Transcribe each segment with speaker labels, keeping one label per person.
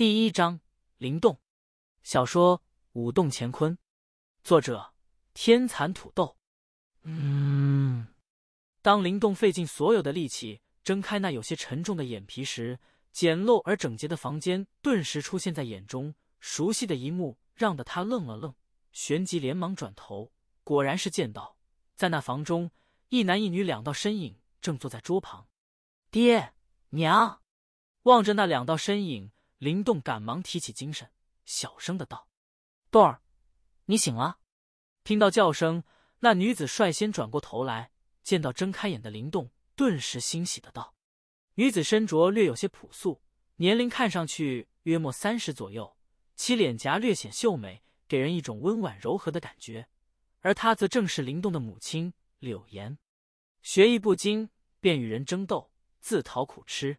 Speaker 1: 第一章，灵动，小说《舞动乾坤》，作者：天蚕土豆。嗯，当灵动费尽所有的力气睁开那有些沉重的眼皮时，简陋而整洁的房间顿时出现在眼中。熟悉的一幕让得他愣了愣，旋即连忙转头，果然是见到在那房中一男一女两道身影正坐在桌旁。爹娘，望着那两道身影。林动赶忙提起精神，小声的道：“豆儿，你醒了。”听到叫声，那女子率先转过头来，见到睁开眼的林动，顿时欣喜的道：“女子身着略有些朴素，年龄看上去约莫三十左右，其脸颊略显秀美，给人一种温婉柔和的感觉。而她则正是林动的母亲柳岩。学艺不精，便与人争斗，自讨苦吃。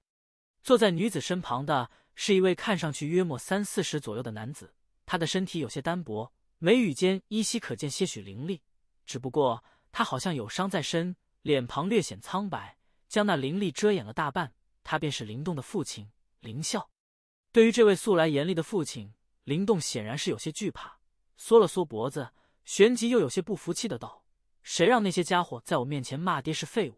Speaker 1: 坐在女子身旁的。”是一位看上去约莫三四十左右的男子，他的身体有些单薄，眉宇间依稀可见些许灵力，只不过他好像有伤在身，脸庞略显苍白，将那灵力遮掩了大半。他便是灵动的父亲林笑。对于这位素来严厉的父亲，灵动显然是有些惧怕，缩了缩脖子，旋即又有些不服气的道：“谁让那些家伙在我面前骂爹是废物？”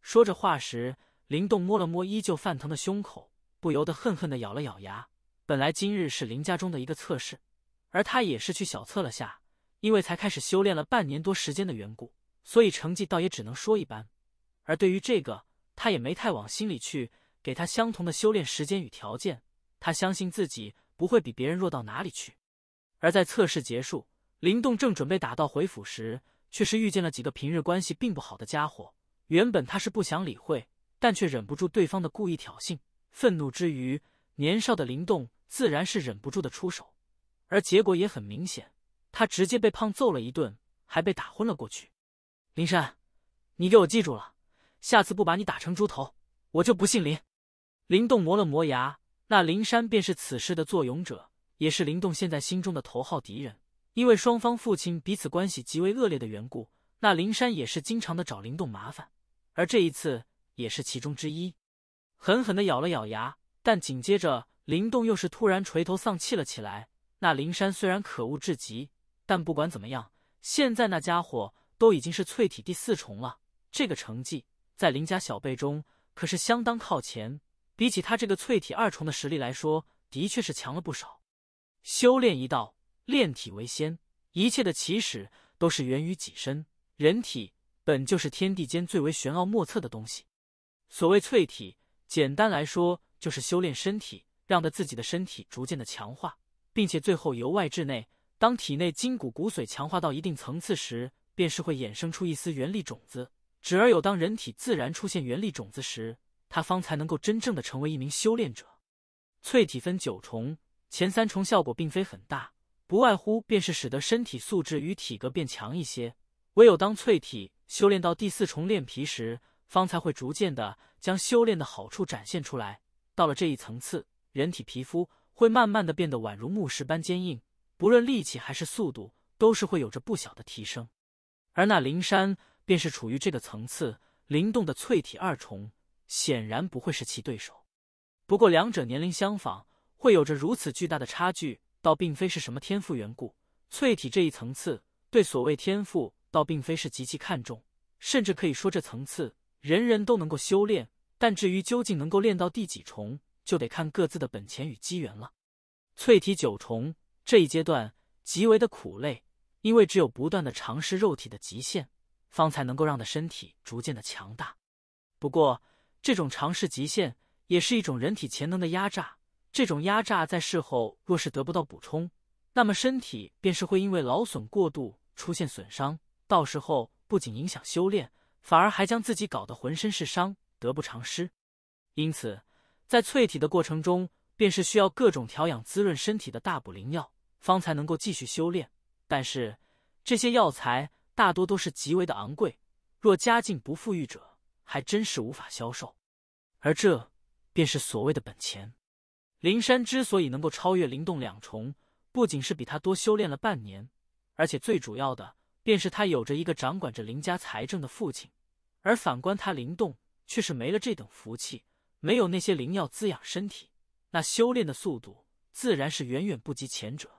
Speaker 1: 说着话时，灵动摸了摸依旧泛疼的胸口。不由得恨恨的咬了咬牙。本来今日是林家中的一个测试，而他也是去小测了下，因为才开始修炼了半年多时间的缘故，所以成绩倒也只能说一般。而对于这个，他也没太往心里去。给他相同的修炼时间与条件，他相信自己不会比别人弱到哪里去。而在测试结束，林动正准备打道回府时，却是遇见了几个平日关系并不好的家伙。原本他是不想理会，但却忍不住对方的故意挑衅。愤怒之余，年少的林动自然是忍不住的出手，而结果也很明显，他直接被胖揍了一顿，还被打昏了过去。林山，你给我记住了，下次不把你打成猪头，我就不姓林。林动磨了磨牙，那林山便是此事的作俑者，也是林动现在心中的头号敌人。因为双方父亲彼此关系极为恶劣的缘故，那林山也是经常的找林动麻烦，而这一次也是其中之一。狠狠的咬了咬牙，但紧接着林动又是突然垂头丧气了起来。那灵山虽然可恶至极，但不管怎么样，现在那家伙都已经是淬体第四重了。这个成绩在林家小辈中可是相当靠前，比起他这个淬体二重的实力来说，的确是强了不少。修炼一道，炼体为先，一切的起始都是源于己身。人体本就是天地间最为玄奥莫测的东西，所谓淬体。简单来说，就是修炼身体，让的自己的身体逐渐的强化，并且最后由外至内，当体内筋骨骨髓强化到一定层次时，便是会衍生出一丝原力种子。只而有，当人体自然出现原力种子时，他方才能够真正的成为一名修炼者。淬体分九重，前三重效果并非很大，不外乎便是使得身体素质与体格变强一些。唯有当淬体修炼到第四重炼皮时。方才会逐渐的将修炼的好处展现出来。到了这一层次，人体皮肤会慢慢的变得宛如木石般坚硬，不论力气还是速度，都是会有着不小的提升。而那灵山便是处于这个层次，灵动的淬体二重显然不会是其对手。不过两者年龄相仿，会有着如此巨大的差距，倒并非是什么天赋缘故。淬体这一层次对所谓天赋倒并非是极其看重，甚至可以说这层次。人人都能够修炼，但至于究竟能够练到第几重，就得看各自的本钱与机缘了。淬体九重这一阶段极为的苦累，因为只有不断的尝试肉体的极限，方才能够让的身体逐渐的强大。不过，这种尝试极限也是一种人体潜能的压榨，这种压榨在事后若是得不到补充，那么身体便是会因为劳损过度出现损伤，到时候不仅影响修炼。反而还将自己搞得浑身是伤，得不偿失。因此，在淬体的过程中，便是需要各种调养滋润身体的大补灵药，方才能够继续修炼。但是，这些药材大多都是极为的昂贵，若家境不富裕者，还真是无法销售。而这，便是所谓的本钱。灵山之所以能够超越灵动两重，不仅是比他多修炼了半年，而且最主要的，便是他有着一个掌管着林家财政的父亲。而反观他灵动，却是没了这等福气，没有那些灵药滋养身体，那修炼的速度自然是远远不及前者。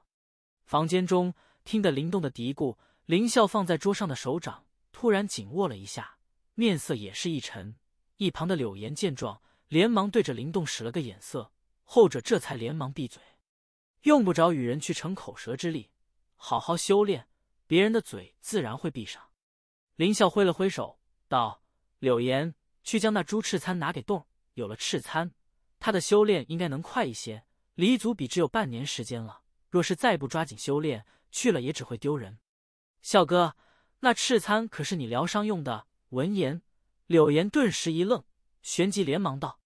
Speaker 1: 房间中听得灵动的嘀咕，林笑放在桌上的手掌突然紧握了一下，面色也是一沉。一旁的柳岩见状，连忙对着灵动使了个眼色，后者这才连忙闭嘴，用不着与人去逞口舌之力，好好修炼，别人的嘴自然会闭上。林笑挥了挥手。道：“柳岩，去将那朱赤参拿给洞。有了赤参，他的修炼应该能快一些。离族比只有半年时间了，若是再不抓紧修炼，去了也只会丢人。”笑哥，那赤参可是你疗伤用的。闻言，柳岩顿时一愣，旋即连忙道：“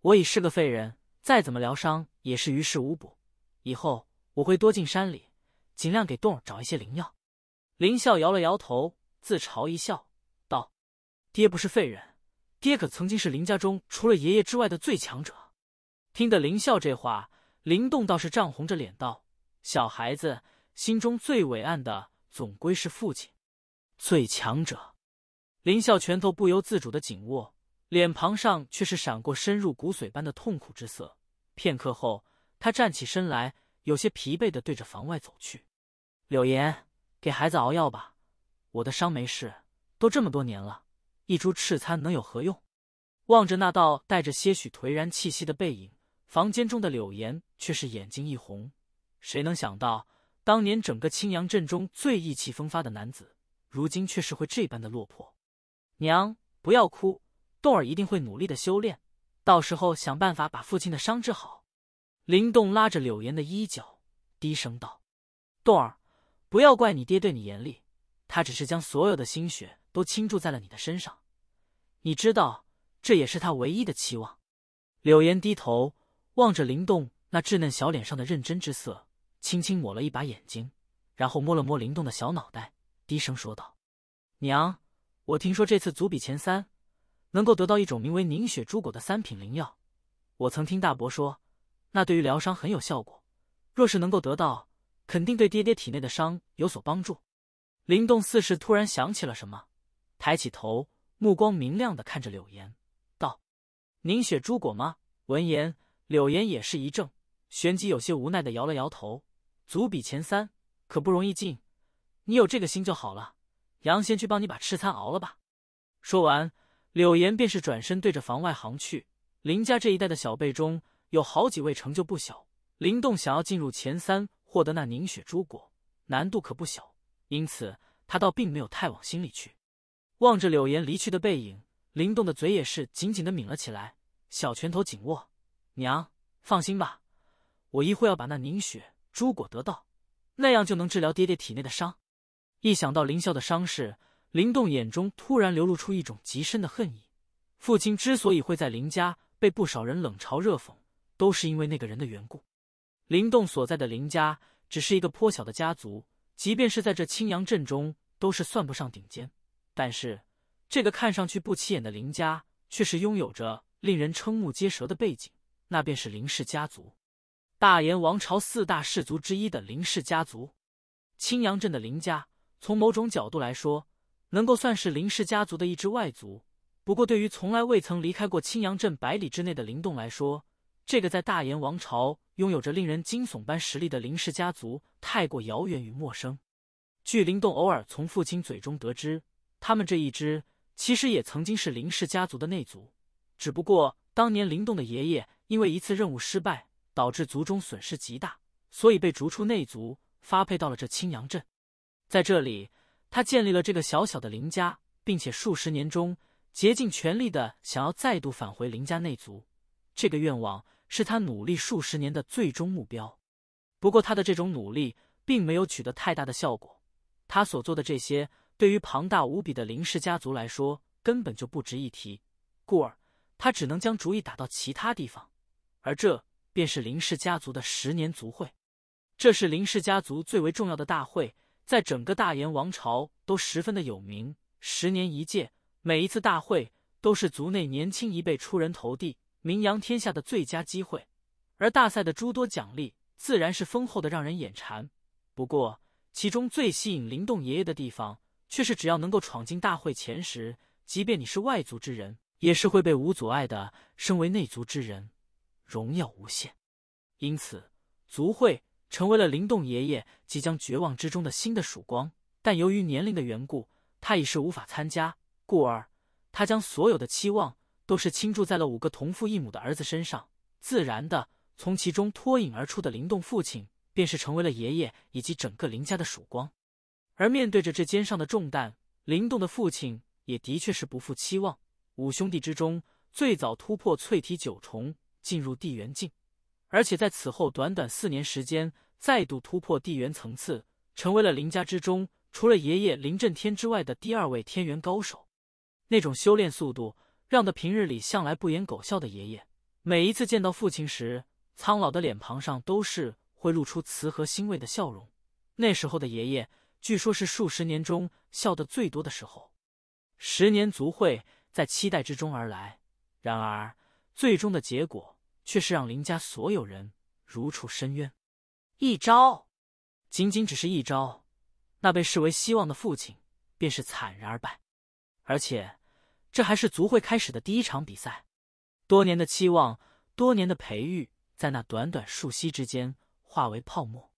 Speaker 1: 我已是个废人，再怎么疗伤也是于事无补。以后我会多进山里，尽量给洞找一些灵药。”林笑摇了摇头，自嘲一笑。爹不是废人，爹可曾经是林家中除了爷爷之外的最强者。听得林笑这话，林动倒是涨红着脸道：“小孩子心中最伟岸的，总归是父亲。”最强者，林笑拳头不由自主的紧握，脸庞上却是闪过深入骨髓般的痛苦之色。片刻后，他站起身来，有些疲惫的对着房外走去：“柳岩，给孩子熬药吧，我的伤没事，都这么多年了。”一株赤参能有何用？望着那道带着些许颓然气息的背影，房间中的柳岩却是眼睛一红。谁能想到，当年整个青阳镇中最意气风发的男子，如今却是会这般的落魄？娘，不要哭，栋儿一定会努力的修炼，到时候想办法把父亲的伤治好。林栋拉着柳岩的衣角，低声道：“栋儿，不要怪你爹对你严厉，他只是将所有的心血……”都倾注在了你的身上，你知道，这也是他唯一的期望。柳岩低头望着灵动那稚嫩小脸上的认真之色，轻轻抹了一把眼睛，然后摸了摸灵动的小脑袋，低声说道：“娘，我听说这次组比前三，能够得到一种名为凝血珠果的三品灵药。我曾听大伯说，那对于疗伤很有效果。若是能够得到，肯定对爹爹体内的伤有所帮助。”灵动似是突然想起了什么。抬起头，目光明亮的看着柳岩，道：“凝雪珠果吗？”闻言，柳岩也是一怔，旋即有些无奈的摇了摇头。足比前三可不容易进，你有这个心就好了。杨先去帮你把吃餐熬了吧。”说完，柳岩便是转身对着房外行去。林家这一代的小辈中有好几位成就不小，林动想要进入前三，获得那凝雪珠果，难度可不小，因此他倒并没有太往心里去。望着柳岩离去的背影，林动的嘴也是紧紧的抿了起来，小拳头紧握。娘，放心吧，我一会要把那凝血珠果得到，那样就能治疗爹爹体内的伤。一想到林啸的伤势，林动眼中突然流露出一种极深的恨意。父亲之所以会在林家被不少人冷嘲热讽，都是因为那个人的缘故。林动所在的林家只是一个颇小的家族，即便是在这青阳镇中，都是算不上顶尖。但是，这个看上去不起眼的林家，却是拥有着令人瞠目结舌的背景。那便是林氏家族，大燕王朝四大氏族之一的林氏家族。青阳镇的林家，从某种角度来说，能够算是林氏家族的一支外族。不过，对于从来未曾离开过青阳镇百里之内的林动来说，这个在大燕王朝拥有着令人惊悚般实力的林氏家族，太过遥远与陌生。据林动偶尔从父亲嘴中得知。他们这一支其实也曾经是林氏家族的内族，只不过当年林动的爷爷因为一次任务失败，导致族中损失极大，所以被逐出内族，发配到了这青阳镇。在这里，他建立了这个小小的林家，并且数十年中竭尽全力的想要再度返回林家内族。这个愿望是他努力数十年的最终目标。不过，他的这种努力并没有取得太大的效果，他所做的这些。对于庞大无比的林氏家族来说，根本就不值一提，故而他只能将主意打到其他地方，而这便是林氏家族的十年族会。这是林氏家族最为重要的大会，在整个大炎王朝都十分的有名。十年一届，每一次大会都是族内年轻一辈出人头地、名扬天下的最佳机会，而大赛的诸多奖励自然是丰厚的，让人眼馋。不过，其中最吸引林动爷爷的地方。却是只要能够闯进大会前十，即便你是外族之人，也是会被无阻碍的升为内族之人，荣耀无限。因此，族会成为了林动爷爷即将绝望之中的新的曙光。但由于年龄的缘故，他已是无法参加，故而他将所有的期望都是倾注在了五个同父异母的儿子身上。自然的，从其中脱颖而出的林动父亲，便是成为了爷爷以及整个林家的曙光。而面对着这肩上的重担，林动的父亲也的确是不负期望。五兄弟之中，最早突破淬体九重，进入地元境，而且在此后短短四年时间，再度突破地元层次，成为了林家之中除了爷爷林震天之外的第二位天元高手。那种修炼速度，让的平日里向来不言狗笑的爷爷，每一次见到父亲时，苍老的脸庞上都是会露出慈和欣慰的笑容。那时候的爷爷。据说，是数十年中笑得最多的时候。十年族会在期待之中而来，然而最终的结果却是让林家所有人如处深渊。一招，仅仅只是一招，那被视为希望的父亲便是惨然而败。而且，这还是族会开始的第一场比赛。多年的期望，多年的培育，在那短短数息之间化为泡沫。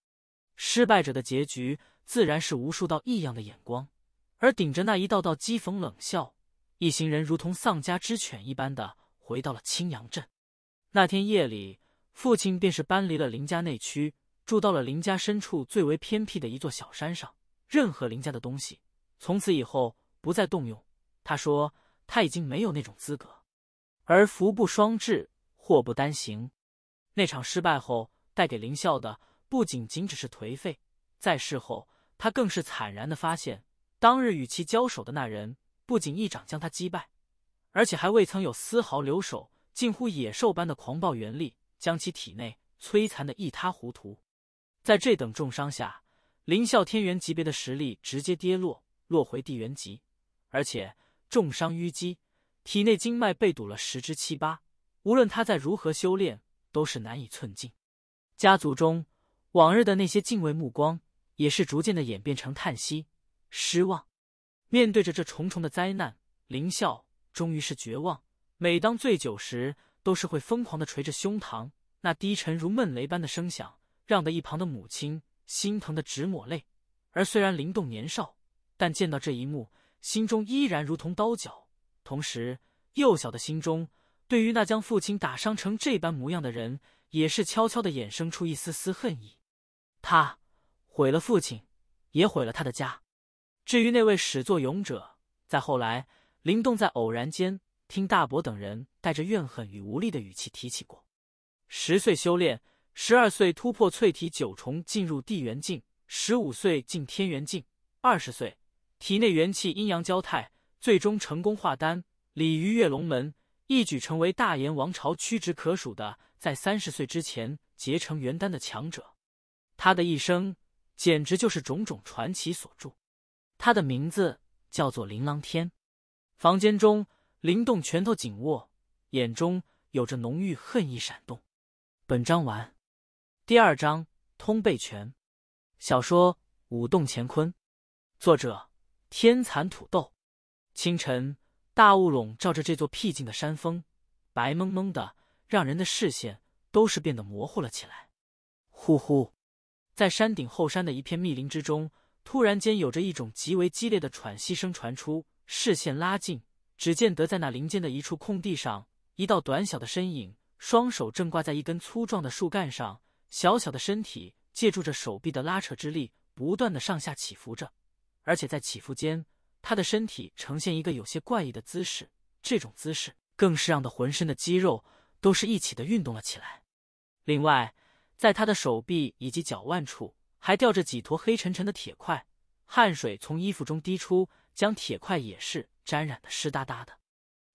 Speaker 1: 失败者的结局。自然是无数道异样的眼光，而顶着那一道道讥讽冷笑，一行人如同丧家之犬一般的回到了青阳镇。那天夜里，父亲便是搬离了林家内区，住到了林家深处最为偏僻的一座小山上。任何林家的东西，从此以后不再动用。他说他已经没有那种资格。而福不双至，祸不单行。那场失败后，带给林啸的不仅仅只是颓废，在事后。他更是惨然的发现，当日与其交手的那人不仅一掌将他击败，而且还未曾有丝毫留手，近乎野兽般的狂暴元力将其体内摧残的一塌糊涂。在这等重伤下，林啸天元级别的实力直接跌落，落回地元级，而且重伤淤积，体内经脉被堵了十之七八，无论他再如何修炼，都是难以寸进。家族中往日的那些敬畏目光。也是逐渐的演变成叹息、失望。面对着这重重的灾难，林笑终于是绝望。每当醉酒时，都是会疯狂的捶着胸膛，那低沉如闷雷般的声响，让得一旁的母亲心疼的直抹泪。而虽然灵动年少，但见到这一幕，心中依然如同刀绞。同时，幼小的心中对于那将父亲打伤成这般模样的人，也是悄悄的衍生出一丝丝恨意。他。毁了父亲，也毁了他的家。至于那位始作俑者，再后来，林动在偶然间听大伯等人带着怨恨与无力的语气提起过。十岁修炼，十二岁突破淬体九重，进入地元境；十五岁进天元境；二十岁，体内元气阴阳交泰，最终成功化丹，鲤鱼跃龙门，一举成为大炎王朝屈指可数的在三十岁之前结成元丹的强者。他的一生。简直就是种种传奇所著，他的名字叫做琳琅天。房间中，灵动拳头紧握，眼中有着浓郁恨意闪动。本章完。第二章：通背拳。小说《舞动乾坤》，作者：天蚕土豆。清晨，大雾笼罩着这座僻静的山峰，白蒙蒙的，让人的视线都是变得模糊了起来。呼呼。在山顶后山的一片密林之中，突然间有着一种极为激烈的喘息声传出。视线拉近，只见得在那林间的一处空地上，一道短小的身影，双手正挂在一根粗壮的树干上，小小的身体借助着手臂的拉扯之力，不断的上下起伏着，而且在起伏间，他的身体呈现一个有些怪异的姿势，这种姿势更是让他浑身的肌肉都是一起的运动了起来。另外。在他的手臂以及脚腕处还吊着几坨黑沉沉的铁块，汗水从衣服中滴出，将铁块也是沾染的湿哒哒的。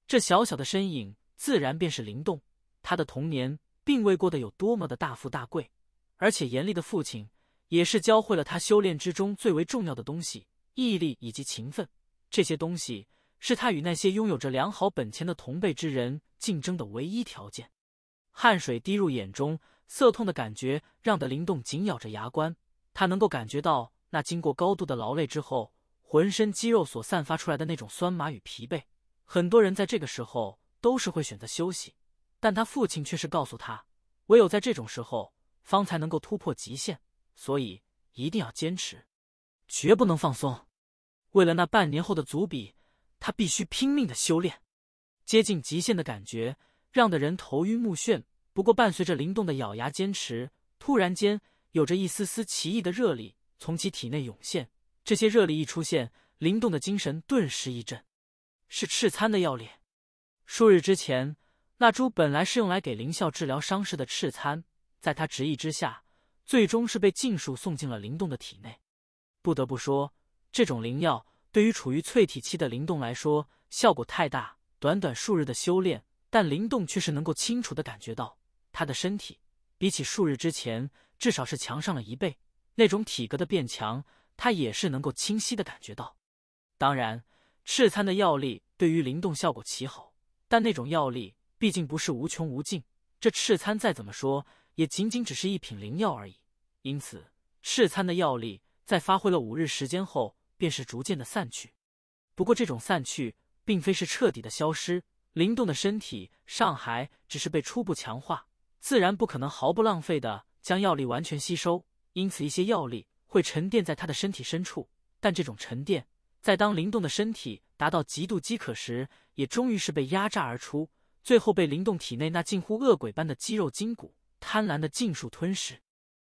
Speaker 1: 这小小的身影自然便是灵动。他的童年并未过得有多么的大富大贵，而且严厉的父亲也是教会了他修炼之中最为重要的东西——毅力以及勤奋。这些东西是他与那些拥有着良好本钱的同辈之人竞争的唯一条件。汗水滴入眼中。涩痛的感觉让的林动紧咬着牙关，他能够感觉到那经过高度的劳累之后，浑身肌肉所散发出来的那种酸麻与疲惫。很多人在这个时候都是会选择休息，但他父亲却是告诉他，唯有在这种时候方才能够突破极限，所以一定要坚持，绝不能放松。为了那半年后的足比，他必须拼命的修炼。接近极限的感觉让的人头晕目眩。不过，伴随着灵动的咬牙坚持，突然间有着一丝丝奇异的热力从其体内涌现。这些热力一出现，灵动的精神顿时一震。是赤参的药力。数日之前，那株本来是用来给林啸治疗伤势的赤参，在他执意之下，最终是被尽数送进了灵动的体内。不得不说，这种灵药对于处于淬体期的灵动来说，效果太大。短短数日的修炼，但灵动却是能够清楚的感觉到。他的身体比起数日之前，至少是强上了一倍。那种体格的变强，他也是能够清晰的感觉到。当然，赤参的药力对于灵动效果奇好，但那种药力毕竟不是无穷无尽。这赤参再怎么说，也仅仅只是一品灵药而已。因此，赤参的药力在发挥了五日时间后，便是逐渐的散去。不过，这种散去并非是彻底的消失。灵动的身体上还只是被初步强化。自然不可能毫不浪费的将药力完全吸收，因此一些药力会沉淀在他的身体深处。但这种沉淀，在当灵动的身体达到极度饥渴时，也终于是被压榨而出，最后被灵动体内那近乎恶鬼般的肌肉筋骨贪婪的尽数吞噬。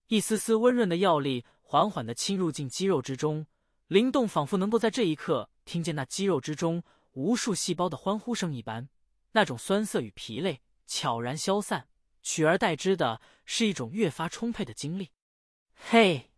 Speaker 1: 一丝丝温润的药力缓缓的侵入进肌肉之中，灵动仿佛能够在这一刻听见那肌肉之中无数细胞的欢呼声一般，那种酸涩与疲累悄然消散。取而代之的是一种越发充沛的精力。嘿，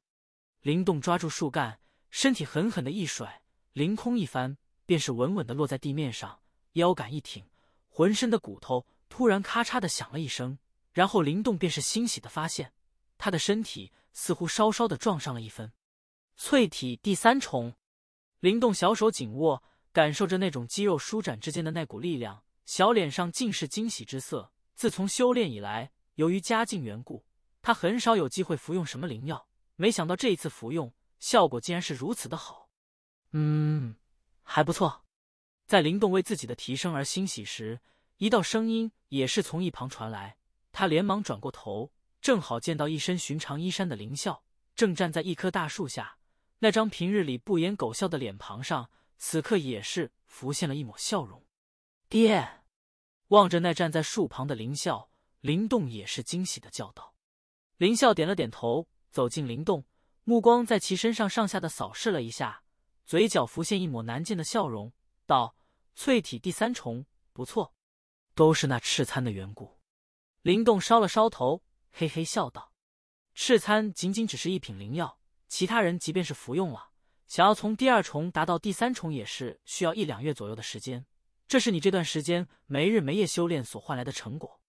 Speaker 1: 灵动抓住树干，身体狠狠的一甩，凌空一翻，便是稳稳的落在地面上。腰杆一挺，浑身的骨头突然咔嚓的响了一声，然后灵动便是欣喜的发现，他的身体似乎稍稍的撞上了一分。淬体第三重，灵动小手紧握，感受着那种肌肉舒展之间的那股力量，小脸上尽是惊喜之色。自从修炼以来，由于家境缘故，他很少有机会服用什么灵药。没想到这一次服用，效果竟然是如此的好。嗯，还不错。在林动为自己的提升而欣喜时，一道声音也是从一旁传来。他连忙转过头，正好见到一身寻常衣衫的林笑，正站在一棵大树下。那张平日里不言苟笑的脸庞上，此刻也是浮现了一抹笑容。爹。望着那站在树旁的林笑，林动也是惊喜的叫道。林笑点了点头，走进林动，目光在其身上上下的扫视了一下，嘴角浮现一抹难见的笑容，道：“淬体第三重，不错，都是那赤参的缘故。”林动烧了烧头，嘿嘿笑道：“赤参仅仅只是一品灵药，其他人即便是服用了，想要从第二重达到第三重也是需要一两月左右的时间。”这是你这段时间没日没夜修炼所换来的成果。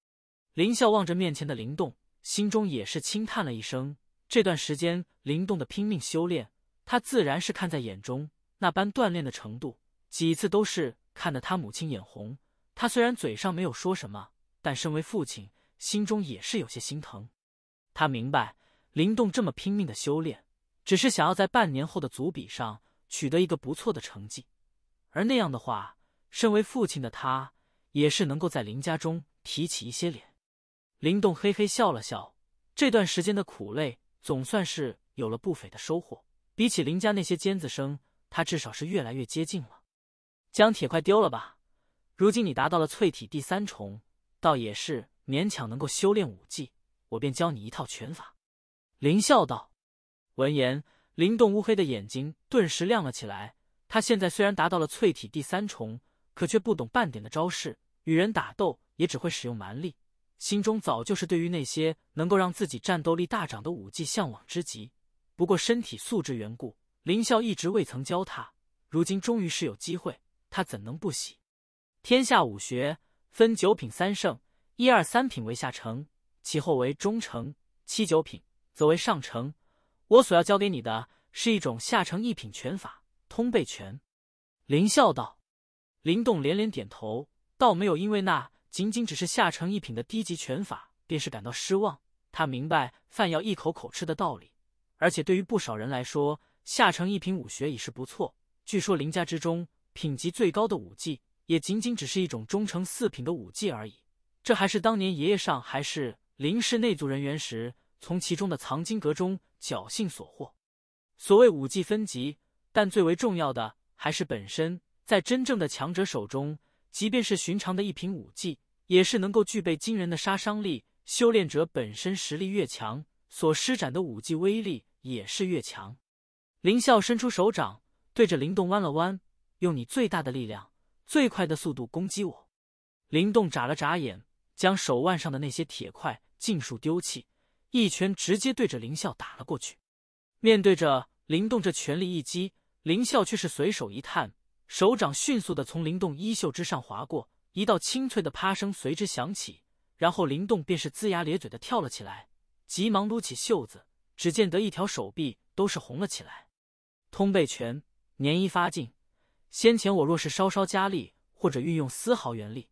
Speaker 1: 林笑望着面前的林动，心中也是轻叹了一声。这段时间林动的拼命修炼，他自然是看在眼中。那般锻炼的程度，几次都是看得他母亲眼红。他虽然嘴上没有说什么，但身为父亲，心中也是有些心疼。他明白林动这么拼命的修炼，只是想要在半年后的组比上取得一个不错的成绩，而那样的话。身为父亲的他，也是能够在林家中提起一些脸。林动嘿嘿笑了笑，这段时间的苦累总算是有了不菲的收获。比起林家那些尖子生，他至少是越来越接近了。将铁块丢了吧，如今你达到了淬体第三重，倒也是勉强能够修炼武技。我便教你一套拳法。”林笑道。闻言，林动乌黑的眼睛顿时亮了起来。他现在虽然达到了淬体第三重，可却不懂半点的招式，与人打斗也只会使用蛮力，心中早就是对于那些能够让自己战斗力大涨的武技向往之极。不过身体素质缘故，林啸一直未曾教他。如今终于是有机会，他怎能不喜？天下武学分九品三圣，一二三品为下乘，其后为中乘，七九品则为上乘。我所要教给你的是一种下乘一品拳法——通背拳。林啸道。林动连连点头，倒没有因为那仅仅只是下乘一品的低级拳法，便是感到失望。他明白“饭要一口口吃”的道理，而且对于不少人来说，下乘一品武学已是不错。据说林家之中，品级最高的武技，也仅仅只是一种中乘四品的武技而已。这还是当年爷爷上还是林氏内族人员时，从其中的藏经阁中侥幸所获。所谓武技分级，但最为重要的还是本身。在真正的强者手中，即便是寻常的一品武技，也是能够具备惊人的杀伤力。修炼者本身实力越强，所施展的武技威力也是越强。林啸伸出手掌，对着林动弯了弯：“用你最大的力量，最快的速度攻击我。”林动眨了眨眼，将手腕上的那些铁块尽数丢弃，一拳直接对着林啸打了过去。面对着林动这全力一击，林啸却是随手一探。手掌迅速的从灵动衣袖之上划过，一道清脆的啪声随之响起，然后灵动便是龇牙咧嘴的跳了起来，急忙撸起袖子，只见得一条手臂都是红了起来。通背拳，年一发劲。先前我若是稍稍加力，或者运用丝毫元力，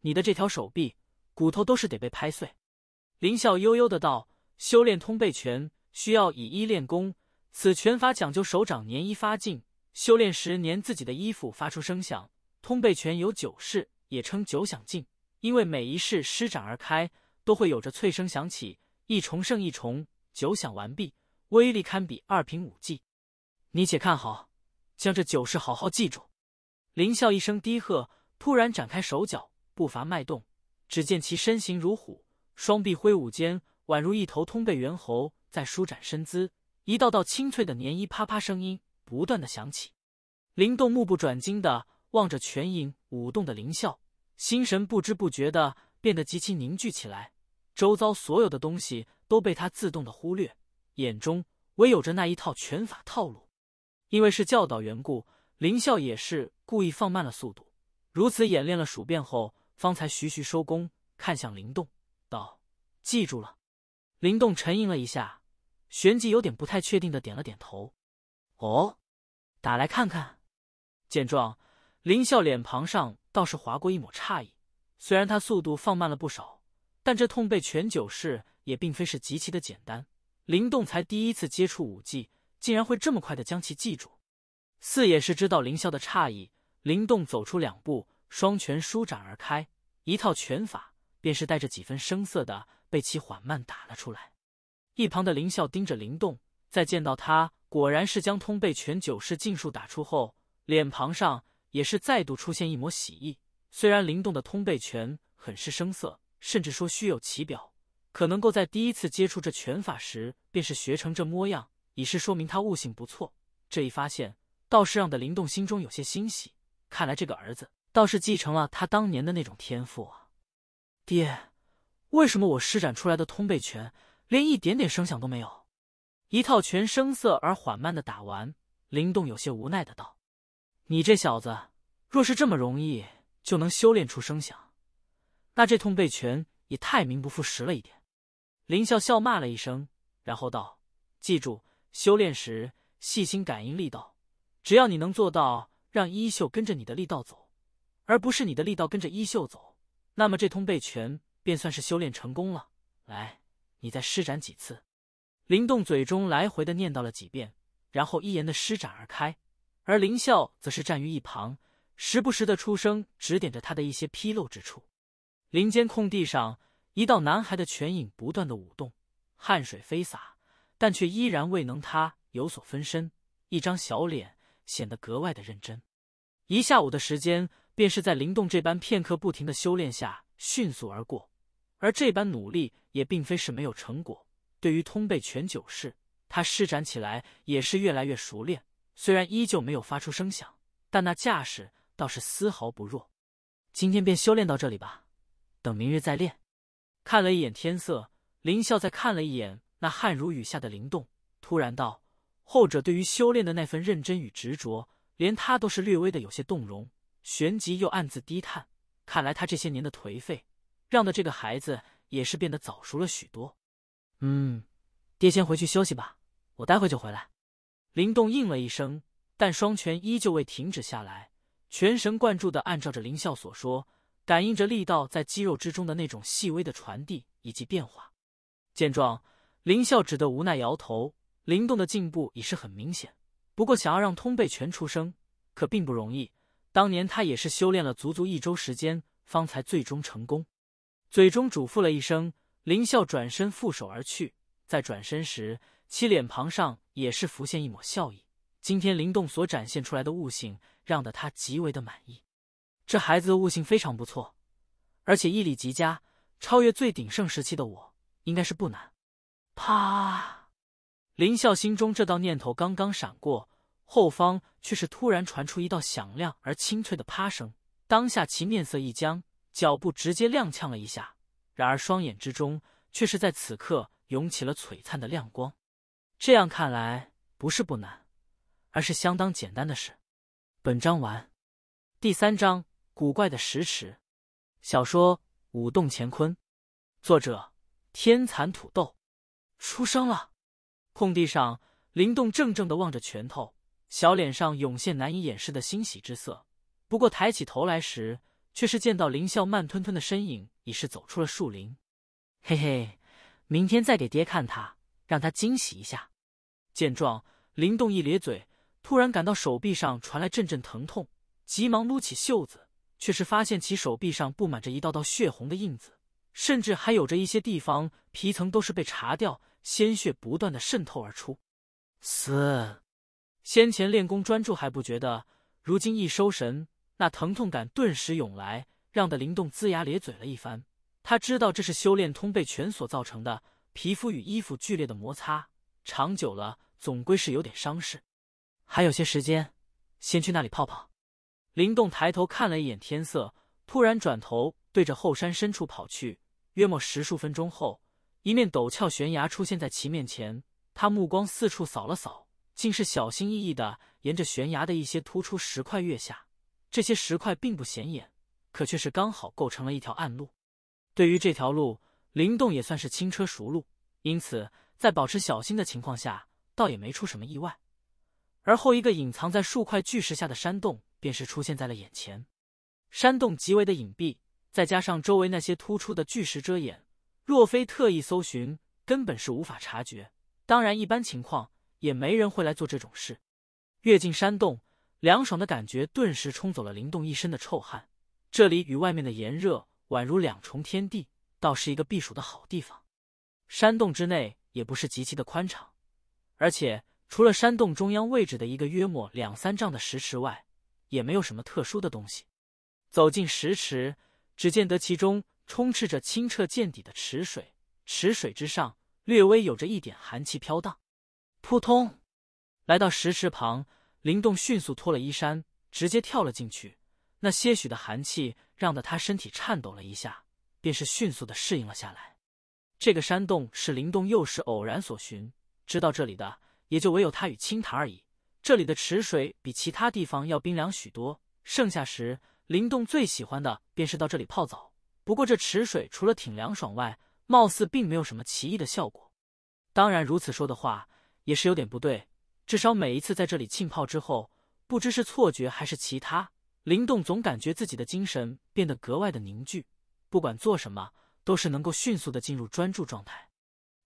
Speaker 1: 你的这条手臂骨头都是得被拍碎。林笑悠悠的道：“修炼通背拳需要以一练功，此拳法讲究手掌年一发劲。”修炼时粘自己的衣服发出声响，通背拳有九式，也称九响劲，因为每一式施展而开都会有着脆声响起，一重胜一重，九响完毕，威力堪比二品武技。你且看好，将这九式好好记住。林笑一声低喝，突然展开手脚，步伐迈动，只见其身形如虎，双臂挥舞间，宛如一头通背猿猴在舒展身姿，一道道清脆的粘衣啪啪声音。不断的响起，林动目不转睛的望着泉影舞动的林笑，心神不知不觉的变得极其凝聚起来，周遭所有的东西都被他自动的忽略，眼中唯有着那一套拳法套路。因为是教导缘故，林笑也是故意放慢了速度，如此演练了数遍后，方才徐徐收工，看向林动道：“记住了。”林动沉吟了一下，旋即有点不太确定的点了点头。哦，打来看看。见状，林笑脸庞上倒是划过一抹诧异。虽然他速度放慢了不少，但这痛背拳九式也并非是极其的简单。林动才第一次接触武技，竟然会这么快的将其记住。四也是知道林笑的诧异，林动走出两步，双拳舒展而开，一套拳法便是带着几分声色的被其缓慢打了出来。一旁的林笑盯着林动，再见到他。果然是将通背拳九式尽数打出后，脸庞上也是再度出现一抹喜意。虽然林动的通背拳很是生涩，甚至说虚有其表，可能够在第一次接触这拳法时便是学成这模样，已是说明他悟性不错。这一发现倒是让的林动心中有些欣喜，看来这个儿子倒是继承了他当年的那种天赋啊！爹，为什么我施展出来的通背拳连一点点声响都没有？一套全声色而缓慢的打完，林动有些无奈的道：“你这小子，若是这么容易就能修炼出声响，那这通背拳也太名不副实了一点。”林笑笑骂了一声，然后道：“记住，修炼时细心感应力道，只要你能做到让衣袖跟着你的力道走，而不是你的力道跟着衣袖走，那么这通背拳便算是修炼成功了。来，你再施展几次。”林动嘴中来回的念叨了几遍，然后一言的施展而开，而林笑则是站于一旁，时不时的出声指点着他的一些纰漏之处。林间空地上，一道男孩的拳影不断的舞动，汗水飞洒，但却依然未能他有所分身。一张小脸显得格外的认真。一下午的时间便是在林动这般片刻不停的修炼下迅速而过，而这般努力也并非是没有成果。对于通背拳九式，他施展起来也是越来越熟练。虽然依旧没有发出声响，但那架势倒是丝毫不弱。今天便修炼到这里吧，等明日再练。看了一眼天色，林笑再看了一眼那汗如雨下的灵动，突然道：“后者对于修炼的那份认真与执着，连他都是略微的有些动容。旋即又暗自低叹：，看来他这些年的颓废，让的这个孩子也是变得早熟了许多。”嗯，爹先回去休息吧，我待会就回来。林动应了一声，但双拳依旧未停止下来，全神贯注的按照着林笑所说，感应着力道在肌肉之中的那种细微的传递以及变化。见状，林笑只得无奈摇头。林动的进步已是很明显，不过想要让通背拳出声，可并不容易。当年他也是修炼了足足一周时间，方才最终成功。嘴中嘱咐了一声。林笑转身负手而去，在转身时，其脸庞上也是浮现一抹笑意。今天林动所展现出来的悟性，让得他极为的满意。这孩子的悟性非常不错，而且毅力极佳，超越最鼎盛时期的我应该是不难。啪！林笑心中这道念头刚刚闪过，后方却是突然传出一道响亮而清脆的啪声。当下其面色一僵，脚步直接踉跄了一下。然而，双眼之中却是在此刻涌起了璀璨的亮光。这样看来，不是不难，而是相当简单的事。本章完。第三章：古怪的石池。小说《舞动乾坤》，作者：天蚕土豆。出生了。空地上，林动怔怔的望着拳头，小脸上涌现难以掩饰的欣喜之色。不过抬起头来时，却是见到林笑慢吞吞的身影。已是走出了树林，嘿嘿，明天再给爹看他，让他惊喜一下。见状，林动一咧嘴，突然感到手臂上传来阵阵疼痛，急忙撸起袖子，却是发现其手臂上布满着一道道血红的印子，甚至还有着一些地方皮层都是被擦掉，鲜血不断的渗透而出。嘶，先前练功专注还不觉得，如今一收神，那疼痛感顿时涌来。让的灵动龇牙咧嘴了一番，他知道这是修炼通背拳所造成的皮肤与衣服剧烈的摩擦，长久了总归是有点伤势。还有些时间，先去那里泡泡。灵动抬头看了一眼天色，突然转头对着后山深处跑去。约莫十数分钟后，一面陡峭悬崖出现在其面前。他目光四处扫了扫，竟是小心翼翼的沿着悬崖的一些突出石块跃下。这些石块并不显眼。可却是刚好构成了一条暗路，对于这条路，林动也算是轻车熟路，因此在保持小心的情况下，倒也没出什么意外。而后，一个隐藏在数块巨石下的山洞便是出现在了眼前。山洞极为的隐蔽，再加上周围那些突出的巨石遮掩，若非特意搜寻，根本是无法察觉。当然，一般情况也没人会来做这种事。越进山洞，凉爽的感觉顿时冲走了林动一身的臭汗。这里与外面的炎热宛如两重天地，倒是一个避暑的好地方。山洞之内也不是极其的宽敞，而且除了山洞中央位置的一个约莫两三丈的石池外，也没有什么特殊的东西。走进石池，只见得其中充斥着清澈见底的池水，池水之上略微有着一点寒气飘荡。扑通！来到石池旁，林动迅速脱了衣衫，直接跳了进去。那些许的寒气让得他身体颤抖了一下，便是迅速的适应了下来。这个山洞是林动幼时偶然所寻，知道这里的也就唯有他与青檀而已。这里的池水比其他地方要冰凉许多，盛夏时林动最喜欢的便是到这里泡澡。不过这池水除了挺凉爽外，貌似并没有什么奇异的效果。当然如此说的话也是有点不对，至少每一次在这里浸泡之后，不知是错觉还是其他。灵动总感觉自己的精神变得格外的凝聚，不管做什么都是能够迅速的进入专注状态。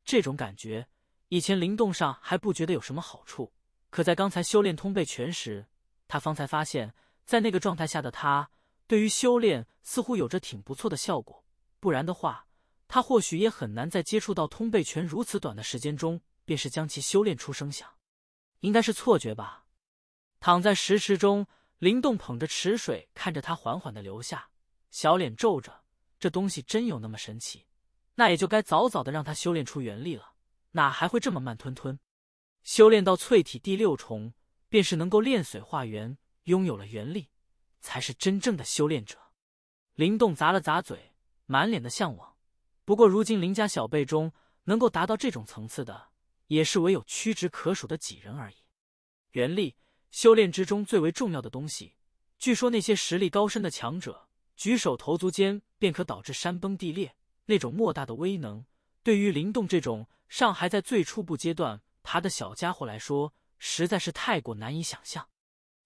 Speaker 1: 这种感觉以前灵动上还不觉得有什么好处，可在刚才修炼通背拳时，他方才发现，在那个状态下的他对于修炼似乎有着挺不错的效果。不然的话，他或许也很难在接触到通背拳如此短的时间中，便是将其修炼出声响。应该是错觉吧？躺在石池中。林动捧着池水，看着它缓缓的流下，小脸皱着。这东西真有那么神奇？那也就该早早的让他修炼出元力了，哪还会这么慢吞吞？修炼到淬体第六重，便是能够炼髓化元，拥有了元力，才是真正的修炼者。林动咂了咂嘴，满脸的向往。不过，如今林家小辈中，能够达到这种层次的，也是唯有屈指可数的几人而已。元力。修炼之中最为重要的东西，据说那些实力高深的强者，举手投足间便可导致山崩地裂，那种莫大的威能，对于灵动这种尚还在最初步阶段爬的小家伙来说，实在是太过难以想象。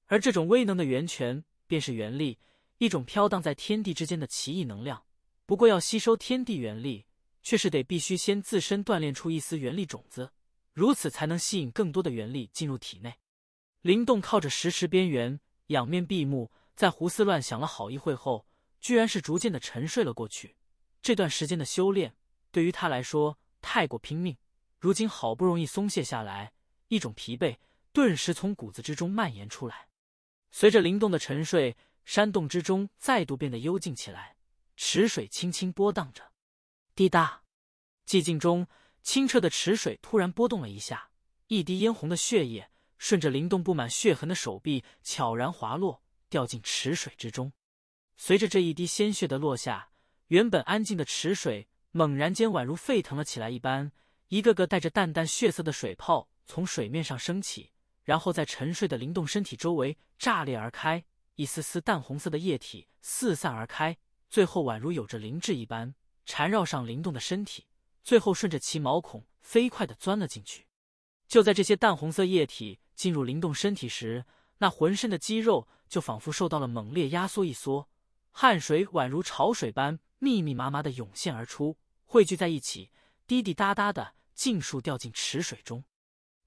Speaker 1: 而这种威能的源泉，便是元力，一种飘荡在天地之间的奇异能量。不过，要吸收天地元力，却是得必须先自身锻炼出一丝元力种子，如此才能吸引更多的元力进入体内。林动靠着石池边缘，仰面闭目，在胡思乱想了好一会后，居然是逐渐的沉睡了过去。这段时间的修炼对于他来说太过拼命，如今好不容易松懈下来，一种疲惫顿时从骨子之中蔓延出来。随着林动的沉睡，山洞之中再度变得幽静起来，池水轻轻波荡着，滴答。寂静中，清澈的池水突然波动了一下，一滴嫣红的血液。顺着灵动布满血痕的手臂悄然滑落，掉进池水之中。随着这一滴鲜血的落下，原本安静的池水猛然间宛如沸腾了起来一般，一个个带着淡淡血色的水泡从水面上升起，然后在沉睡的灵动身体周围炸裂而开，一丝丝淡红色的液体四散而开，最后宛如有着灵智一般缠绕上灵动的身体，最后顺着其毛孔飞快地钻了进去。就在这些淡红色液体。进入灵动身体时，那浑身的肌肉就仿佛受到了猛烈压缩一缩，汗水宛如潮水般密密麻麻的涌现而出，汇聚在一起，滴滴答答的尽数掉进池水中。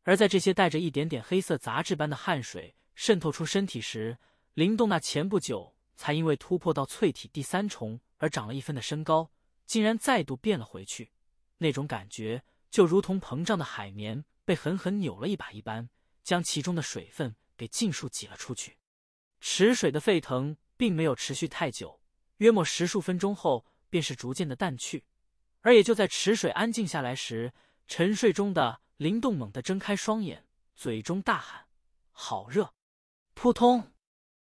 Speaker 1: 而在这些带着一点点黑色杂质般的汗水渗透出身体时，灵动那前不久才因为突破到淬体第三重而长了一分的身高，竟然再度变了回去。那种感觉就如同膨胀的海绵被狠狠扭了一把一般。将其中的水分给尽数挤了出去，池水的沸腾并没有持续太久，约莫十数分钟后，便是逐渐的淡去。而也就在池水安静下来时，沉睡中的林动猛地睁开双眼，嘴中大喊：“好热！”扑通，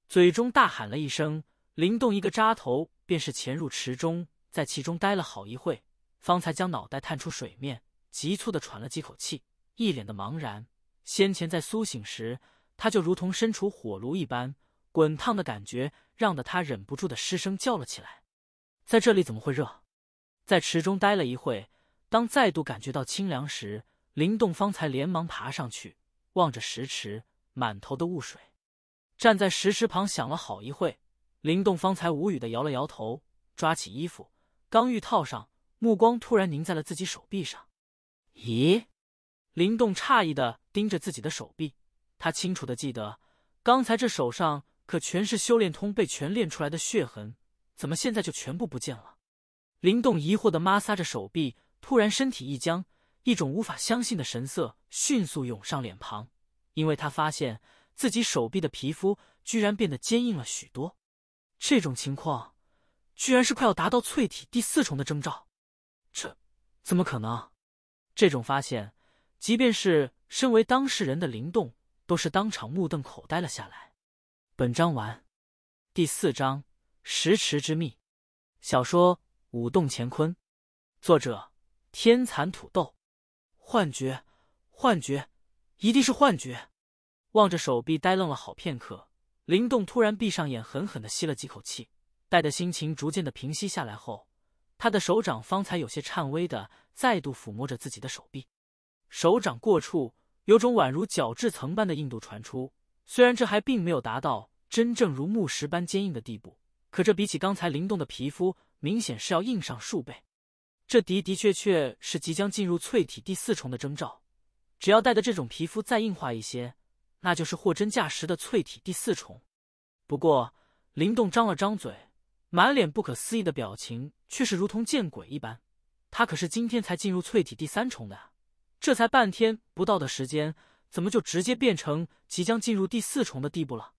Speaker 1: 嘴中大喊了一声，林动一个扎头，便是潜入池中，在其中待了好一会，方才将脑袋探出水面，急促的喘了几口气，一脸的茫然。先前在苏醒时，他就如同身处火炉一般，滚烫的感觉让得他忍不住的失声叫了起来。在这里怎么会热？在池中待了一会，当再度感觉到清凉时，林栋方才连忙爬上去，望着石池，满头的雾水。站在石池旁想了好一会，林栋方才无语的摇了摇头，抓起衣服刚欲套上，目光突然凝在了自己手臂上。咦？林动诧异的盯着自己的手臂，他清楚的记得刚才这手上可全是修炼通被全练出来的血痕，怎么现在就全部不见了？林动疑惑的抹挲着手臂，突然身体一僵，一种无法相信的神色迅速涌上脸庞，因为他发现自己手臂的皮肤居然变得坚硬了许多。这种情况，居然是快要达到淬体第四重的征兆，这怎么可能？这种发现。即便是身为当事人的林动，都是当场目瞪口呆了下来。本章完。第四章：石池之秘。小说《舞动乾坤》，作者：天蚕土豆。幻觉，幻觉，一定是幻觉！望着手臂，呆愣了好片刻，林动突然闭上眼，狠狠的吸了几口气，待得心情逐渐的平息下来后，他的手掌方才有些颤微的再度抚摸着自己的手臂。手掌过处，有种宛如角质层般的硬度传出。虽然这还并没有达到真正如木石般坚硬的地步，可这比起刚才灵动的皮肤，明显是要硬上数倍。这的的确确是即将进入淬体第四重的征兆。只要带的这种皮肤再硬化一些，那就是货真价实的淬体第四重。不过，灵动张了张嘴，满脸不可思议的表情却是如同见鬼一般。他可是今天才进入淬体第三重的。这才半天不到的时间，怎么就直接变成即将进入第四重的地步了？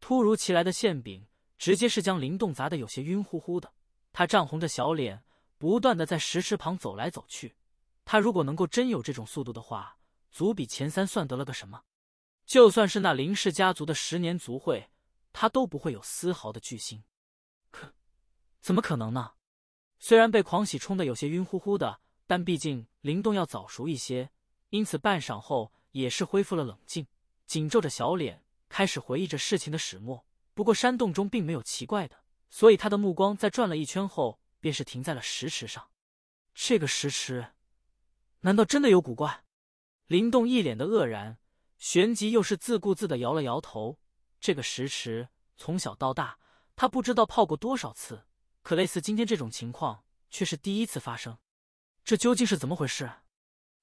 Speaker 1: 突如其来的馅饼，直接是将林动砸得有些晕乎乎的。他涨红着小脸，不断的在石池旁走来走去。他如果能够真有这种速度的话，足比前三算得了个什么？就算是那林氏家族的十年族会，他都不会有丝毫的巨星。可，怎么可能呢？虽然被狂喜冲得有些晕乎乎的。但毕竟灵动要早熟一些，因此半晌后也是恢复了冷静，紧皱着小脸开始回忆着事情的始末。不过山洞中并没有奇怪的，所以他的目光在转了一圈后，便是停在了石池上。这个石池难道真的有古怪？灵动一脸的愕然，旋即又是自顾自的摇了摇头。这个石池从小到大，他不知道泡过多少次，可类似今天这种情况却是第一次发生。这究竟是怎么回事？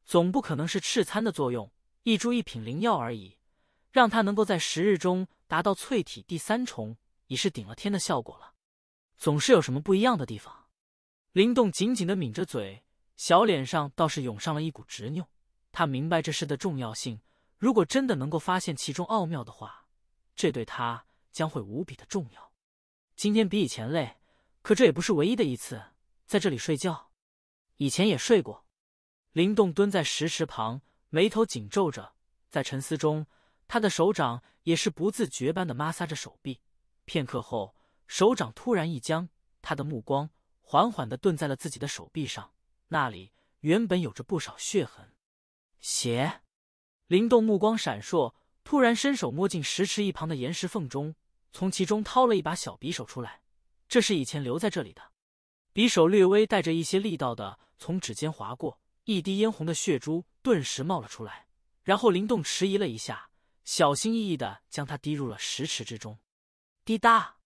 Speaker 1: 总不可能是赤参的作用，一株一品灵药而已，让他能够在十日中达到淬体第三重，已是顶了天的效果了。总是有什么不一样的地方。林动紧紧的抿着嘴，小脸上倒是涌上了一股执拗。他明白这事的重要性，如果真的能够发现其中奥妙的话，这对他将会无比的重要。今天比以前累，可这也不是唯一的一次，在这里睡觉。以前也睡过，林动蹲在石池旁，眉头紧皱着，在沉思中，他的手掌也是不自觉般的摩挲着手臂。片刻后，手掌突然一僵，他的目光缓缓的顿在了自己的手臂上，那里原本有着不少血痕。血，林动目光闪烁，突然伸手摸进石池一旁的岩石缝中，从其中掏了一把小匕首出来。这是以前留在这里的，匕首略微带着一些力道的。从指尖划过，一滴嫣红的血珠顿时冒了出来。然后灵动迟疑了一下，小心翼翼的将它滴入了石池之中。滴答，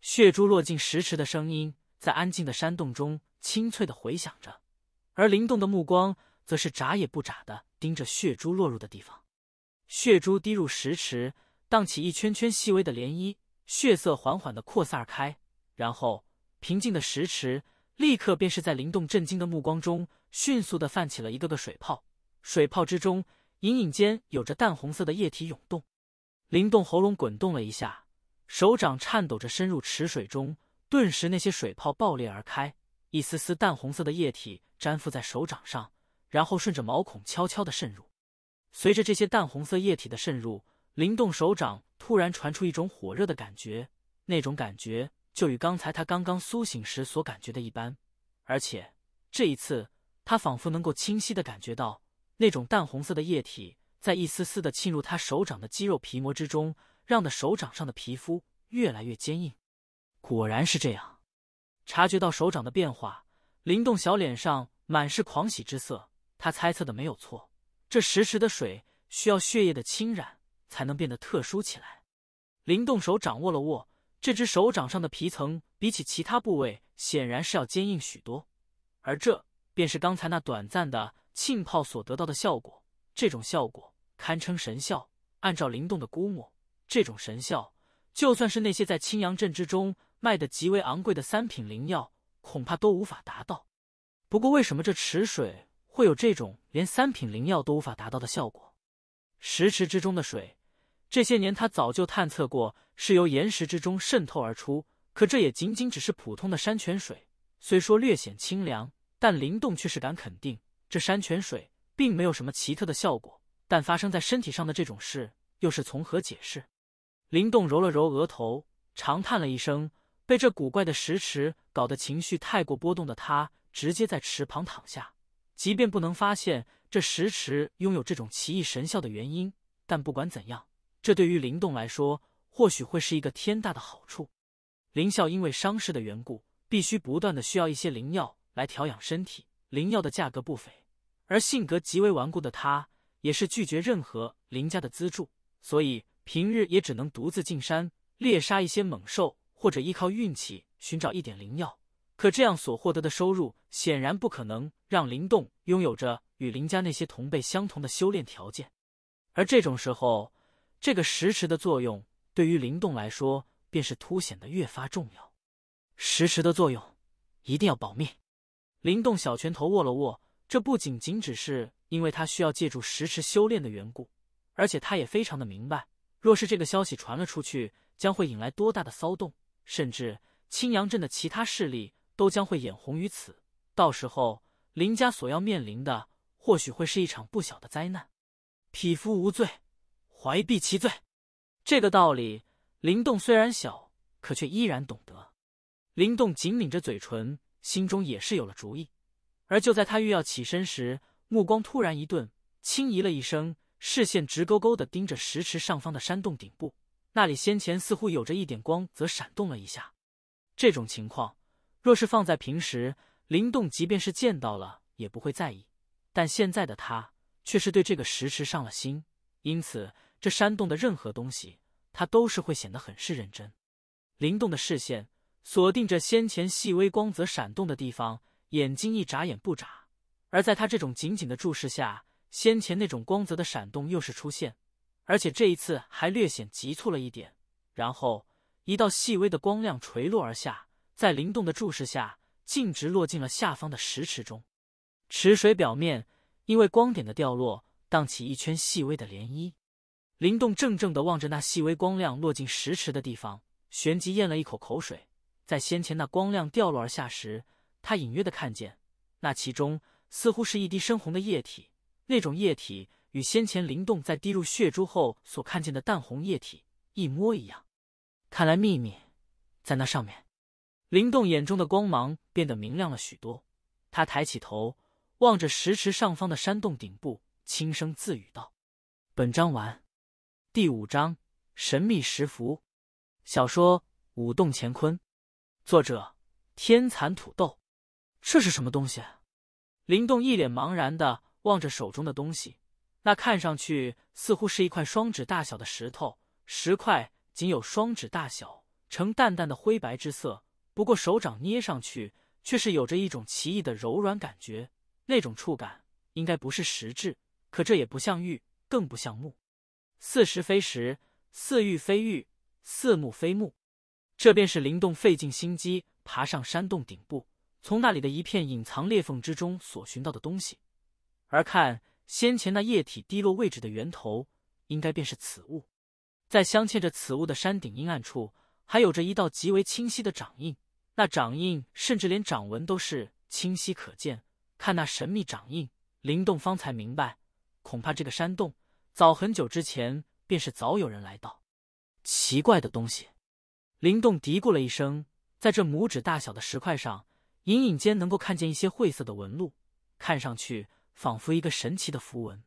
Speaker 1: 血珠落进石池的声音在安静的山洞中清脆的回响着，而灵动的目光则是眨也不眨的盯着血珠落入的地方。血珠滴入石池，荡起一圈圈细微的涟漪，血色缓缓的扩散开，然后平静的石池。立刻便是在灵动震惊的目光中，迅速的泛起了一个个水泡，水泡之中隐隐间有着淡红色的液体涌动。灵动喉咙滚动了一下，手掌颤抖着伸入池水中，顿时那些水泡爆裂而开，一丝丝淡红色的液体粘附在手掌上，然后顺着毛孔悄悄的渗入。随着这些淡红色液体的渗入，灵动手掌突然传出一种火热的感觉，那种感觉。就与刚才他刚刚苏醒时所感觉的一般，而且这一次他仿佛能够清晰的感觉到那种淡红色的液体在一丝丝的浸入他手掌的肌肉皮膜之中，让的手掌上的皮肤越来越坚硬。果然是这样，察觉到手掌的变化，灵动小脸上满是狂喜之色。他猜测的没有错，这时时的水需要血液的侵染才能变得特殊起来。灵动手掌握了握。这只手掌上的皮层，比起其他部位显然是要坚硬许多，而这便是刚才那短暂的浸泡所得到的效果。这种效果堪称神效。按照灵动的估摸，这种神效，就算是那些在青阳镇之中卖的极为昂贵的三品灵药，恐怕都无法达到。不过，为什么这池水会有这种连三品灵药都无法达到的效果？石池之中的水。这些年，他早就探测过，是由岩石之中渗透而出。可这也仅仅只是普通的山泉水，虽说略显清凉，但林动却是敢肯定，这山泉水并没有什么奇特的效果。但发生在身体上的这种事，又是从何解释？林动揉了揉额头，长叹了一声，被这古怪的石池搞得情绪太过波动的他，直接在池旁躺下。即便不能发现这石池拥有这种奇异神效的原因，但不管怎样。这对于林动来说，或许会是一个天大的好处。林啸因为伤势的缘故，必须不断的需要一些灵药来调养身体。灵药的价格不菲，而性格极为顽固的他，也是拒绝任何林家的资助，所以平日也只能独自进山猎杀一些猛兽，或者依靠运气寻找一点灵药。可这样所获得的收入，显然不可能让林动拥有着与林家那些同辈相同的修炼条件。而这种时候，这个石池的作用对于林动来说，便是凸显得越发重要。石池的作用一定要保密。林动小拳头握了握，这不仅仅只是因为他需要借助石池修炼的缘故，而且他也非常的明白，若是这个消息传了出去，将会引来多大的骚动，甚至青阳镇的其他势力都将会眼红于此。到时候，林家所要面临的或许会是一场不小的灾难。匹夫无罪。怀璧其罪，这个道理，林动虽然小，可却依然懂得。林动紧抿着嘴唇，心中也是有了主意。而就在他欲要起身时，目光突然一顿，轻移了一声，视线直勾勾的盯着石池上方的山洞顶部，那里先前似乎有着一点光泽闪动了一下。这种情况，若是放在平时，林动即便是见到了也不会在意，但现在的他却是对这个石池上了心，因此。这山洞的任何东西，他都是会显得很是认真。灵动的视线锁定着先前细微光泽闪动的地方，眼睛一眨眼不眨。而在他这种紧紧的注视下，先前那种光泽的闪动又是出现，而且这一次还略显急促了一点。然后一道细微的光亮垂落而下，在灵动的注视下，径直落进了下方的石池中。池水表面因为光点的掉落，荡起一圈细微的涟漪。灵动怔怔的望着那细微光亮落进石池的地方，旋即咽了一口口水。在先前那光亮掉落而下时，他隐约的看见，那其中似乎是一滴深红的液体。那种液体与先前灵动在滴入血珠后所看见的淡红液体一模一样。看来秘密在那上面。灵动眼中的光芒变得明亮了许多。他抬起头，望着石池上方的山洞顶部，轻声自语道：“本章完。”第五章神秘石符，小说《舞动乾坤》，作者：天蚕土豆。这是什么东西？林动一脸茫然的望着手中的东西，那看上去似乎是一块双指大小的石头。石块仅有双指大小，呈淡淡的灰白之色。不过手掌捏上去，却是有着一种奇异的柔软感觉。那种触感应该不是石质，可这也不像玉，更不像木。似石非石，似玉非玉，似木非木，这便是林动费尽心机爬上山洞顶部，从那里的一片隐藏裂缝之中所寻到的东西。而看先前那液体滴落位置的源头，应该便是此物。在镶嵌着此物的山顶阴暗处，还有着一道极为清晰的掌印，那掌印甚至连掌纹都是清晰可见。看那神秘掌印，林动方才明白，恐怕这个山洞。早很久之前，便是早有人来到。奇怪的东西，林动嘀咕了一声。在这拇指大小的石块上，隐隐间能够看见一些晦涩的纹路，看上去仿佛一个神奇的符文。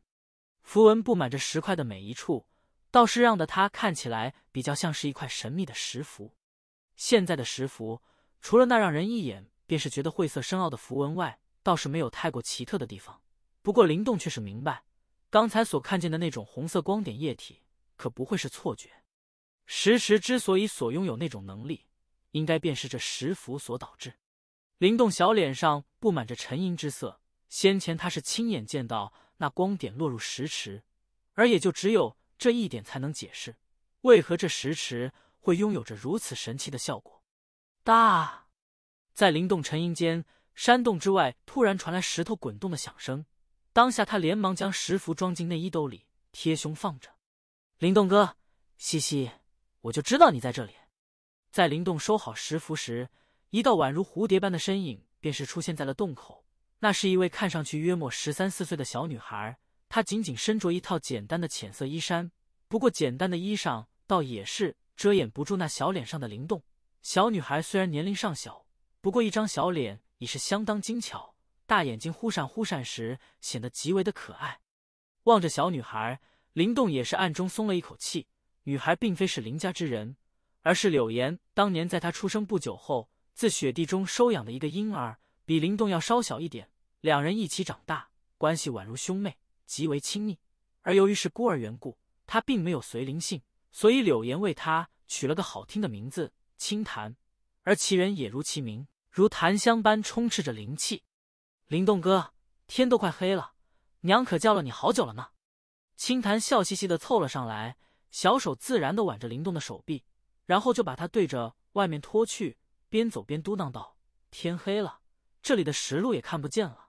Speaker 1: 符文布满着石块的每一处，倒是让的它看起来比较像是一块神秘的石符。现在的石符，除了那让人一眼便是觉得晦涩深奥的符文外，倒是没有太过奇特的地方。不过林动却是明白。刚才所看见的那种红色光点液体，可不会是错觉。石池之所以所拥有那种能力，应该便是这石符所导致。灵动小脸上布满着沉吟之色，先前他是亲眼见到那光点落入石池，而也就只有这一点才能解释，为何这石池会拥有着如此神奇的效果。大，在灵动沉吟间，山洞之外突然传来石头滚动的响声。当下，他连忙将石符装进内衣兜里，贴胸放着。灵动哥，嘻嘻，我就知道你在这里。在灵动收好石符时，一道宛如蝴蝶般的身影便是出现在了洞口。那是一位看上去约莫十三四岁的小女孩，她仅仅身着一套简单的浅色衣衫，不过简单的衣裳倒也是遮掩不住那小脸上的灵动。小女孩虽然年龄尚小，不过一张小脸已是相当精巧。大眼睛忽闪忽闪时，显得极为的可爱。望着小女孩，林动也是暗中松了一口气。女孩并非是林家之人，而是柳岩当年在她出生不久后，自雪地中收养的一个婴儿，比林动要稍小一点。两人一起长大，关系宛如兄妹，极为亲密。而由于是孤儿缘故，他并没有随灵性，所以柳岩为他取了个好听的名字——清檀。而其人也如其名，如檀香般充斥着灵气。灵动哥，天都快黑了，娘可叫了你好久了呢。青檀笑嘻嘻的凑了上来，小手自然的挽着灵动的手臂，然后就把他对着外面拖去，边走边嘟囔道：“天黑了，这里的石路也看不见了，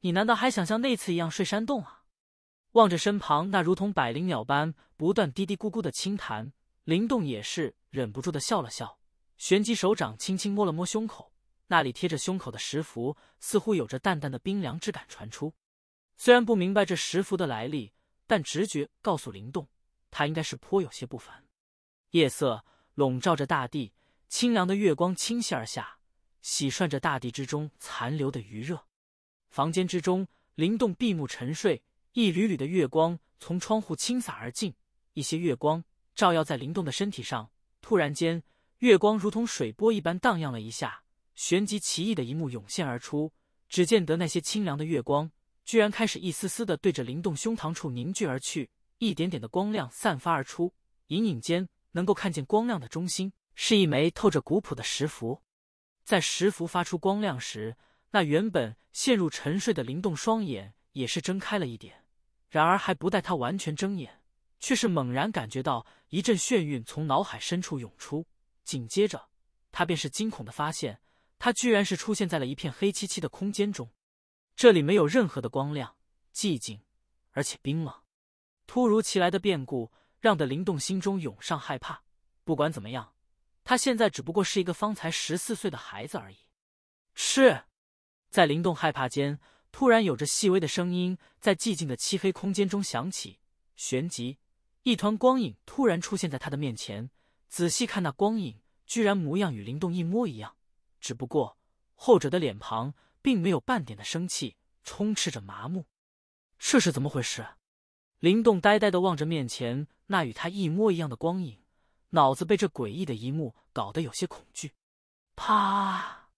Speaker 1: 你难道还想像那次一样睡山洞啊？”望着身旁那如同百灵鸟般不断嘀嘀咕咕的青檀，灵动也是忍不住的笑了笑，旋即手掌轻轻摸了摸胸口。那里贴着胸口的石符，似乎有着淡淡的冰凉之感传出。虽然不明白这石符的来历，但直觉告诉灵动，他应该是颇有些不凡。夜色笼罩着大地，清凉的月光倾泻而下，洗涮着大地之中残留的余热。房间之中，灵动闭目沉睡，一缕缕的月光从窗户倾洒而进，一些月光照耀在灵动的身体上。突然间，月光如同水波一般荡漾了一下。旋即，奇异的一幕涌现而出。只见得那些清凉的月光，居然开始一丝丝的对着灵动胸膛处凝聚而去，一点点的光亮散发而出，隐隐间能够看见光亮的中心是一枚透着古朴的石符。在石符发出光亮时，那原本陷入沉睡的灵动双眼也是睁开了一点。然而还不待他完全睁眼，却是猛然感觉到一阵眩晕从脑海深处涌出，紧接着他便是惊恐的发现。他居然是出现在了一片黑漆漆的空间中，这里没有任何的光亮，寂静，而且冰冷。突如其来的变故让的林动心中涌上害怕。不管怎么样，他现在只不过是一个方才十四岁的孩子而已。是，在林动害怕间，突然有着细微的声音在寂静的漆黑空间中响起，旋即一团光影突然出现在他的面前。仔细看，那光影居然模样与林动一模一样。只不过后者的脸庞并没有半点的生气，充斥着麻木。这是怎么回事？灵动呆呆的望着面前那与他一模一样的光影，脑子被这诡异的一幕搞得有些恐惧。啪！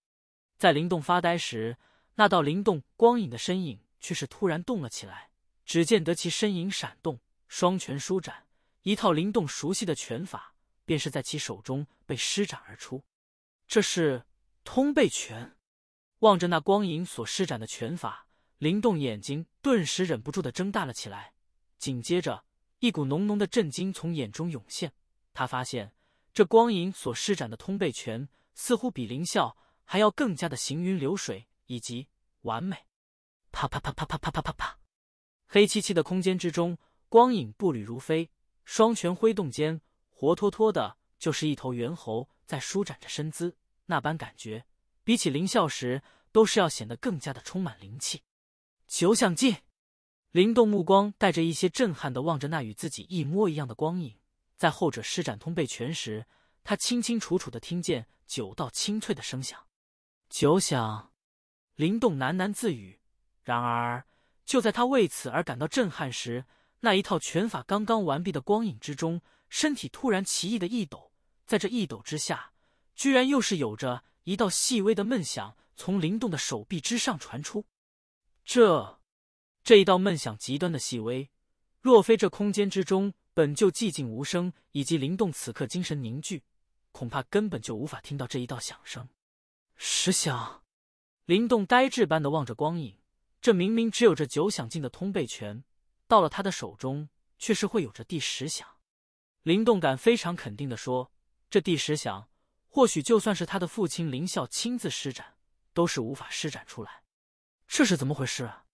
Speaker 1: 在灵动发呆时，那道灵动光影的身影却是突然动了起来。只见得其身影闪动，双拳舒展，一套灵动熟悉的拳法便是在其手中被施展而出。这是。通背拳，望着那光影所施展的拳法，灵动眼睛顿时忍不住的睁大了起来。紧接着，一股浓浓的震惊从眼中涌现。他发现，这光影所施展的通背拳，似乎比林啸还要更加的行云流水以及完美。啪啪啪啪啪啪啪啪啪，黑漆漆的空间之中，光影步履如飞，双拳挥动间，活脱脱的就是一头猿猴在舒展着身姿。那般感觉，比起灵笑时，都是要显得更加的充满灵气。九想尽，灵动目光带着一些震撼的望着那与自己一模一样的光影，在后者施展通背拳时，他清清楚楚的听见九道清脆的声响。九响，灵动喃喃自语。然而，就在他为此而感到震撼时，那一套拳法刚刚完毕的光影之中，身体突然奇异的一抖，在这一抖之下。居然又是有着一道细微的闷响从灵动的手臂之上传出，这这一道闷响极端的细微，若非这空间之中本就寂静无声，以及灵动此刻精神凝聚，恐怕根本就无法听到这一道响声。十响，灵动呆滞般的望着光影，这明明只有这九响境的通背拳，到了他的手中，却是会有着第十响。灵动感非常肯定的说：“这第十响。”或许就算是他的父亲林啸亲自施展，都是无法施展出来。这是怎么回事？啊？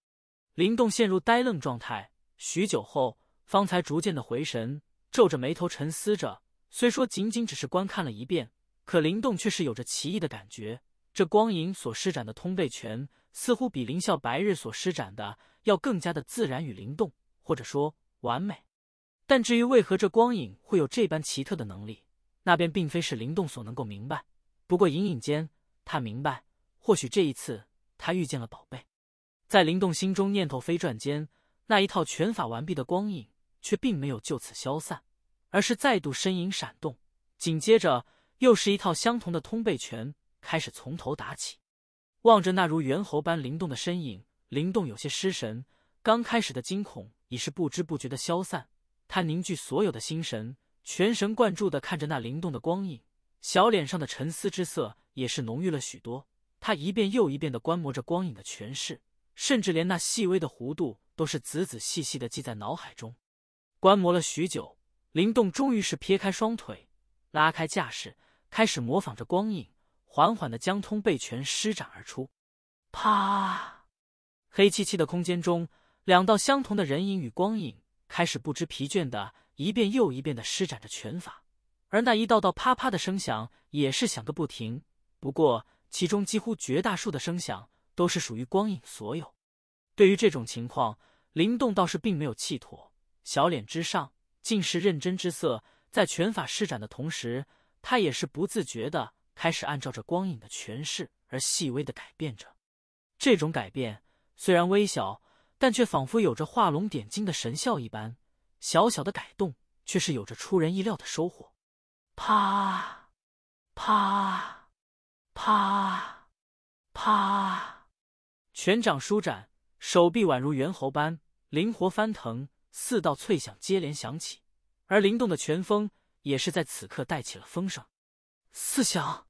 Speaker 1: 林动陷入呆愣状态，许久后方才逐渐的回神，皱着眉头沉思着。虽说仅仅只是观看了一遍，可林动却是有着奇异的感觉。这光影所施展的通背拳，似乎比林啸白日所施展的要更加的自然与灵动，或者说完美。但至于为何这光影会有这般奇特的能力？那便并非是灵动所能够明白，不过隐隐间，他明白，或许这一次他遇见了宝贝。在灵动心中念头飞转间，那一套拳法完毕的光影却并没有就此消散，而是再度身影闪动，紧接着又是一套相同的通背拳开始从头打起。望着那如猿猴般灵动的身影，灵动有些失神，刚开始的惊恐已是不知不觉的消散，他凝聚所有的心神。全神贯注的看着那灵动的光影，小脸上的沉思之色也是浓郁了许多。他一遍又一遍的观摩着光影的诠释，甚至连那细微的弧度都是仔仔细细的记在脑海中。观摩了许久，灵动终于是撇开双腿，拉开架势，开始模仿着光影，缓缓的将通背拳施展而出。啪！黑漆漆的空间中，两道相同的人影与光影开始不知疲倦的。一遍又一遍的施展着拳法，而那一道道啪啪的声响也是响个不停。不过，其中几乎绝大数的声响都是属于光影所有。对于这种情况，林动倒是并没有气妥，小脸之上尽是认真之色。在拳法施展的同时，他也是不自觉地开始按照着光影的诠释而细微的改变着。这种改变虽然微小，但却仿佛有着画龙点睛的神效一般。小小的改动却是有着出人意料的收获。啪，啪，啪，啪，拳掌舒展，手臂宛如猿猴般灵活翻腾，四道脆响接连响起，而灵动的拳风也是在此刻带起了风声。四响，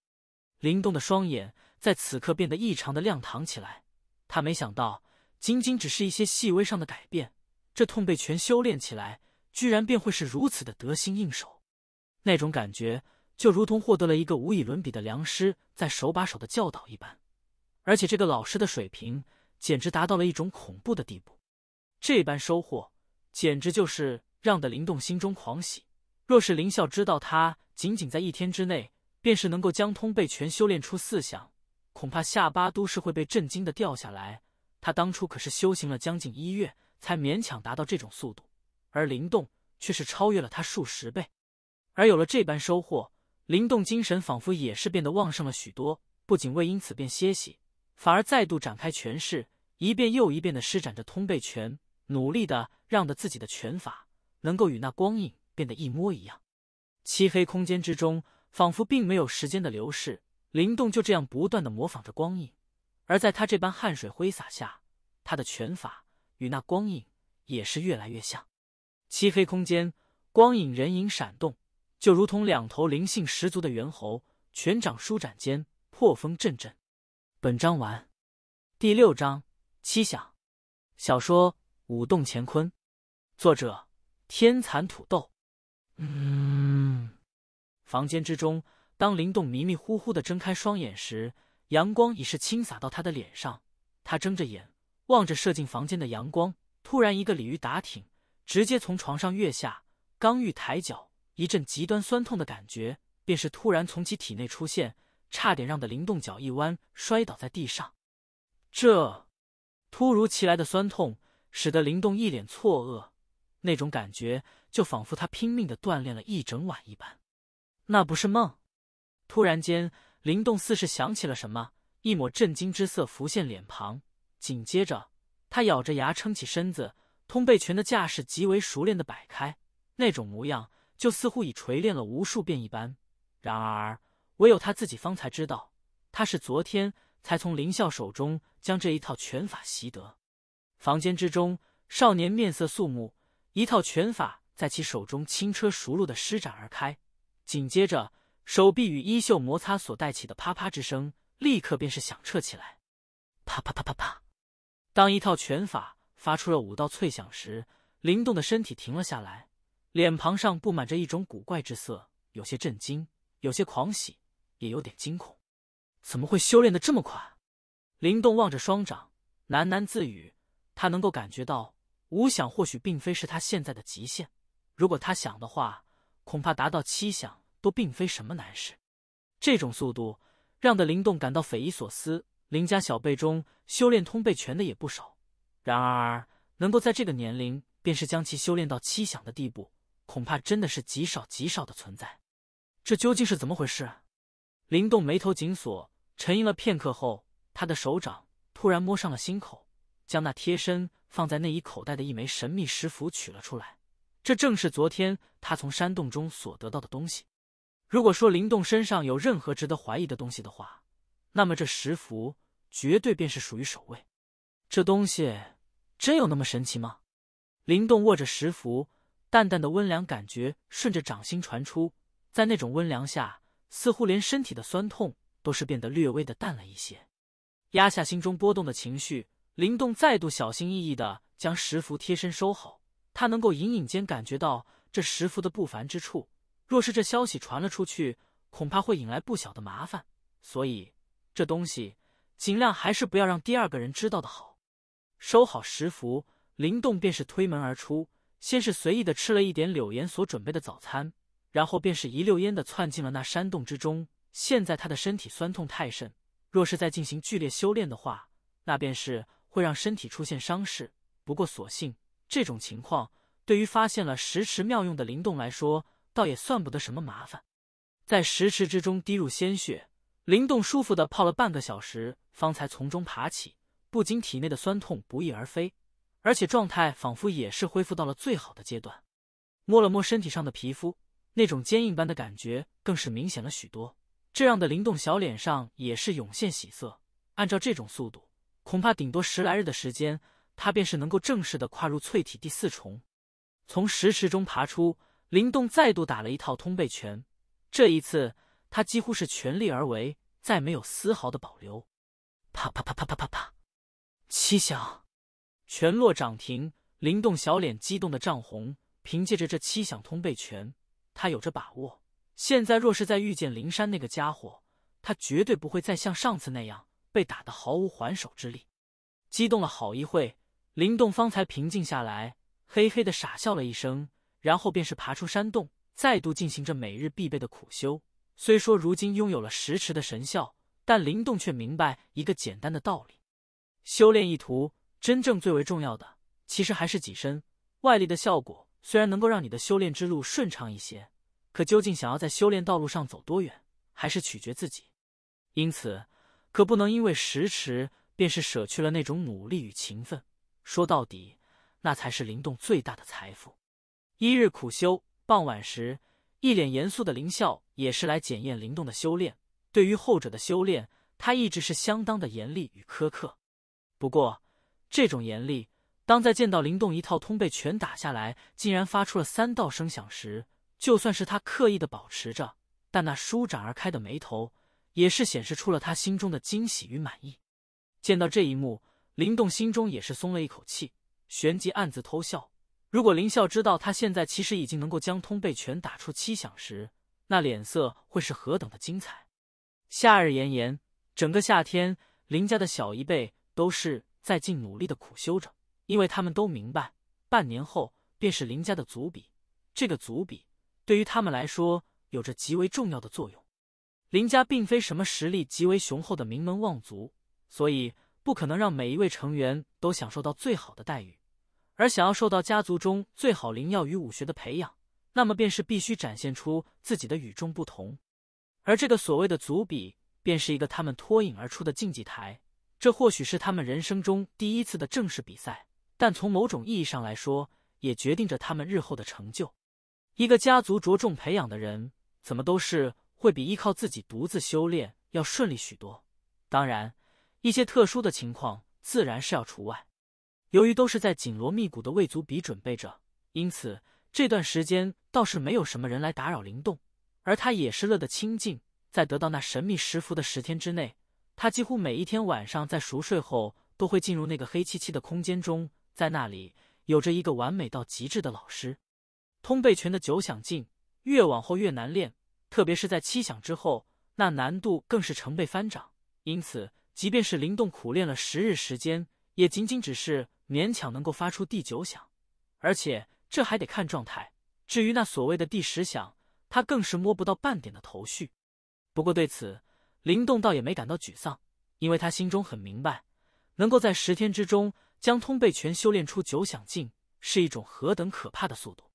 Speaker 1: 灵动的双眼在此刻变得异常的亮堂起来。他没想到，仅仅只是一些细微上的改变。这通背拳修炼起来，居然便会是如此的得心应手，那种感觉就如同获得了一个无以伦比的良师在手把手的教导一般，而且这个老师的水平简直达到了一种恐怖的地步。这般收获，简直就是让的林动心中狂喜。若是林笑知道他仅仅在一天之内，便是能够将通背拳修炼出四项，恐怕下巴都是会被震惊的掉下来。他当初可是修行了将近一月。才勉强达到这种速度，而灵动却是超越了他数十倍。而有了这般收获，灵动精神仿佛也是变得旺盛了许多。不仅未因此便歇息，反而再度展开拳势，一遍又一遍的施展着通背拳，努力的让得自己的拳法能够与那光影变得一模一样。漆黑空间之中，仿佛并没有时间的流逝。灵动就这样不断的模仿着光影，而在他这般汗水挥洒下，他的拳法。与那光影也是越来越像，漆黑空间，光影人影闪动，就如同两头灵性十足的猿猴，拳掌舒展间，破风阵阵。本章完。第六章七响。小说《舞动乾坤》，作者：天蚕土豆。嗯。房间之中，当林动迷迷糊糊的睁开双眼时，阳光已是倾洒到他的脸上。他睁着眼。望着射进房间的阳光，突然一个鲤鱼打挺，直接从床上跃下。刚欲抬脚，一阵极端酸痛的感觉便是突然从其体内出现，差点让的灵动脚一弯，摔倒在地上。这突如其来的酸痛，使得灵动一脸错愕。那种感觉，就仿佛他拼命的锻炼了一整晚一般。那不是梦。突然间，灵动似是想起了什么，一抹震惊之色浮现脸庞。紧接着，他咬着牙撑起身子，通背拳的架势极为熟练的摆开，那种模样就似乎已锤炼了无数遍一般。然而，唯有他自己方才知道，他是昨天才从林笑手中将这一套拳法习得。房间之中，少年面色肃穆，一套拳法在其手中轻车熟路的施展而开，紧接着，手臂与衣袖摩擦所带起的啪啪之声立刻便是响彻起来，啪啪啪啪啪。当一套拳法发出了五道脆响时，林动的身体停了下来，脸庞上布满着一种古怪之色，有些震惊，有些狂喜，也有点惊恐。怎么会修炼的这么快？林动望着双掌，喃喃自语。他能够感觉到，五响或许并非是他现在的极限，如果他想的话，恐怕达到七响都并非什么难事。这种速度，让的林动感到匪夷所思。林家小辈中修炼通背拳的也不少，然而能够在这个年龄便是将其修炼到七响的地步，恐怕真的是极少极少的存在。这究竟是怎么回事？林动眉头紧锁，沉吟了片刻后，他的手掌突然摸上了心口，将那贴身放在内衣口袋的一枚神秘石符取了出来。这正是昨天他从山洞中所得到的东西。如果说林动身上有任何值得怀疑的东西的话，那么这石符绝对便是属于守卫，这东西真有那么神奇吗？林动握着石符，淡淡的温凉感觉顺着掌心传出，在那种温凉下，似乎连身体的酸痛都是变得略微的淡了一些。压下心中波动的情绪，林动再度小心翼翼的将石符贴身收好。他能够隐隐间感觉到这石符的不凡之处，若是这消息传了出去，恐怕会引来不小的麻烦，所以。这东西，尽量还是不要让第二个人知道的好。收好石符，灵动便是推门而出。先是随意的吃了一点柳岩所准备的早餐，然后便是一溜烟的窜进了那山洞之中。现在他的身体酸痛太甚，若是再进行剧烈修炼的话，那便是会让身体出现伤势。不过所幸，这种情况对于发现了石池妙用的灵动来说，倒也算不得什么麻烦。在石池之中滴入鲜血。灵动舒服的泡了半个小时，方才从中爬起。不仅体内的酸痛不翼而飞，而且状态仿佛也是恢复到了最好的阶段。摸了摸身体上的皮肤，那种坚硬般的感觉更是明显了许多。这样的灵动小脸上也是涌现喜色。按照这种速度，恐怕顶多十来日的时间，他便是能够正式的跨入淬体第四重。从石池中爬出，灵动再度打了一套通背拳。这一次。他几乎是全力而为，再没有丝毫的保留。啪啪啪啪啪啪啪，七响，拳落涨停。林动小脸激动的涨红，凭借着这七响通背拳，他有着把握。现在若是再遇见灵山那个家伙，他绝对不会再像上次那样被打得毫无还手之力。激动了好一会，林动方才平静下来，嘿嘿的傻笑了一声，然后便是爬出山洞，再度进行着每日必备的苦修。虽说如今拥有了十池的神效，但林动却明白一个简单的道理：修炼一途，真正最为重要的，其实还是己身。外力的效果虽然能够让你的修炼之路顺畅一些，可究竟想要在修炼道路上走多远，还是取决自己。因此，可不能因为时迟便是舍去了那种努力与勤奋。说到底，那才是林动最大的财富。一日苦修，傍晚时。一脸严肃的林笑也是来检验林动的修炼，对于后者的修炼，他一直是相当的严厉与苛刻。不过，这种严厉，当在见到林动一套通背拳打下来，竟然发出了三道声响时，就算是他刻意的保持着，但那舒展而开的眉头，也是显示出了他心中的惊喜与满意。见到这一幕，林动心中也是松了一口气，旋即暗自偷笑。如果林笑知道他现在其实已经能够将通背拳打出七响时，那脸色会是何等的精彩！夏日炎炎，整个夏天，林家的小一辈都是在尽努力的苦修着，因为他们都明白，半年后便是林家的族比，这个族比对于他们来说有着极为重要的作用。林家并非什么实力极为雄厚的名门望族，所以不可能让每一位成员都享受到最好的待遇。而想要受到家族中最好灵药与武学的培养，那么便是必须展现出自己的与众不同。而这个所谓的族比，便是一个他们脱颖而出的竞技台。这或许是他们人生中第一次的正式比赛，但从某种意义上来说，也决定着他们日后的成就。一个家族着重培养的人，怎么都是会比依靠自己独自修炼要顺利许多。当然，一些特殊的情况自然是要除外。由于都是在紧锣密鼓的为族比准备着，因此这段时间倒是没有什么人来打扰灵动，而他也是乐得清静。在得到那神秘石符的十天之内，他几乎每一天晚上在熟睡后都会进入那个黑漆漆的空间中，在那里有着一个完美到极致的老师。通背拳的九响劲越往后越难练，特别是在七响之后，那难度更是成倍翻涨。因此，即便是灵动苦练了十日时间。也仅仅只是勉强能够发出第九响，而且这还得看状态。至于那所谓的第十响，他更是摸不到半点的头绪。不过对此，林动倒也没感到沮丧，因为他心中很明白，能够在十天之中将通背拳修炼出九响境，是一种何等可怕的速度。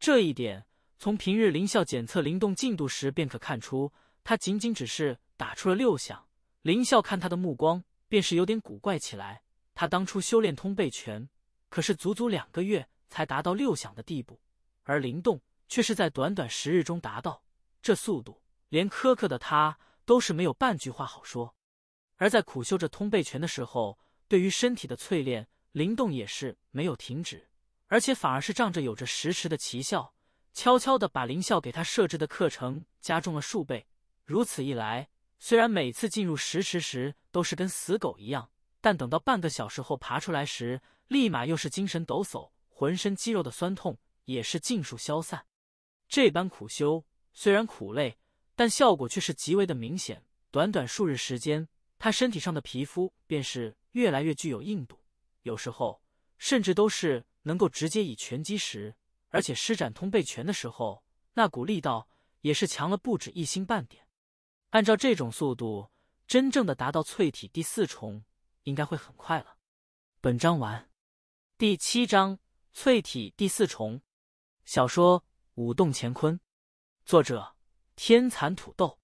Speaker 1: 这一点从平日林啸检测林动进度时便可看出。他仅仅只是打出了六响，林啸看他的目光便是有点古怪起来。他当初修炼通背拳，可是足足两个月才达到六响的地步，而林动却是在短短十日中达到，这速度连苛刻的他都是没有半句话好说。而在苦修着通背拳的时候，对于身体的淬炼，林动也是没有停止，而且反而是仗着有着石池的奇效，悄悄的把林啸给他设置的课程加重了数倍。如此一来，虽然每次进入石池时都是跟死狗一样。但等到半个小时后爬出来时，立马又是精神抖擞，浑身肌肉的酸痛也是尽数消散。这般苦修虽然苦累，但效果却是极为的明显。短短数日时间，他身体上的皮肤便是越来越具有硬度，有时候甚至都是能够直接以拳击时，而且施展通背拳的时候，那股力道也是强了不止一星半点。按照这种速度，真正的达到淬体第四重。应该会很快了。本章完。第七章：淬体第四重。小说《舞动乾坤》，作者：天蚕土豆。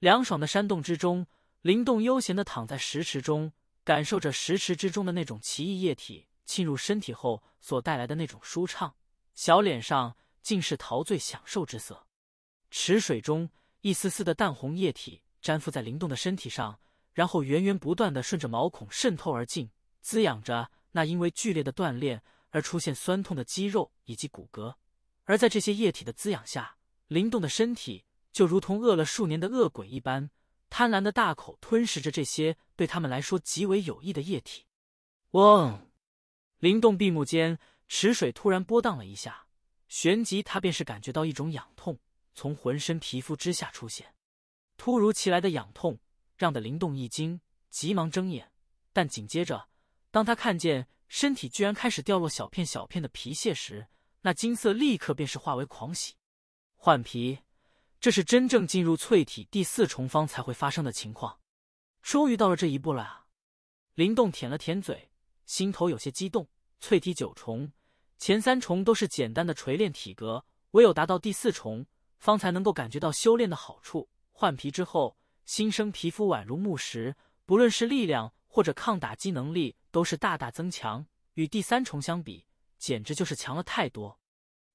Speaker 1: 凉爽的山洞之中，灵动悠闲的躺在石池中，感受着石池之中的那种奇异液体侵入身体后所带来的那种舒畅，小脸上尽是陶醉享受之色。池水中一丝丝的淡红液体粘附在灵动的身体上。然后源源不断的顺着毛孔渗透而进，滋养着那因为剧烈的锻炼而出现酸痛的肌肉以及骨骼。而在这些液体的滋养下，灵动的身体就如同饿了数年的饿鬼一般，贪婪的大口吞食着这些对他们来说极为有益的液体。嗡，灵动闭目间，池水突然波荡了一下，旋即他便是感觉到一种痒痛从浑身皮肤之下出现。突如其来的痒痛。让的灵动一惊，急忙睁眼，但紧接着，当他看见身体居然开始掉落小片小片的皮屑时，那金色立刻便是化为狂喜。换皮，这是真正进入淬体第四重方才会发生的情况。终于到了这一步了，灵动舔了舔嘴，心头有些激动。淬体九重前三重都是简单的锤炼体格，唯有达到第四重，方才能够感觉到修炼的好处。换皮之后。新生皮肤宛如木石，不论是力量或者抗打击能力，都是大大增强。与第三重相比，简直就是强了太多。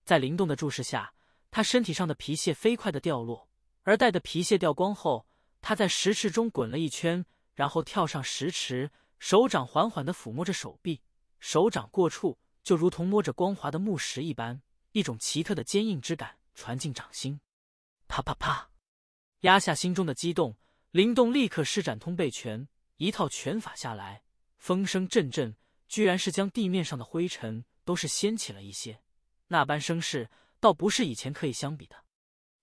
Speaker 1: 在灵动的注视下，他身体上的皮屑飞快的掉落，而待的皮屑掉光后，他在石池中滚了一圈，然后跳上石池，手掌缓缓的抚摸着手臂，手掌过处就如同摸着光滑的木石一般，一种奇特的坚硬之感传进掌心。啪啪啪，压下心中的激动。林动立刻施展通背拳，一套拳法下来，风声阵阵，居然是将地面上的灰尘都是掀起了一些。那般声势，倒不是以前可以相比的。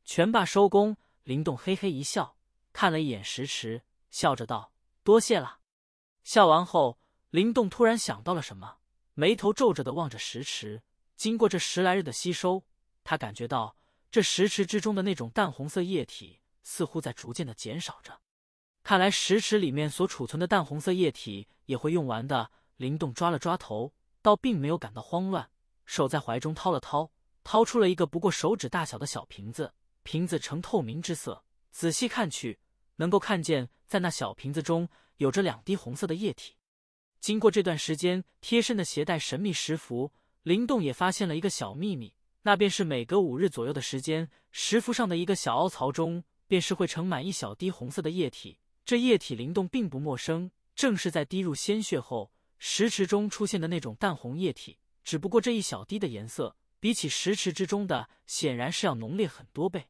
Speaker 1: 拳罢收功，林动嘿嘿一笑，看了一眼石池，笑着道：“多谢了。”笑完后，林动突然想到了什么，眉头皱着的望着石池。经过这十来日的吸收，他感觉到这石池之中的那种淡红色液体。似乎在逐渐的减少着，看来石池里面所储存的淡红色液体也会用完的。林动抓了抓头，倒并没有感到慌乱，手在怀中掏了掏，掏出了一个不过手指大小的小瓶子，瓶子呈透明之色，仔细看去，能够看见在那小瓶子中有着两滴红色的液体。经过这段时间贴身的携带神秘石符，林动也发现了一个小秘密，那便是每隔五日左右的时间，石符上的一个小凹槽中。便是会盛满一小滴红色的液体，这液体灵动并不陌生，正是在滴入鲜血后石池中出现的那种淡红液体。只不过这一小滴的颜色，比起石池之中的显然是要浓烈很多倍。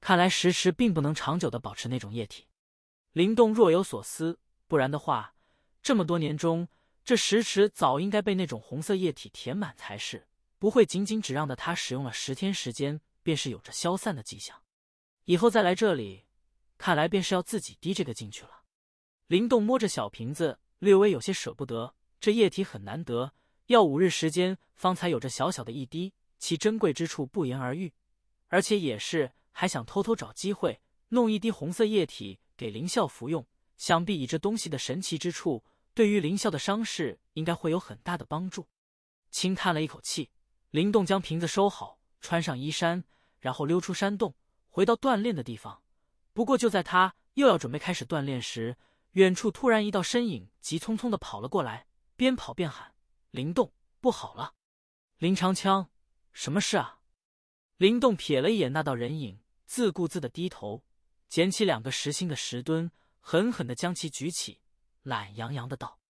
Speaker 1: 看来石池并不能长久的保持那种液体。灵动若有所思，不然的话，这么多年中这石池早应该被那种红色液体填满才是，不会仅仅只让的它使用了十天时间，便是有着消散的迹象。以后再来这里，看来便是要自己滴这个进去了。林动摸着小瓶子，略微有些舍不得。这液体很难得，要五日时间方才有着小小的一滴，其珍贵之处不言而喻。而且也是还想偷偷找机会弄一滴红色液体给林啸服用，想必以这东西的神奇之处，对于林啸的伤势应该会有很大的帮助。轻叹了一口气，林动将瓶子收好，穿上衣衫，然后溜出山洞。回到锻炼的地方，不过就在他又要准备开始锻炼时，远处突然一道身影急匆匆的跑了过来，边跑边喊：“林动，不好了！”林长枪，什么事啊？”林动瞥了一眼那道人影，自顾自的低头，捡起两个实心的石墩，狠狠的将其举起，懒洋洋的道：“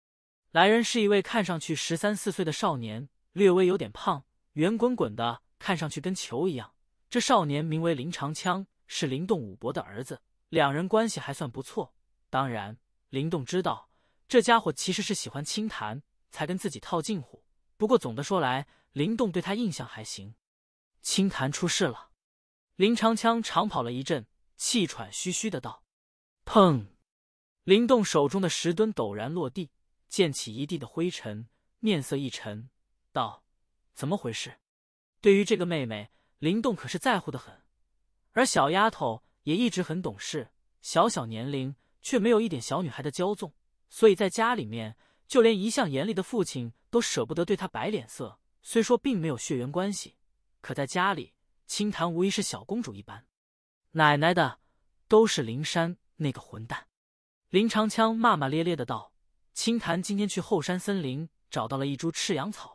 Speaker 1: 来人是一位看上去十三四岁的少年，略微有点胖，圆滚滚的，看上去跟球一样。”这少年名为林长枪，是林动武伯的儿子，两人关系还算不错。当然，林动知道这家伙其实是喜欢清潭，才跟自己套近乎。不过总的说来，林动对他印象还行。清潭出事了，林长枪长跑了一阵，气喘吁吁的道：“砰！”林动手中的石墩陡然落地，溅起一地的灰尘，面色一沉，道：“怎么回事？”对于这个妹妹。林动可是在乎的很，而小丫头也一直很懂事，小小年龄却没有一点小女孩的骄纵，所以在家里面，就连一向严厉的父亲都舍不得对她摆脸色。虽说并没有血缘关系，可在家里，清檀无疑是小公主一般。奶奶的，都是灵山那个混蛋！林长枪骂骂咧咧的道。清檀今天去后山森林找到了一株赤阳草。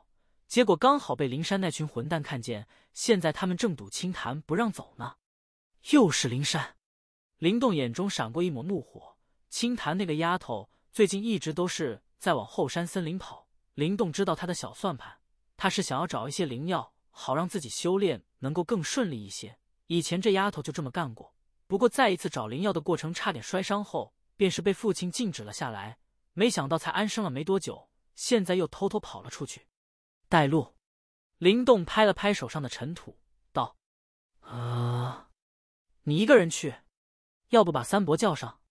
Speaker 1: 结果刚好被灵山那群混蛋看见，现在他们正赌青檀不让走呢。又是灵山，林动眼中闪过一抹怒火。青檀那个丫头最近一直都是在往后山森林跑，林动知道她的小算盘，他是想要找一些灵药，好让自己修炼能够更顺利一些。以前这丫头就这么干过，不过再一次找灵药的过程差点摔伤后，便是被父亲禁止了下来。没想到才安生了没多久，现在又偷偷跑了出去。带路，林动拍了拍手上的尘土，道：“啊，你一个人去？要不把三伯叫上？”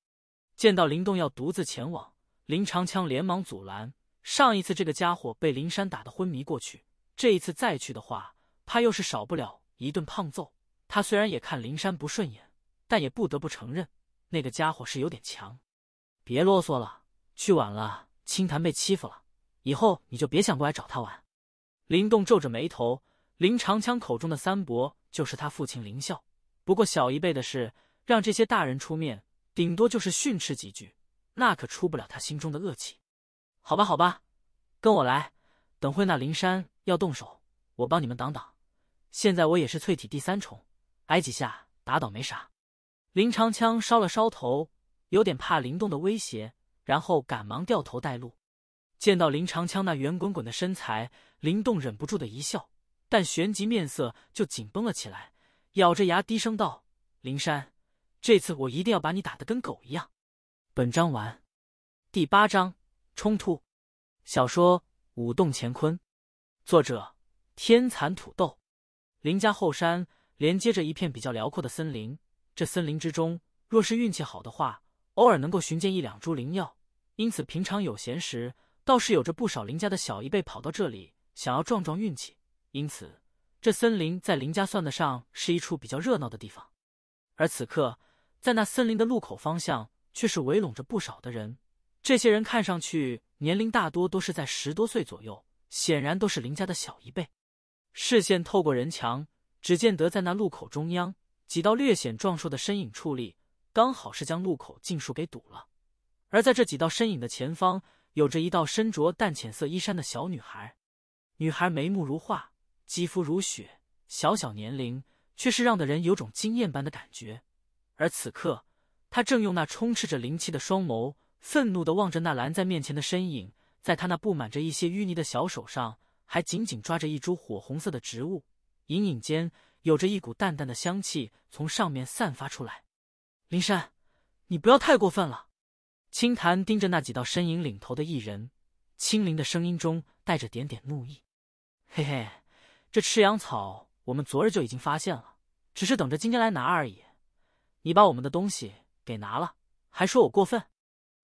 Speaker 1: 见到林动要独自前往，林长枪连忙阻拦。上一次这个家伙被林山打得昏迷过去，这一次再去的话，怕又是少不了一顿胖揍。他虽然也看林山不顺眼，但也不得不承认，那个家伙是有点强。别啰嗦了，去晚了，青檀被欺负了，以后你就别想过来找他玩。林动皱着眉头，林长枪口中的三伯就是他父亲林啸。不过小一辈的事，让这些大人出面，顶多就是训斥几句，那可出不了他心中的恶气。好吧，好吧，跟我来。等会那林山要动手，我帮你们挡挡。现在我也是淬体第三重，挨几下打倒没啥。林长枪烧了烧头，有点怕林动的威胁，然后赶忙掉头带路。见到林长枪那圆滚滚的身材，林动忍不住的一笑，但旋即面色就紧绷了起来，咬着牙低声道：“林山，这次我一定要把你打得跟狗一样。”本章完。第八章冲突。小说《舞动乾坤》，作者：天蚕土豆。林家后山连接着一片比较辽阔的森林，这森林之中，若是运气好的话，偶尔能够寻见一两株灵药。因此，平常有闲时。倒是有着不少林家的小一辈跑到这里，想要撞撞运气。因此，这森林在林家算得上是一处比较热闹的地方。而此刻，在那森林的路口方向，却是围拢着不少的人。这些人看上去年龄大多都是在十多岁左右，显然都是林家的小一辈。视线透过人墙，只见得在那路口中央，几道略显壮硕的身影矗立，刚好是将路口尽数给堵了。而在这几道身影的前方，有着一道身着淡浅色衣衫的小女孩，女孩眉目如画，肌肤如雪，小小年龄却是让的人有种惊艳般的感觉。而此刻，她正用那充斥着灵气的双眸，愤怒的望着那拦在面前的身影，在她那布满着一些淤泥的小手上，还紧紧抓着一株火红色的植物，隐隐间有着一股淡淡的香气从上面散发出来。林山，你不要太过分了。青檀盯着那几道身影，领头的一人，轻灵的声音中带着点点怒意：“嘿嘿，这赤阳草我们昨日就已经发现了，只是等着今天来拿而已。你把我们的东西给拿了，还说我过分？”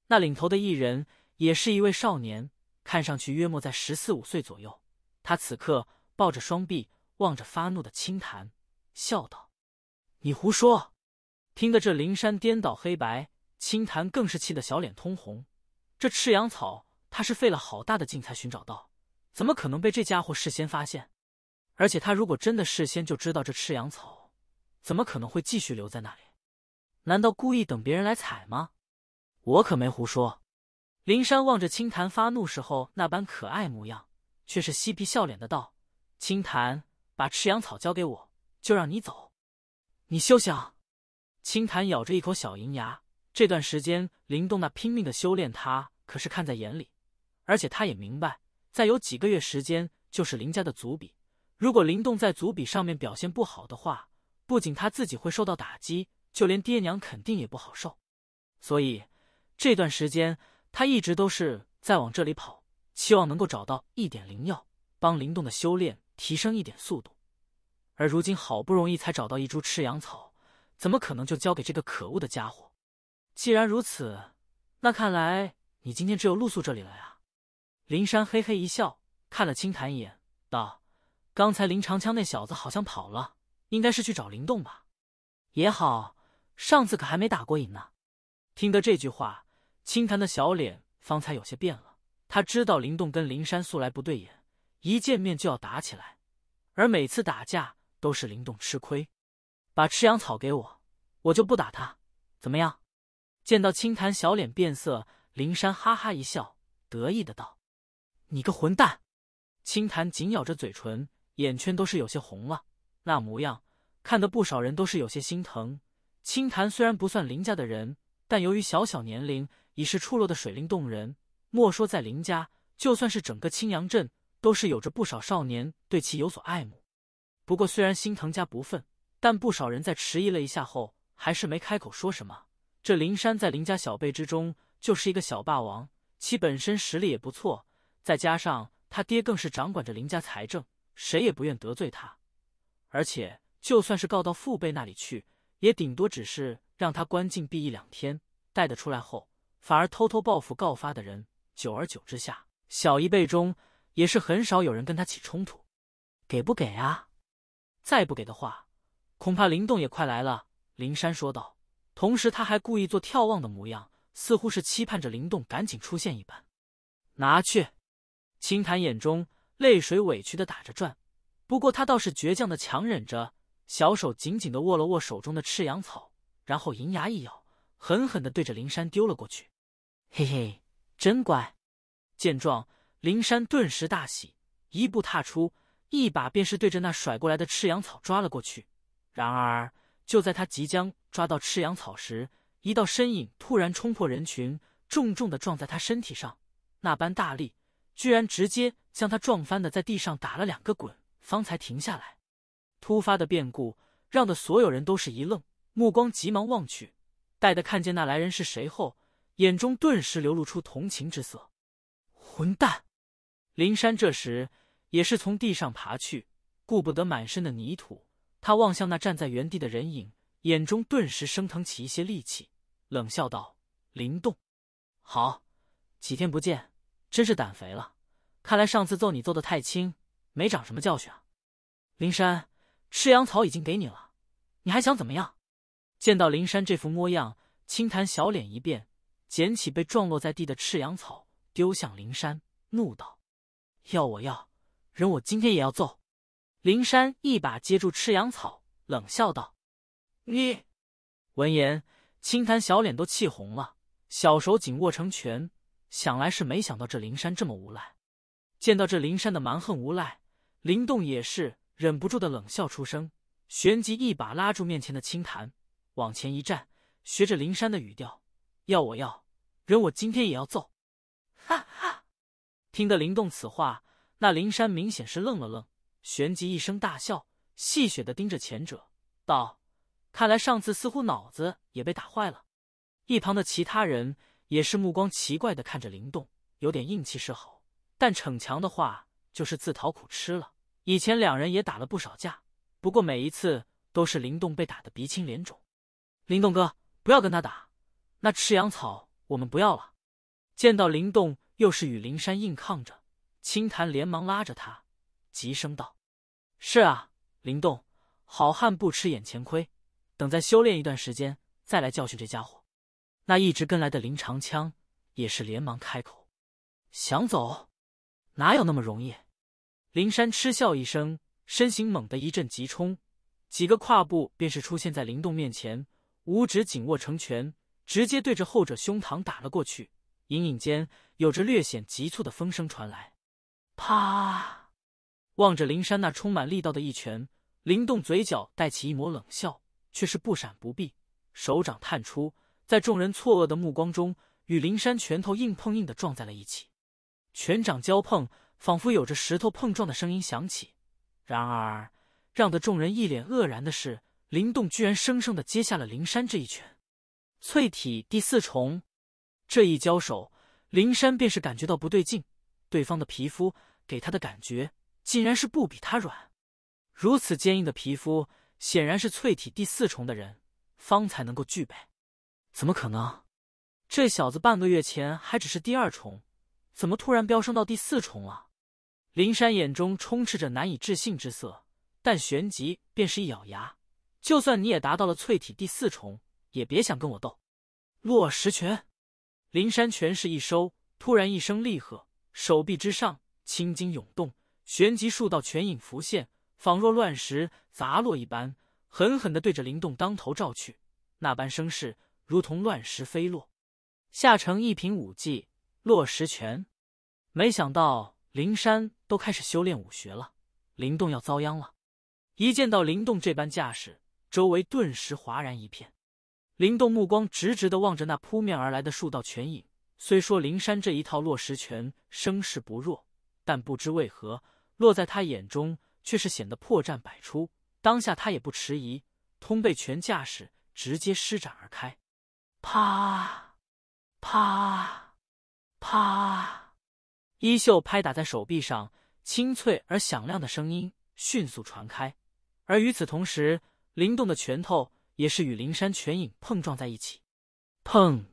Speaker 1: 那领头的一人也是一位少年，看上去约莫在十四五岁左右。他此刻抱着双臂，望着发怒的青檀，笑道：“你胡说！”听得这灵山颠倒黑白。青檀更是气得小脸通红，这赤阳草他是费了好大的劲才寻找到，怎么可能被这家伙事先发现？而且他如果真的事先就知道这赤阳草，怎么可能会继续留在那里？难道故意等别人来采吗？我可没胡说。林山望着青檀发怒时候那般可爱模样，却是嬉皮笑脸的道：“青檀，把赤阳草交给我，就让你走。你休想！”青檀咬着一口小银牙。这段时间，林动那拼命的修炼，他可是看在眼里。而且他也明白，再有几个月时间就是林家的族比，如果林动在族比上面表现不好的话，不仅他自己会受到打击，就连爹娘肯定也不好受。所以这段时间，他一直都是在往这里跑，希望能够找到一点灵药，帮林动的修炼提升一点速度。而如今好不容易才找到一株赤阳草，怎么可能就交给这个可恶的家伙？既然如此，那看来你今天只有露宿这里了呀。林山嘿嘿一笑，看了青檀一眼，道：“刚才林长枪那小子好像跑了，应该是去找林动吧。也好，上次可还没打过瘾呢。”听得这句话，青檀的小脸方才有些变了。他知道林动跟灵山素来不对眼，一见面就要打起来，而每次打架都是林动吃亏。把赤阳草给我，我就不打他，怎么样？见到青檀小脸变色，灵山哈哈一笑，得意的道：“你个混蛋！”青檀紧咬着嘴唇，眼圈都是有些红了，那模样看得不少人都是有些心疼。青檀虽然不算林家的人，但由于小小年龄已是出落的水灵动人，莫说在林家，就算是整个青阳镇，都是有着不少少年对其有所爱慕。不过虽然心疼加不忿，但不少人在迟疑了一下后，还是没开口说什么。这林山在林家小辈之中就是一个小霸王，其本身实力也不错，再加上他爹更是掌管着林家财政，谁也不愿得罪他。而且就算是告到父辈那里去，也顶多只是让他关禁闭一两天，带得出来后，反而偷偷报复告发的人。久而久之下，小一辈中也是很少有人跟他起冲突。给不给啊？再不给的话，恐怕林动也快来了。”林山说道。同时，他还故意做眺望的模样，似乎是期盼着灵动赶紧出现一般。拿去，青檀眼中泪水委屈的打着转，不过他倒是倔强的强忍着，小手紧紧的握了握手中的赤阳草，然后银牙一咬，狠狠的对着灵山丢了过去。嘿嘿，真乖。见状，灵山顿时大喜，一步踏出，一把便是对着那甩过来的赤阳草抓了过去。然而。就在他即将抓到赤羊草时，一道身影突然冲破人群，重重的撞在他身体上，那般大力，居然直接将他撞翻的，在地上打了两个滚，方才停下来。突发的变故，让的所有人都是一愣，目光急忙望去，待的看见那来人是谁后，眼中顿时流露出同情之色。混蛋！灵山这时也是从地上爬去，顾不得满身的泥土。他望向那站在原地的人影，眼中顿时升腾起一些戾气，冷笑道：“林动，好，几天不见，真是胆肥了。看来上次揍你揍的太轻，没长什么教训啊。”林山，赤阳草已经给你了，你还想怎么样？见到林山这副模样，青檀小脸一变，捡起被撞落在地的赤阳草，丢向林山，怒道：“要我要人，我今天也要揍。”灵山一把接住赤羊草，冷笑道：“你。”闻言，青檀小脸都气红了，小手紧握成拳。想来是没想到这灵山这么无赖。见到这灵山的蛮横无赖，灵动也是忍不住的冷笑出声，旋即一把拉住面前的青檀，往前一站，学着灵山的语调：“要我要人，我今天也要揍！”哈哈。听得灵动此话，那灵山明显是愣了愣。旋即一声大笑，戏谑的盯着前者道：“看来上次似乎脑子也被打坏了。”一旁的其他人也是目光奇怪的看着林动，有点硬气是好，但逞强的话就是自讨苦吃了。以前两人也打了不少架，不过每一次都是林动被打得鼻青脸肿。林动哥，不要跟他打，那赤阳草我们不要了。见到林动又是与灵山硬抗着，青檀连忙拉着他。急声道：“是啊，林动，好汉不吃眼前亏，等再修炼一段时间再来教训这家伙。”那一直跟来的林长枪也是连忙开口：“想走？哪有那么容易？”林山嗤笑一声，身形猛的一阵急冲，几个跨步便是出现在林动面前，五指紧握成拳，直接对着后者胸膛打了过去。隐隐间有着略显急促的风声传来，啪。望着灵山那充满力道的一拳，灵动嘴角带起一抹冷笑，却是不闪不避，手掌探出，在众人错愕的目光中，与灵山拳头硬碰硬的撞在了一起。拳掌交碰，仿佛有着石头碰撞的声音响起。然而，让得众人一脸愕然的是，灵动居然生生的接下了灵山这一拳。淬体第四重，这一交手，灵山便是感觉到不对劲，对方的皮肤给他的感觉。竟然是不比他软，如此坚硬的皮肤，显然是淬体第四重的人方才能够具备。怎么可能？这小子半个月前还只是第二重，怎么突然飙升到第四重了？林山眼中充斥着难以置信之色，但旋即便是一咬牙：“就算你也达到了淬体第四重，也别想跟我斗！”落石拳，林山拳势一收，突然一声厉喝，手臂之上青筋涌动。旋即，数道拳影浮现，仿若乱石砸落一般，狠狠的对着林动当头照去。那般声势，如同乱石飞落。下城一品武技落石拳，没想到灵山都开始修炼武学了，林动要遭殃了！一见到林动这般架势，周围顿时哗然一片。林动目光直直的望着那扑面而来的数道拳影，虽说灵山这一套落石拳声势不弱，但不知为何。落在他眼中，却是显得破绽百出。当下他也不迟疑，通背拳架势直接施展而开，啪啪啪，衣袖拍打在手臂上，清脆而响亮的声音迅速传开。而与此同时，灵动的拳头也是与灵山拳影碰撞在一起，砰！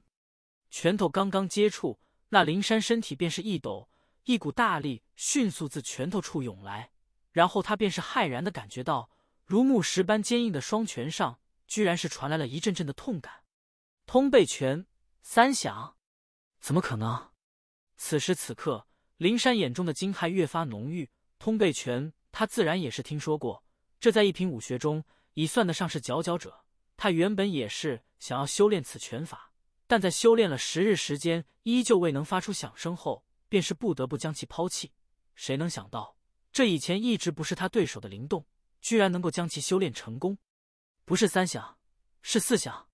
Speaker 1: 拳头刚刚接触，那灵山身体便是一抖。一股大力迅速自拳头处涌来，然后他便是骇然的感觉到，如木石般坚硬的双拳上，居然是传来了一阵阵的痛感。通背拳三响，怎么可能？此时此刻，灵山眼中的惊骇越发浓郁。通背拳，他自然也是听说过，这在一品武学中已算得上是佼佼者。他原本也是想要修炼此拳法，但在修炼了十日时间，依旧未能发出响声后。便是不得不将其抛弃。谁能想到，这以前一直不是他对手的灵动，居然能够将其修炼成功？不是三响，是四响。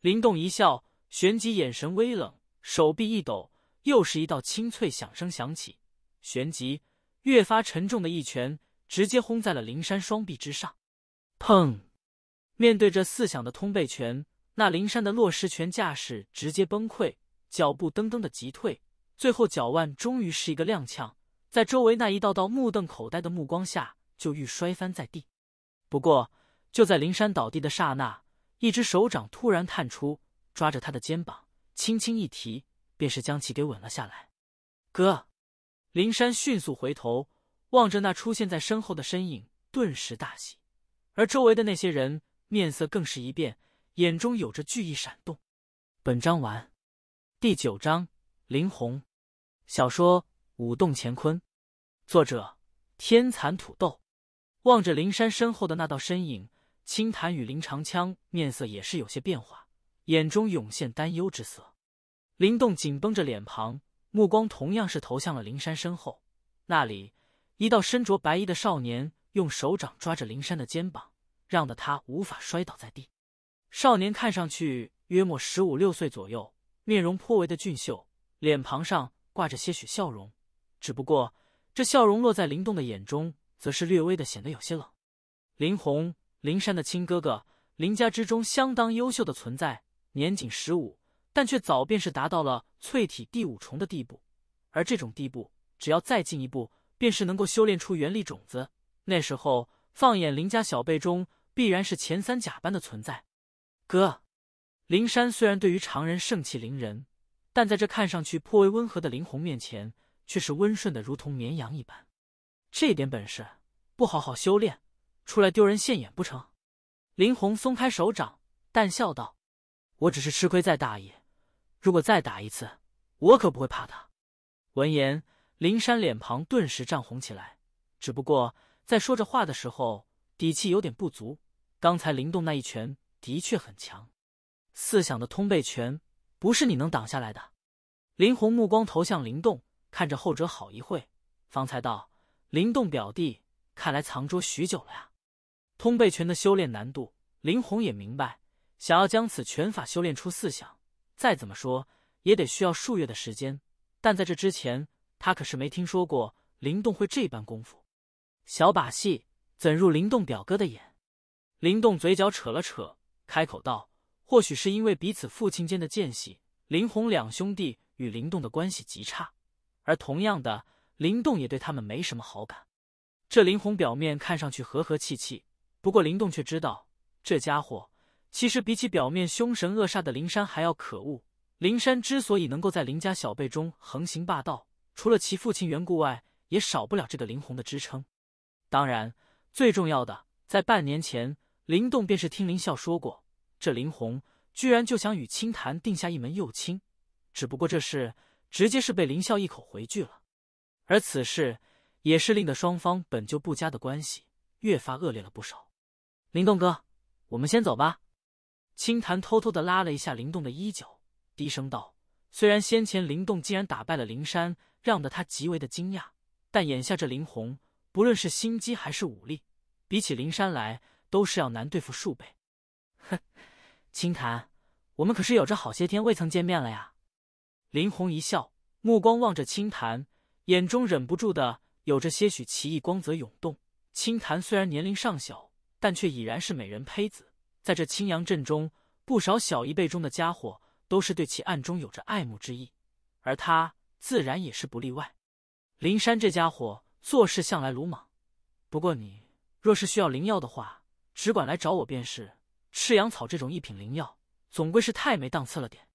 Speaker 1: 灵动一笑，旋即眼神微冷，手臂一抖，又是一道清脆响声响起，旋即越发沉重的一拳直接轰在了灵山双臂之上。砰！面对着四响的通背拳，那灵山的落石拳架势直接崩溃，脚步噔噔的急退。最后脚腕终于是一个踉跄，在周围那一道道目瞪口呆的目光下，就欲摔翻在地。不过就在林山倒地的刹那，一只手掌突然探出，抓着他的肩膀，轻轻一提，便是将其给稳了下来。哥！林山迅速回头，望着那出现在身后的身影，顿时大喜。而周围的那些人面色更是一变，眼中有着惧意闪动。本章完。第九章：林红。小说《舞动乾坤》，作者：天蚕土豆。望着灵山身后的那道身影，青檀与林长枪面色也是有些变化，眼中涌现担忧之色。林动紧绷着脸庞，目光同样是投向了灵山身后。那里，一道身着白衣的少年用手掌抓着灵山的肩膀，让得他无法摔倒在地。少年看上去约莫十五六岁左右，面容颇为的俊秀，脸庞上。挂着些许笑容，只不过这笑容落在林动的眼中，则是略微的显得有些冷。林红，林山的亲哥哥，林家之中相当优秀的存在，年仅十五，但却早便是达到了淬体第五重的地步。而这种地步，只要再进一步，便是能够修炼出元力种子。那时候，放眼林家小辈中，必然是前三甲般的存在。哥，林山虽然对于常人盛气凌人。但在这看上去颇为温和的林红面前，却是温顺的如同绵羊一般。这点本事，不好好修炼，出来丢人现眼不成？林红松开手掌，淡笑道：“我只是吃亏在大意，如果再打一次，我可不会怕他。”闻言，林山脸庞顿时涨红起来，只不过在说着话的时候，底气有点不足。刚才林动那一拳的确很强，四响的通背拳。不是你能挡下来的。林红目光投向林动，看着后者好一会，方才道：“林动表弟，看来藏拙许久了呀。”通背拳的修炼难度，林红也明白，想要将此拳法修炼出四项，再怎么说也得需要数月的时间。但在这之前，他可是没听说过林动会这般功夫。小把戏怎入林动表哥的眼？林动嘴角扯了扯，开口道。或许是因为彼此父亲间的间隙，林红两兄弟与林动的关系极差，而同样的，林动也对他们没什么好感。这林红表面看上去和和气气，不过林动却知道，这家伙其实比起表面凶神恶煞的林山还要可恶。林山之所以能够在林家小辈中横行霸道，除了其父亲缘故外，也少不了这个林红的支撑。当然，最重要的，在半年前，林动便是听林啸说过。这林红居然就想与青檀定下一门幼亲，只不过这事直接是被林笑一口回拒了，而此事也是令得双方本就不佳的关系越发恶劣了不少。林动哥，我们先走吧。青檀偷偷的拉了一下林动的衣角，低声道：“虽然先前林动竟然打败了林山，让得他极为的惊讶，但眼下这林红不论是心机还是武力，比起林山来都是要难对付数倍。”哼。清檀，我们可是有着好些天未曾见面了呀！林红一笑，目光望着清檀，眼中忍不住的有着些许奇异光泽涌动。清檀虽然年龄尚小，但却已然是美人胚子，在这青阳镇中，不少小一辈中的家伙都是对其暗中有着爱慕之意，而他自然也是不例外。林山这家伙做事向来鲁莽，不过你若是需要灵药的话，只管来找我便是。赤阳草这种一品灵药，总归是太没档次了点。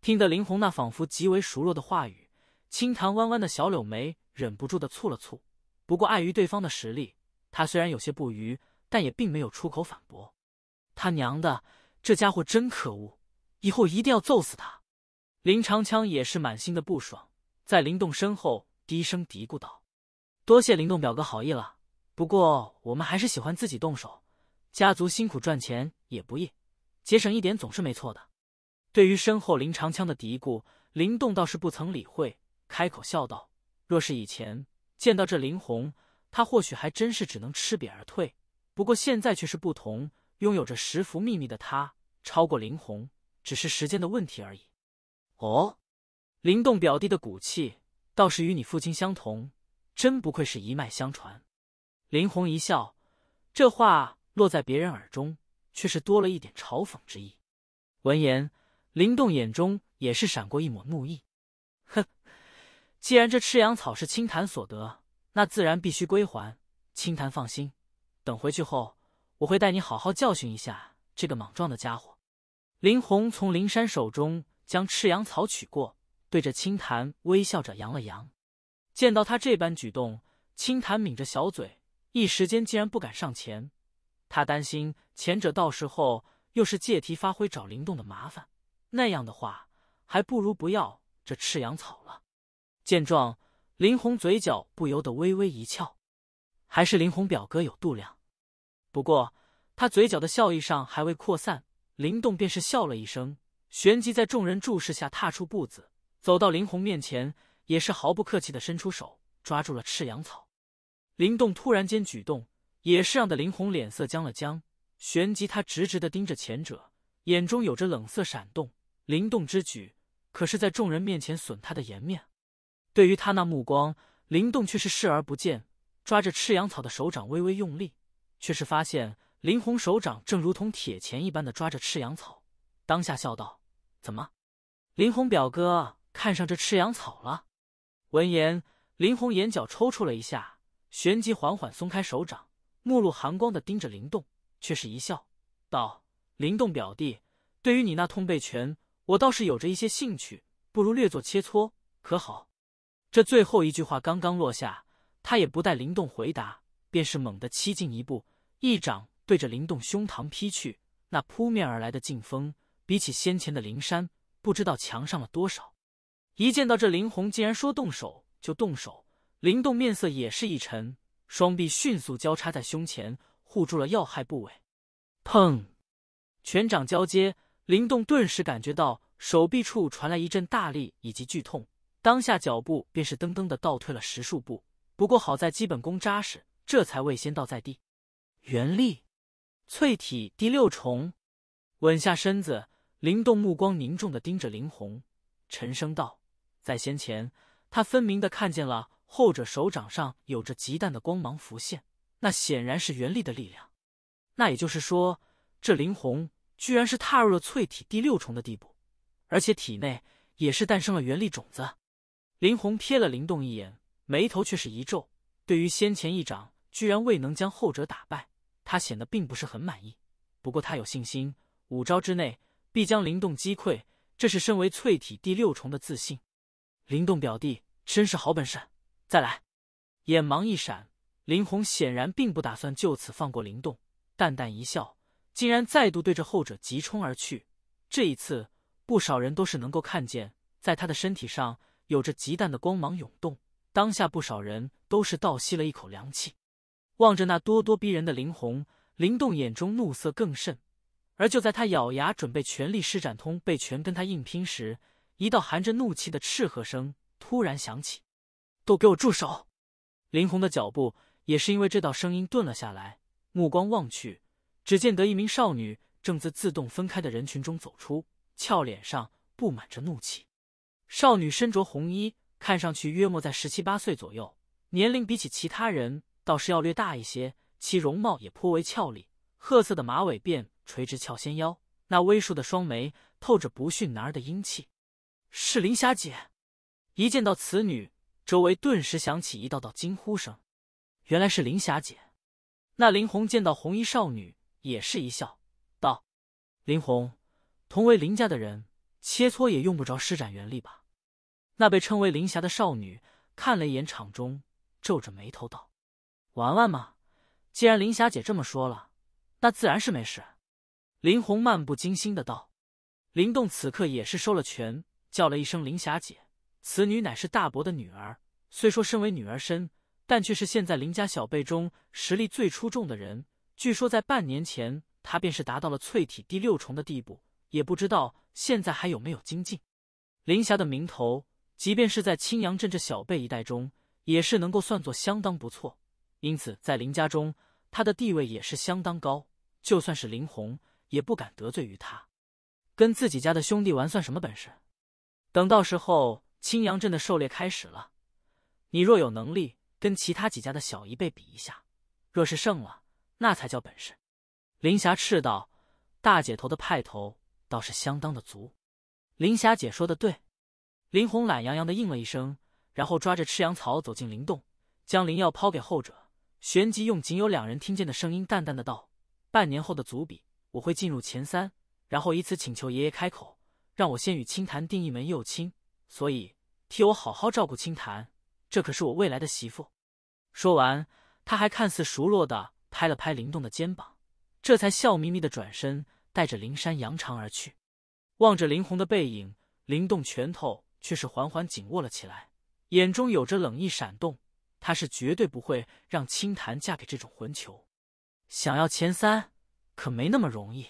Speaker 1: 听得林红那仿佛极为熟络的话语，青檀弯弯的小柳眉忍不住的蹙了蹙。不过碍于对方的实力，他虽然有些不愉，但也并没有出口反驳。他娘的，这家伙真可恶！以后一定要揍死他！林长枪也是满心的不爽，在林动身后低声嘀咕道：“多谢林动表哥好意了，不过我们还是喜欢自己动手。”家族辛苦赚钱也不易，节省一点总是没错的。对于身后林长枪的嘀咕，林动倒是不曾理会，开口笑道：“若是以前见到这林红，他或许还真是只能吃瘪而退。不过现在却是不同，拥有着十幅秘密的他，超过林红只是时间的问题而已。”哦，林动表弟的骨气倒是与你父亲相同，真不愧是一脉相传。林红一笑，这话。落在别人耳中，却是多了一点嘲讽之意。闻言，林动眼中也是闪过一抹怒意。哼，既然这赤阳草是青檀所得，那自然必须归还。青檀放心，等回去后，我会带你好好教训一下这个莽撞的家伙。林红从林山手中将赤阳草取过，对着青檀微笑着扬了扬。见到他这般举动，青檀抿着小嘴，一时间竟然不敢上前。他担心前者到时候又是借题发挥找林动的麻烦，那样的话，还不如不要这赤阳草了。见状，林红嘴角不由得微微一翘，还是林红表哥有度量。不过他嘴角的笑意上还未扩散，林动便是笑了一声，旋即在众人注视下踏出步子，走到林红面前，也是毫不客气的伸出手抓住了赤阳草。林动突然间举动。也是让的林红脸色僵了僵，旋即他直直的盯着前者，眼中有着冷色闪动。灵动之举，可是在众人面前损他的颜面。对于他那目光，林动却是视而不见，抓着赤羊草的手掌微微用力，却是发现林红手掌正如同铁钳一般的抓着赤羊草，当下笑道：“怎么，林红表哥看上这赤羊草了？”闻言，林红眼角抽搐了一下，旋即缓缓松开手掌。目露寒光的盯着林动，却是一笑道：“林动表弟，对于你那通背拳，我倒是有着一些兴趣，不如略作切磋，可好？”这最后一句话刚刚落下，他也不待林动回答，便是猛地欺进一步，一掌对着林动胸膛劈去。那扑面而来的劲风，比起先前的灵山，不知道强上了多少。一见到这林红竟然说动手就动手，林动面色也是一沉。双臂迅速交叉在胸前，护住了要害部位。砰！拳掌交接，林动顿时感觉到手臂处传来一阵大力以及剧痛，当下脚步便是噔噔的倒退了十数步。不过好在基本功扎实，这才未先倒在地。元力，淬体第六重。稳下身子，林动目光凝重的盯着林红，沉声道：“在先前，他分明的看见了。”后者手掌上有着极淡的光芒浮现，那显然是元力的力量。那也就是说，这林红居然是踏入了淬体第六重的地步，而且体内也是诞生了元力种子。林红瞥了林动一眼，眉头却是一皱，对于先前一掌居然未能将后者打败，他显得并不是很满意。不过他有信心，五招之内必将林动击溃，这是身为淬体第六重的自信。林动表弟真是好本事。再来，眼芒一闪，林红显然并不打算就此放过林动，淡淡一笑，竟然再度对着后者急冲而去。这一次，不少人都是能够看见，在他的身体上有着极淡的光芒涌动。当下，不少人都是倒吸了一口凉气，望着那咄咄逼人的林红，林动眼中怒色更甚。而就在他咬牙准备全力施展通背拳跟他硬拼时，一道含着怒气的斥喝声突然响起。都给我住手！林红的脚步也是因为这道声音顿了下来，目光望去，只见得一名少女正自自动分开的人群中走出，俏脸上布满着怒气。少女身着红衣，看上去约莫在十七八岁左右，年龄比起其他人倒是要略大一些，其容貌也颇为俏丽，褐色的马尾辫垂直翘纤腰，那微竖的双眉透着不逊男儿的英气。是林霞姐，一见到此女。周围顿时响起一道道惊呼声，原来是林霞姐。那林红见到红衣少女，也是一笑，道：“林红，同为林家的人，切磋也用不着施展原力吧？”那被称为林霞的少女看了一眼场中，皱着眉头道：“玩玩嘛，既然林霞姐这么说了，那自然是没事。”林红漫不经心的道。林动此刻也是收了拳，叫了一声林霞姐。此女乃是大伯的女儿，虽说身为女儿身，但却是现在林家小辈中实力最出众的人。据说在半年前，她便是达到了淬体第六重的地步，也不知道现在还有没有精进。林霞的名头，即便是在青阳镇这小辈一代中，也是能够算作相当不错。因此，在林家中，她的地位也是相当高，就算是林红也不敢得罪于她。跟自己家的兄弟玩算什么本事？等到时候。青阳镇的狩猎开始了，你若有能力跟其他几家的小一辈比一下，若是胜了，那才叫本事。林霞斥道：“大姐头的派头倒是相当的足。”林霞姐说的对。林红懒洋洋的应了一声，然后抓着赤羊草走进林洞，将灵药抛给后者，旋即用仅有两人听见的声音淡淡的道：“半年后的族比，我会进入前三，然后以此请求爷爷开口，让我先与青潭定一门幼亲。”所以，替我好好照顾清潭，这可是我未来的媳妇。说完，他还看似熟络的拍了拍林动的肩膀，这才笑眯眯的转身，带着灵山扬长而去。望着林红的背影，林动拳头却是缓缓紧握了起来，眼中有着冷意闪动。他是绝对不会让清潭嫁给这种混球。想要前三，可没那么容易。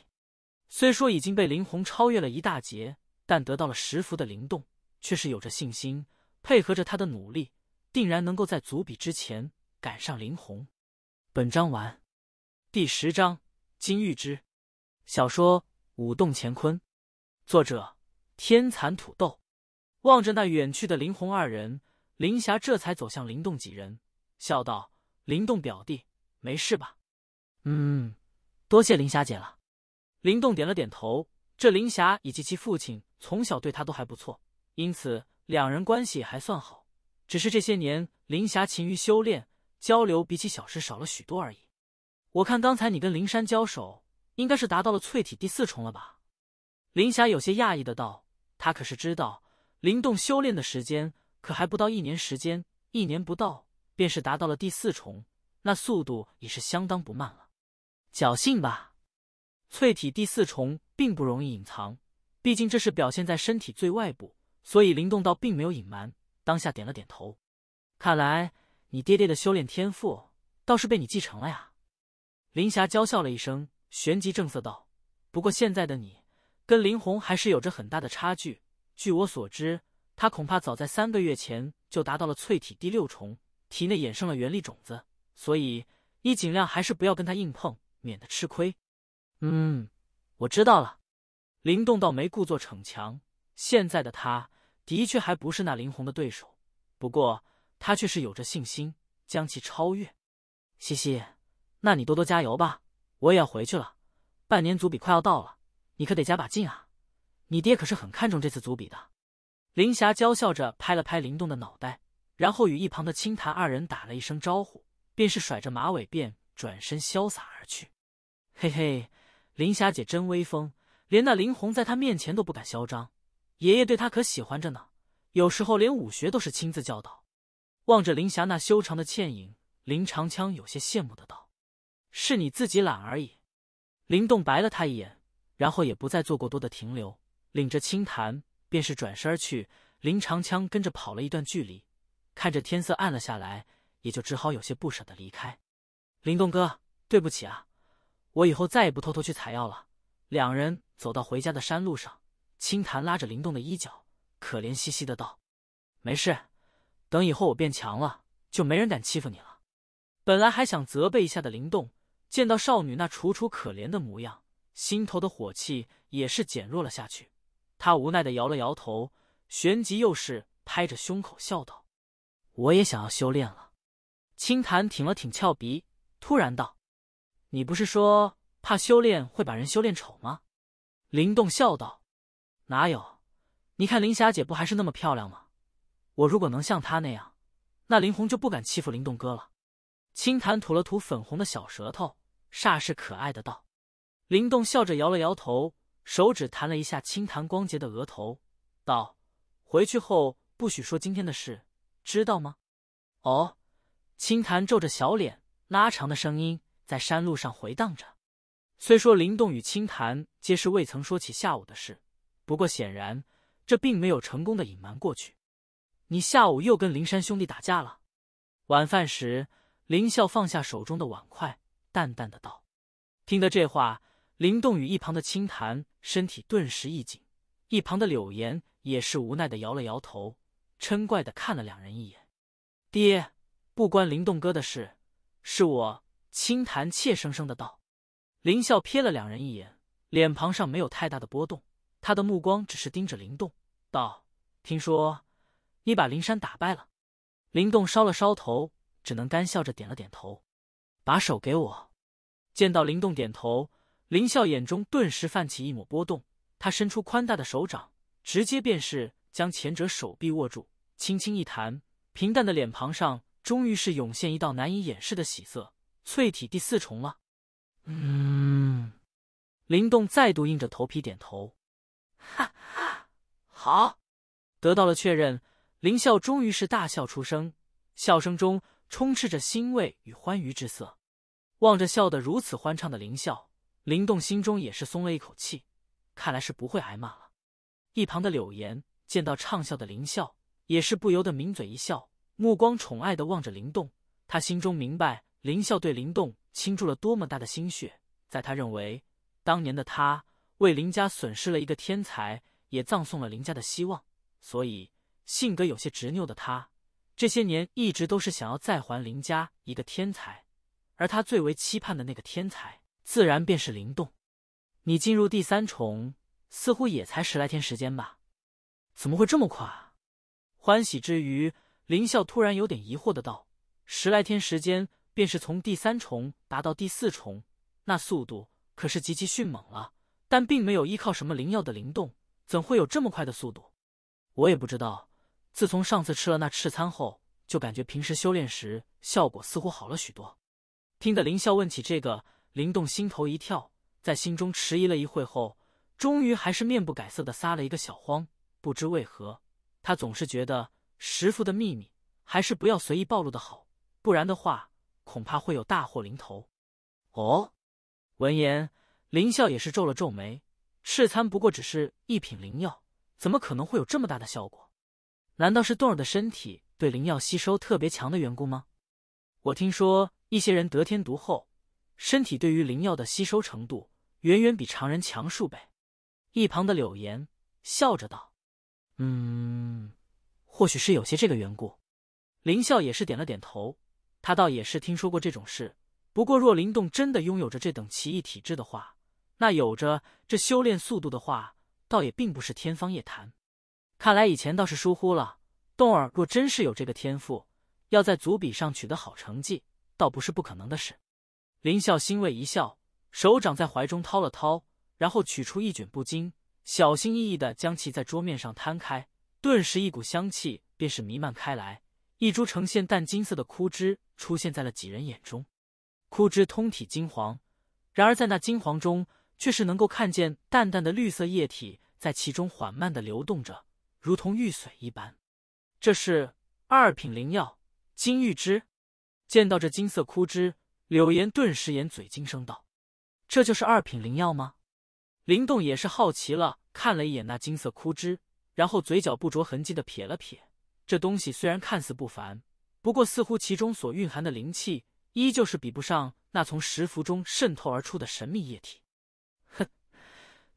Speaker 1: 虽说已经被林红超越了一大截，但得到了十福的灵动。却是有着信心，配合着他的努力，定然能够在组比之前赶上林红。本章完，第十章金玉之小说《舞动乾坤》，作者：天蚕土豆。望着那远去的林红二人，林霞这才走向林动几人，笑道：“林动表弟，没事吧？”“嗯，多谢林霞姐了。”林动点了点头。这林霞以及其父亲从小对他都还不错。因此，两人关系还算好，只是这些年林霞勤于修炼，交流比起小时少了许多而已。我看刚才你跟林山交手，应该是达到了淬体第四重了吧？林霞有些讶异的道。他可是知道，林动修炼的时间可还不到一年时间，一年不到便是达到了第四重，那速度也是相当不慢了。侥幸吧，淬体第四重并不容易隐藏，毕竟这是表现在身体最外部。所以，灵动道并没有隐瞒，当下点了点头。看来，你爹爹的修炼天赋倒是被你继承了呀。林霞娇笑了一声，旋即正色道：“不过，现在的你跟林红还是有着很大的差距。据我所知，他恐怕早在三个月前就达到了淬体第六重，体内衍生了元力种子。所以，你尽量还是不要跟他硬碰，免得吃亏。”嗯，我知道了。灵动道没故作逞强。现在的他的确还不是那林红的对手，不过他却是有着信心将其超越。西西，那你多多加油吧！我也要回去了，半年组比快要到了，你可得加把劲啊！你爹可是很看重这次组比的。林霞娇笑着拍了拍林动的脑袋，然后与一旁的青檀二人打了一声招呼，便是甩着马尾辫转身潇洒而去。嘿嘿，林霞姐真威风，连那林红在她面前都不敢嚣张。爷爷对他可喜欢着呢，有时候连武学都是亲自教导。望着林霞那修长的倩影，林长枪有些羡慕的道：“是你自己懒而已。”林动白了他一眼，然后也不再做过多的停留，领着青檀便是转身而去。林长枪跟着跑了一段距离，看着天色暗了下来，也就只好有些不舍的离开。林动哥，对不起啊，我以后再也不偷偷去采药了。两人走到回家的山路上。青檀拉着林动的衣角，可怜兮兮的道：“没事，等以后我变强了，就没人敢欺负你了。”本来还想责备一下的林动，见到少女那楚楚可怜的模样，心头的火气也是减弱了下去。他无奈的摇了摇头，旋即又是拍着胸口笑道：“我也想要修炼了。”青檀挺了挺翘鼻，突然道：“你不是说怕修炼会把人修炼丑吗？”林动笑道。哪有？你看林霞姐不还是那么漂亮吗？我如果能像她那样，那林红就不敢欺负林动哥了。青檀吐了吐粉红的小舌头，煞是可爱的道。林动笑着摇了摇头，手指弹了一下青檀光洁的额头，道：“回去后不许说今天的事，知道吗？”哦。青檀皱着小脸，拉长的声音在山路上回荡着。虽说林动与青檀皆是未曾说起下午的事。不过，显然这并没有成功的隐瞒过去。你下午又跟灵山兄弟打架了？晚饭时，林笑放下手中的碗筷，淡淡的道。听到这话，林动与一旁的青檀身体顿时一紧，一旁的柳岩也是无奈的摇了摇头，嗔怪的看了两人一眼。爹，不关林动哥的事，是我。青檀怯生生的道。林笑瞥了两人一眼，脸庞上没有太大的波动。他的目光只是盯着林动，道：“听说你把灵山打败了。”林动烧了烧头，只能干笑着点了点头。把手给我。见到林动点头，林笑眼中顿时泛起一抹波动。他伸出宽大的手掌，直接便是将前者手臂握住，轻轻一弹，平淡的脸庞上终于是涌现一道难以掩饰的喜色。淬体第四重了。嗯。林动再度硬着头皮点头。哈哈，好！得到了确认，林啸终于是大笑出声，笑声中充斥着欣慰与欢愉之色。望着笑得如此欢畅的林啸，林动心中也是松了一口气，看来是不会挨骂了。一旁的柳岩见到畅笑的林啸，也是不由得抿嘴一笑，目光宠爱的望着林动。他心中明白，林啸对林动倾注了多么大的心血，在他认为，当年的他。为林家损失了一个天才，也葬送了林家的希望。所以性格有些执拗的他，这些年一直都是想要再还林家一个天才。而他最为期盼的那个天才，自然便是林动。你进入第三重，似乎也才十来天时间吧？怎么会这么快？欢喜之余，林笑突然有点疑惑的道：“十来天时间，便是从第三重达到第四重，那速度可是极其迅猛了。”但并没有依靠什么灵药的灵动，怎会有这么快的速度？我也不知道。自从上次吃了那赤餐后，就感觉平时修炼时效果似乎好了许多。听得林笑问起这个，林动心头一跳，在心中迟疑了一会后，终于还是面不改色的撒了一个小慌。不知为何，他总是觉得师父的秘密还是不要随意暴露的好，不然的话，恐怕会有大祸临头。哦，闻言。林笑也是皱了皱眉，赤参不过只是一品灵药，怎么可能会有这么大的效果？难道是动儿的身体对灵药吸收特别强的缘故吗？我听说一些人得天独厚，身体对于灵药的吸收程度远远比常人强数倍。一旁的柳岩笑着道：“嗯，或许是有些这个缘故。”林笑也是点了点头，他倒也是听说过这种事。不过若林动真的拥有着这等奇异体质的话，那有着这修炼速度的话，倒也并不是天方夜谭。看来以前倒是疏忽了。洞儿若真是有这个天赋，要在足比上取得好成绩，倒不是不可能的事。林笑欣慰一笑，手掌在怀中掏了掏，然后取出一卷布巾，小心翼翼地将其在桌面上摊开。顿时一股香气便是弥漫开来，一株呈现淡金色的枯枝出现在了几人眼中。枯枝通体金黄，然而在那金黄中。却是能够看见淡淡的绿色液体在其中缓慢的流动着，如同玉髓一般。这是二品灵药金玉枝。见到这金色枯枝，柳岩顿时掩嘴惊声道：“这就是二品灵药吗？”林动也是好奇了，看了一眼那金色枯枝，然后嘴角不着痕迹的撇了撇。这东西虽然看似不凡，不过似乎其中所蕴含的灵气，依旧是比不上那从石符中渗透而出的神秘液体。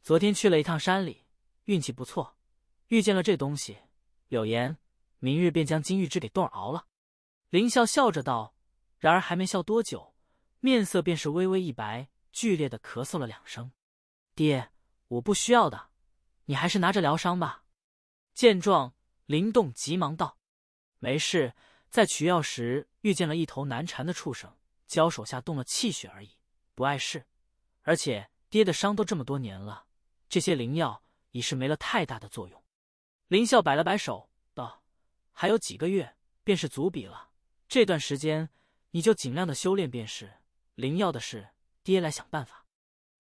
Speaker 1: 昨天去了一趟山里，运气不错，遇见了这东西。柳岩，明日便将金玉枝给冻熬了。林笑笑着道，然而还没笑多久，面色便是微微一白，剧烈的咳嗽了两声。爹，我不需要的，你还是拿着疗伤吧。见状，林动急忙道：“没事，在取药时遇见了一头难缠的畜生，交手下动了气血而已，不碍事。而且爹的伤都这么多年了。”这些灵药已是没了太大的作用，林笑摆了摆手道：“还有几个月便是足比了，这段时间你就尽量的修炼便是。灵药的事，爹来想办法。”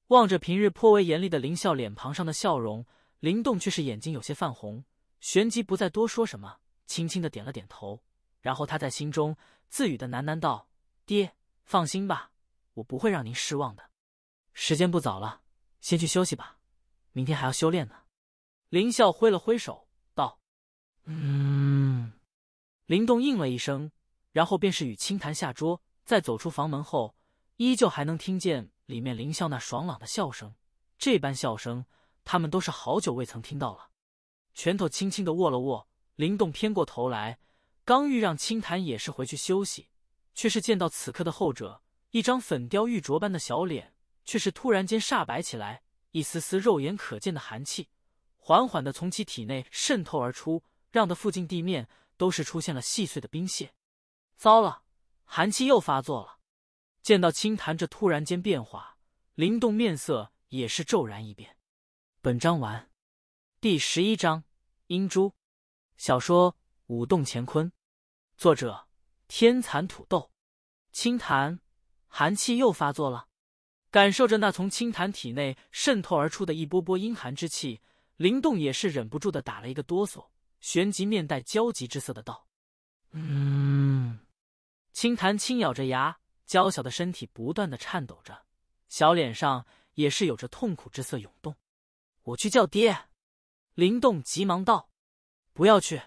Speaker 1: 望着平日颇为严厉的林笑脸庞上的笑容，林动却是眼睛有些泛红，旋即不再多说什么，轻轻的点了点头，然后他在心中自语的喃喃道：“爹，放心吧，我不会让您失望的。”时间不早了，先去休息吧。明天还要修炼呢，林笑挥了挥手道：“嗯。”林动应了一声，然后便是与清潭下桌，在走出房门后，依旧还能听见里面林笑那爽朗的笑声。这般笑声，他们都是好久未曾听到了。拳头轻轻的握了握，林动偏过头来，刚欲让清潭也是回去休息，却是见到此刻的后者，一张粉雕玉琢般的小脸，却是突然间煞白起来。一丝丝肉眼可见的寒气，缓缓的从其体内渗透而出，让的附近地面都是出现了细碎的冰屑。糟了，寒气又发作了！见到青檀这突然间变化，林动面色也是骤然一变。本章完，第十一章：阴珠。小说《舞动乾坤》，作者：天蚕土豆。青檀，寒气又发作了。感受着那从青檀体内渗透而出的一波波阴寒之气，林动也是忍不住的打了一个哆嗦，旋即面带焦急之色的道：“嗯。”青檀轻咬着牙，娇小的身体不断的颤抖着，小脸上也是有着痛苦之色涌动。“我去叫爹！”林动急忙道。“不要去！”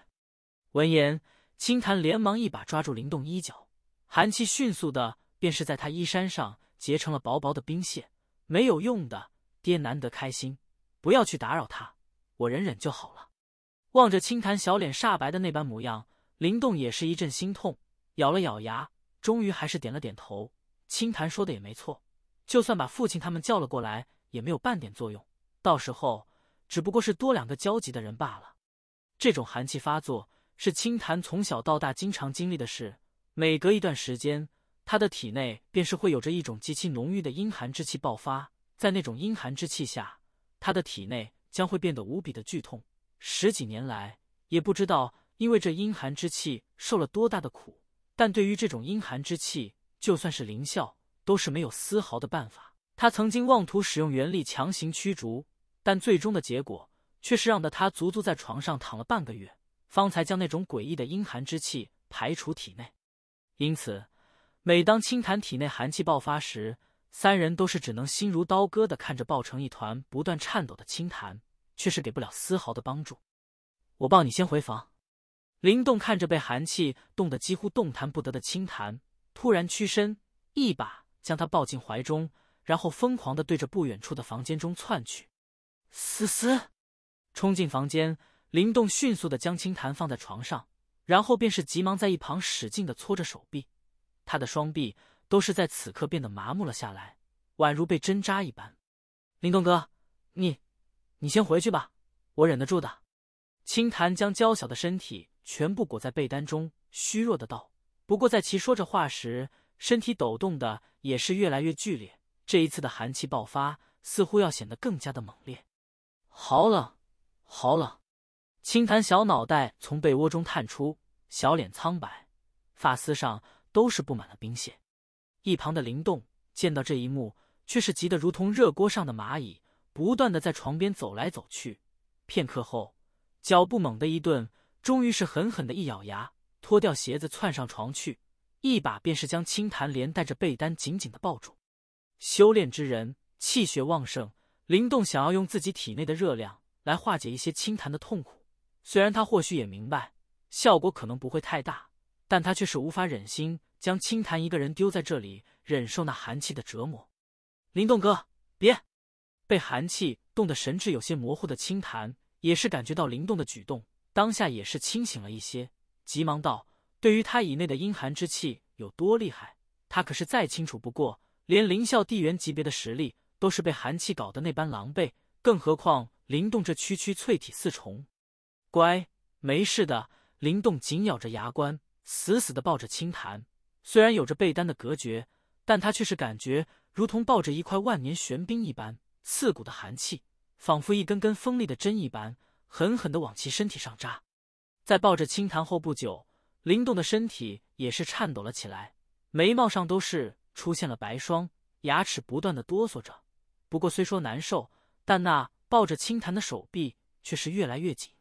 Speaker 1: 闻言，青檀连忙一把抓住林动衣角，寒气迅速的便是在他衣衫上。结成了薄薄的冰屑，没有用的。爹难得开心，不要去打扰他，我忍忍就好了。望着青檀小脸煞白的那般模样，林动也是一阵心痛，咬了咬牙，终于还是点了点头。青檀说的也没错，就算把父亲他们叫了过来，也没有半点作用，到时候只不过是多两个焦急的人罢了。这种寒气发作是青檀从小到大经常经历的事，每隔一段时间。他的体内便是会有着一种极其浓郁的阴寒之气爆发，在那种阴寒之气下，他的体内将会变得无比的剧痛。十几年来，也不知道因为这阴寒之气受了多大的苦，但对于这种阴寒之气，就算是灵效，都是没有丝毫的办法。他曾经妄图使用元力强行驱逐，但最终的结果却是让得他足足在床上躺了半个月，方才将那种诡异的阴寒之气排除体内。因此。每当清潭体内寒气爆发时，三人都是只能心如刀割的看着抱成一团、不断颤抖的清潭，却是给不了丝毫的帮助。我抱你先回房。林动看着被寒气冻得几乎动弹不得的清潭，突然屈身，一把将他抱进怀中，然后疯狂的对着不远处的房间中窜去。嘶嘶！冲进房间，林动迅速的将清潭放在床上，然后便是急忙在一旁使劲的搓着手臂。他的双臂都是在此刻变得麻木了下来，宛如被针扎一般。林东哥，你，你先回去吧，我忍得住的。青檀将娇小的身体全部裹在被单中，虚弱的道。不过在其说着话时，身体抖动的也是越来越剧烈。这一次的寒气爆发似乎要显得更加的猛烈。好冷，好冷。青檀小脑袋从被窝中探出，小脸苍白，发丝上。都是布满了冰屑。一旁的林动见到这一幕，却是急得如同热锅上的蚂蚁，不断的在床边走来走去。片刻后，脚步猛地一顿，终于是狠狠的一咬牙，脱掉鞋子窜上床去，一把便是将青檀连带着被单紧紧的抱住。修炼之人气血旺盛，林动想要用自己体内的热量来化解一些青檀的痛苦，虽然他或许也明白，效果可能不会太大。但他却是无法忍心将青檀一个人丢在这里，忍受那寒气的折磨。林动哥，别！被寒气冻得神志有些模糊的青檀，也是感觉到林动的举动，当下也是清醒了一些，急忙道：“对于他以内的阴寒之气有多厉害，他可是再清楚不过。连灵校地元级别的实力，都是被寒气搞得那般狼狈，更何况灵动这区区淬体四重？乖，没事的。”灵动紧咬着牙关。死死的抱着青檀，虽然有着被单的隔绝，但他却是感觉如同抱着一块万年玄冰一般，刺骨的寒气仿佛一根根锋利的针一般，狠狠的往其身体上扎。在抱着青檀后不久，灵动的身体也是颤抖了起来，眉毛上都是出现了白霜，牙齿不断的哆嗦着。不过虽说难受，但那抱着青檀的手臂却是越来越紧。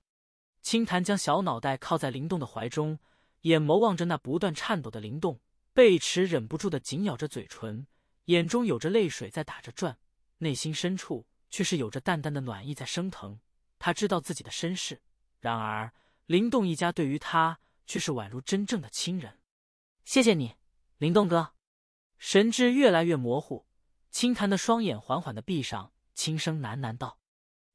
Speaker 1: 青檀将小脑袋靠在灵动的怀中。眼眸望着那不断颤抖的灵动，背驰忍不住的紧咬着嘴唇，眼中有着泪水在打着转，内心深处却是有着淡淡的暖意在升腾。他知道自己的身世，然而灵动一家对于他却是宛如真正的亲人。谢谢你，灵动哥。神志越来越模糊，轻弹的双眼缓缓的闭上，轻声喃喃道：“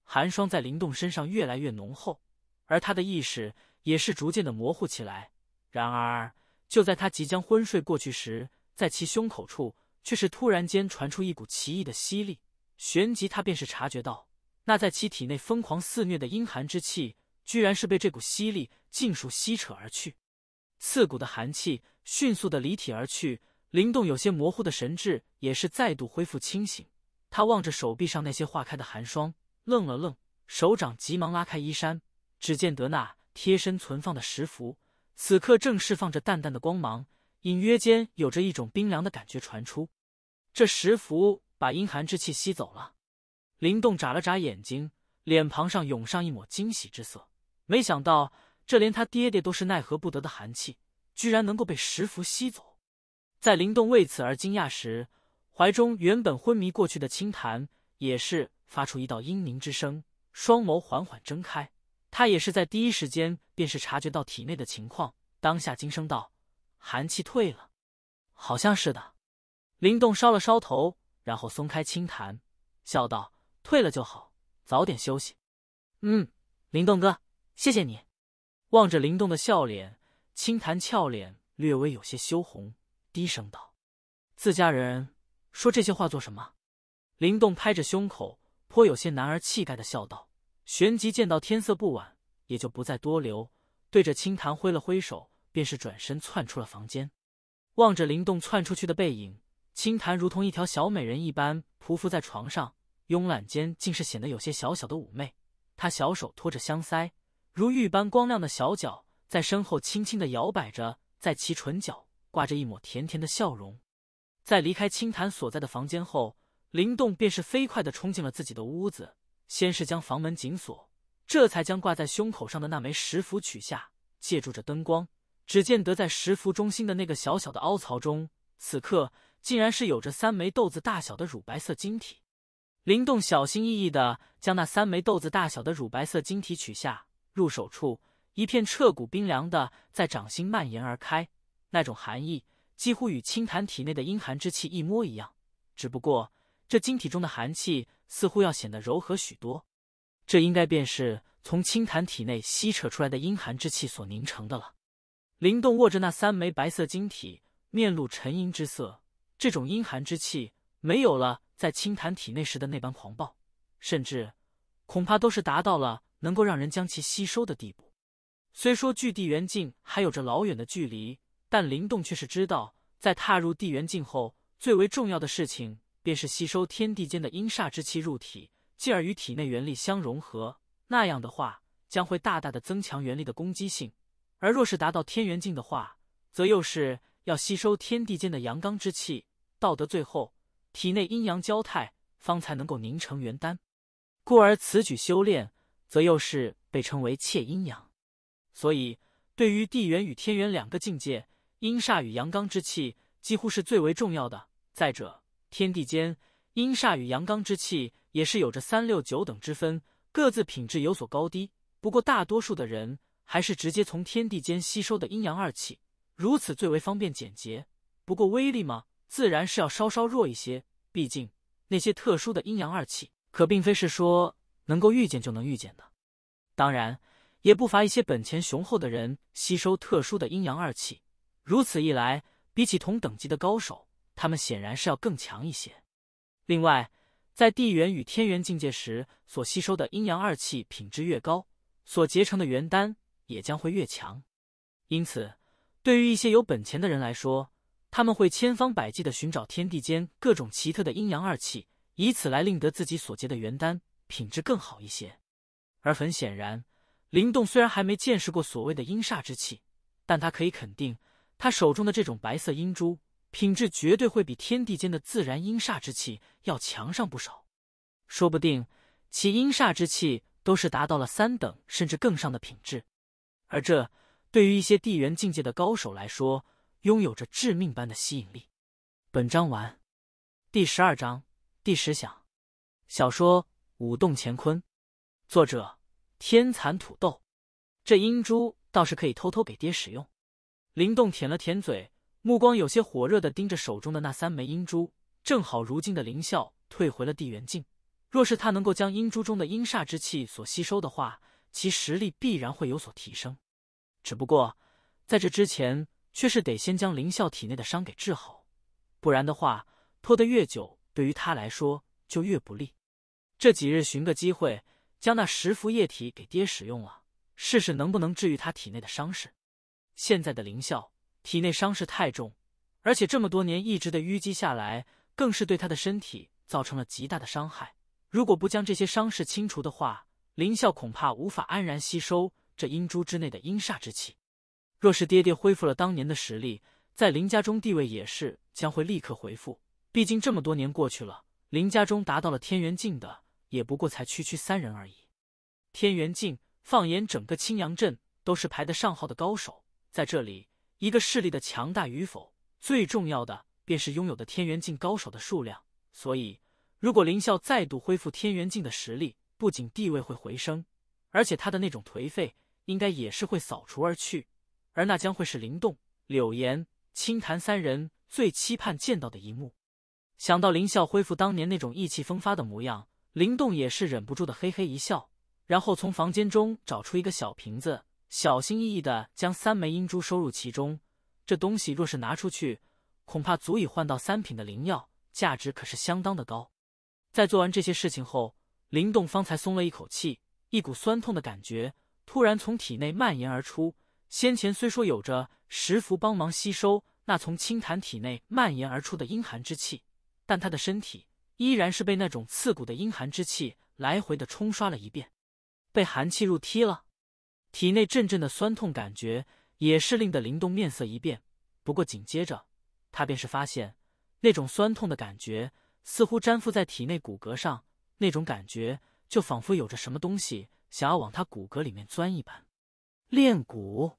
Speaker 1: 寒霜在灵动身上越来越浓厚，而他的意识也是逐渐的模糊起来。”然而，就在他即将昏睡过去时，在其胸口处却是突然间传出一股奇异的吸力，旋即他便是察觉到，那在其体内疯狂肆虐的阴寒之气，居然是被这股吸力尽数吸扯而去。刺骨的寒气迅速的离体而去，灵动有些模糊的神智也是再度恢复清醒。他望着手臂上那些化开的寒霜，愣了愣，手掌急忙拉开衣衫，只见得那贴身存放的石符。此刻正释放着淡淡的光芒，隐约间有着一种冰凉的感觉传出。这石符把阴寒之气吸走了。林动眨了眨眼睛，脸庞上涌上一抹惊喜之色。没想到，这连他爹爹都是奈何不得的寒气，居然能够被石符吸走。在林动为此而惊讶时，怀中原本昏迷过去的青檀也是发出一道阴凝之声，双眸缓缓睁开。他也是在第一时间便是察觉到体内的情况，当下惊声道：“寒气退了，好像是的。”林动烧了烧头，然后松开青檀，笑道：“退了就好，早点休息。”“嗯，林动哥，谢谢你。”望着林动的笑脸，青檀俏脸略微有些羞红，低声道：“自家人说这些话做什么？”林动拍着胸口，颇有些男儿气概的笑道。旋即见到天色不晚，也就不再多留，对着青檀挥了挥手，便是转身窜出了房间。望着灵动窜出去的背影，青檀如同一条小美人一般匍匐在床上，慵懒间竟是显得有些小小的妩媚。她小手托着香腮，如玉般光亮的小脚在身后轻轻的摇摆着，在其唇角挂着一抹甜甜的笑容。在离开青檀所在的房间后，灵动便是飞快的冲进了自己的屋子。先是将房门紧锁，这才将挂在胸口上的那枚石符取下。借助着灯光，只见得在石符中心的那个小小的凹槽中，此刻竟然是有着三枚豆子大小的乳白色晶体。林动小心翼翼地将那三枚豆子大小的乳白色晶体取下，入手处一片彻骨冰凉的在掌心蔓延而开，那种寒意几乎与清潭体内的阴寒之气一模一样，只不过。这晶体中的寒气似乎要显得柔和许多，这应该便是从青檀体内吸扯出来的阴寒之气所凝成的了。林动握着那三枚白色晶体，面露沉吟之色。这种阴寒之气没有了在青檀体内时的那般狂暴，甚至恐怕都是达到了能够让人将其吸收的地步。虽说距地元境还有着老远的距离，但林动却是知道，在踏入地元境后，最为重要的事情。便是吸收天地间的阴煞之气入体，继而与体内元力相融合。那样的话，将会大大的增强元力的攻击性。而若是达到天元境的话，则又是要吸收天地间的阳刚之气，到得最后，体内阴阳交泰，方才能够凝成元丹。故而此举修炼，则又是被称为窃阴阳。所以，对于地元与天元两个境界，阴煞与阳刚之气，几乎是最为重要的。再者，天地间阴煞与阳刚之气也是有着三六九等之分，各自品质有所高低。不过大多数的人还是直接从天地间吸收的阴阳二气，如此最为方便简洁。不过威力嘛，自然是要稍稍弱一些。毕竟那些特殊的阴阳二气，可并非是说能够遇见就能遇见的。当然，也不乏一些本钱雄厚的人吸收特殊的阴阳二气，如此一来，比起同等级的高手。他们显然是要更强一些。另外，在地元与天元境界时，所吸收的阴阳二气品质越高，所结成的元丹也将会越强。因此，对于一些有本钱的人来说，他们会千方百计的寻找天地间各种奇特的阴阳二气，以此来令得自己所结的元丹品质更好一些。而很显然，林动虽然还没见识过所谓的阴煞之气，但他可以肯定，他手中的这种白色阴珠。品质绝对会比天地间的自然阴煞之气要强上不少，说不定其阴煞之气都是达到了三等甚至更上的品质，而这对于一些地缘境界的高手来说，拥有着致命般的吸引力。本章完，第十二章第十响，小说《舞动乾坤》，作者：天蚕土豆。这阴珠倒是可以偷偷给爹使用。林动舔了舔嘴。目光有些火热的盯着手中的那三枚阴珠，正好如今的林啸退回了地元境，若是他能够将阴珠中的阴煞之气所吸收的话，其实力必然会有所提升。只不过在这之前，却是得先将林啸体内的伤给治好，不然的话，拖得越久，对于他来说就越不利。这几日寻个机会，将那十幅液体给爹使用了，试试能不能治愈他体内的伤势。现在的林啸。体内伤势太重，而且这么多年一直的淤积下来，更是对他的身体造成了极大的伤害。如果不将这些伤势清除的话，林啸恐怕无法安然吸收这阴珠之内的阴煞之气。若是爹爹恢复了当年的实力，在林家中地位也是将会立刻恢复。毕竟这么多年过去了，林家中达到了天元境的也不过才区区三人而已。天元境，放眼整个青阳镇，都是排得上号的高手，在这里。一个势力的强大与否，最重要的便是拥有的天元境高手的数量。所以，如果林啸再度恢复天元境的实力，不仅地位会回升，而且他的那种颓废应该也是会扫除而去。而那将会是林动、柳岩、清潭三人最期盼见到的一幕。想到林啸恢复当年那种意气风发的模样，林动也是忍不住的嘿嘿一笑，然后从房间中找出一个小瓶子。小心翼翼的将三枚阴珠收入其中，这东西若是拿出去，恐怕足以换到三品的灵药，价值可是相当的高。在做完这些事情后，林动方才松了一口气，一股酸痛的感觉突然从体内蔓延而出。先前虽说有着石符帮忙吸收那从青檀体内蔓延而出的阴寒之气，但他的身体依然是被那种刺骨的阴寒之气来回的冲刷了一遍，被寒气入体了。体内阵阵的酸痛感觉，也是令得林动面色一变。不过紧接着，他便是发现，那种酸痛的感觉似乎粘附在体内骨骼上，那种感觉就仿佛有着什么东西想要往他骨骼里面钻一般。炼骨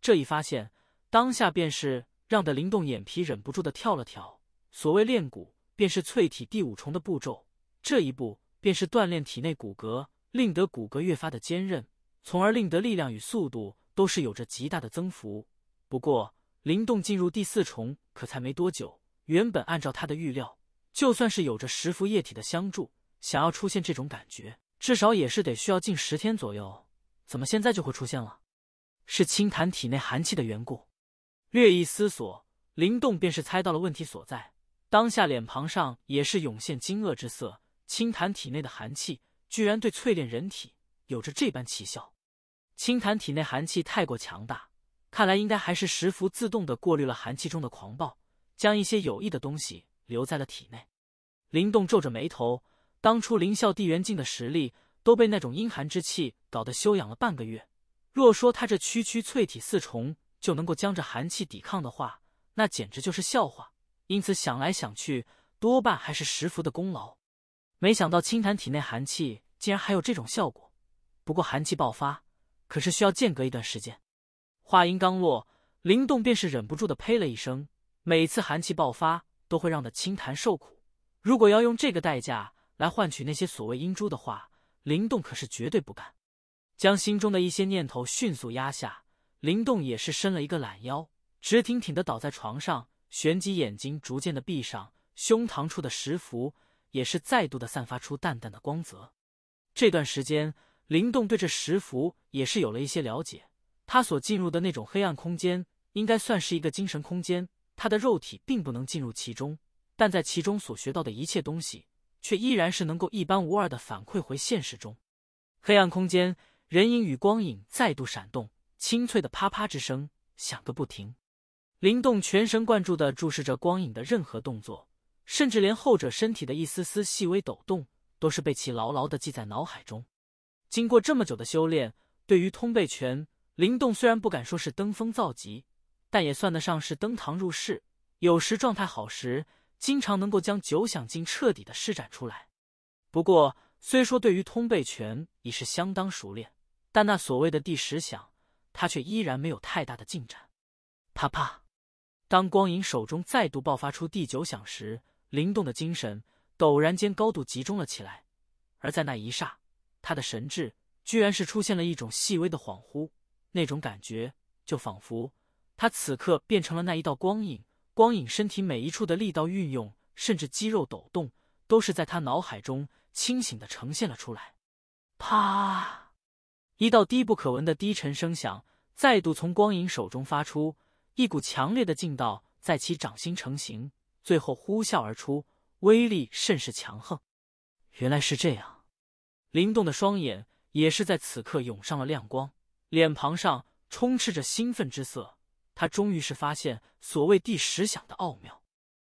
Speaker 1: 这一发现，当下便是让得林动眼皮忍不住的跳了跳。所谓炼骨，便是淬体第五重的步骤，这一步便是锻炼体内骨骼，令得骨骼越发的坚韧。从而令得力量与速度都是有着极大的增幅。不过，灵动进入第四重可才没多久，原本按照他的预料，就算是有着十幅液体的相助，想要出现这种感觉，至少也是得需要近十天左右。怎么现在就会出现了？是清谈体内寒气的缘故。略一思索，灵动便是猜到了问题所在，当下脸庞上也是涌现惊愕之色。清谈体内的寒气，居然对淬炼人体有着这般奇效。清潭体内寒气太过强大，看来应该还是石符自动的过滤了寒气中的狂暴，将一些有益的东西留在了体内。林动皱着眉头，当初林啸地元境的实力都被那种阴寒之气搞得休养了半个月，若说他这区区淬体四重就能够将这寒气抵抗的话，那简直就是笑话。因此想来想去，多半还是石符的功劳。没想到青潭体内寒气竟然还有这种效果，不过寒气爆发。可是需要间隔一段时间。话音刚落，林动便是忍不住的呸了一声。每次寒气爆发，都会让他清谈受苦。如果要用这个代价来换取那些所谓阴珠的话，林动可是绝对不干。将心中的一些念头迅速压下，林动也是伸了一个懒腰，直挺挺的倒在床上，旋即眼睛逐渐的闭上，胸膛处的石符也是再度的散发出淡淡的光泽。这段时间。灵动对这石符也是有了一些了解，他所进入的那种黑暗空间，应该算是一个精神空间，他的肉体并不能进入其中，但在其中所学到的一切东西，却依然是能够一般无二的反馈回现实中。黑暗空间，人影与光影再度闪动，清脆的啪啪之声响个不停。灵动全神贯注地注视着光影的任何动作，甚至连后者身体的一丝丝细微抖动，都是被其牢牢地记在脑海中。经过这么久的修炼，对于通背拳，林动虽然不敢说是登峰造极，但也算得上是登堂入室。有时状态好时，经常能够将九响劲彻底的施展出来。不过，虽说对于通背拳已是相当熟练，但那所谓的第十响，他却依然没有太大的进展。啪啪！当光影手中再度爆发出第九响时，林动的精神陡然间高度集中了起来，而在那一刹。他的神智居然是出现了一种细微的恍惚，那种感觉就仿佛他此刻变成了那一道光影，光影身体每一处的力道运用，甚至肌肉抖动，都是在他脑海中清醒的呈现了出来。啪！一道低不可闻的低沉声响再度从光影手中发出，一股强烈的劲道在其掌心成型，最后呼啸而出，威力甚是强横。原来是这样。灵动的双眼也是在此刻涌上了亮光，脸庞上充斥着兴奋之色。他终于是发现所谓第十响的奥妙。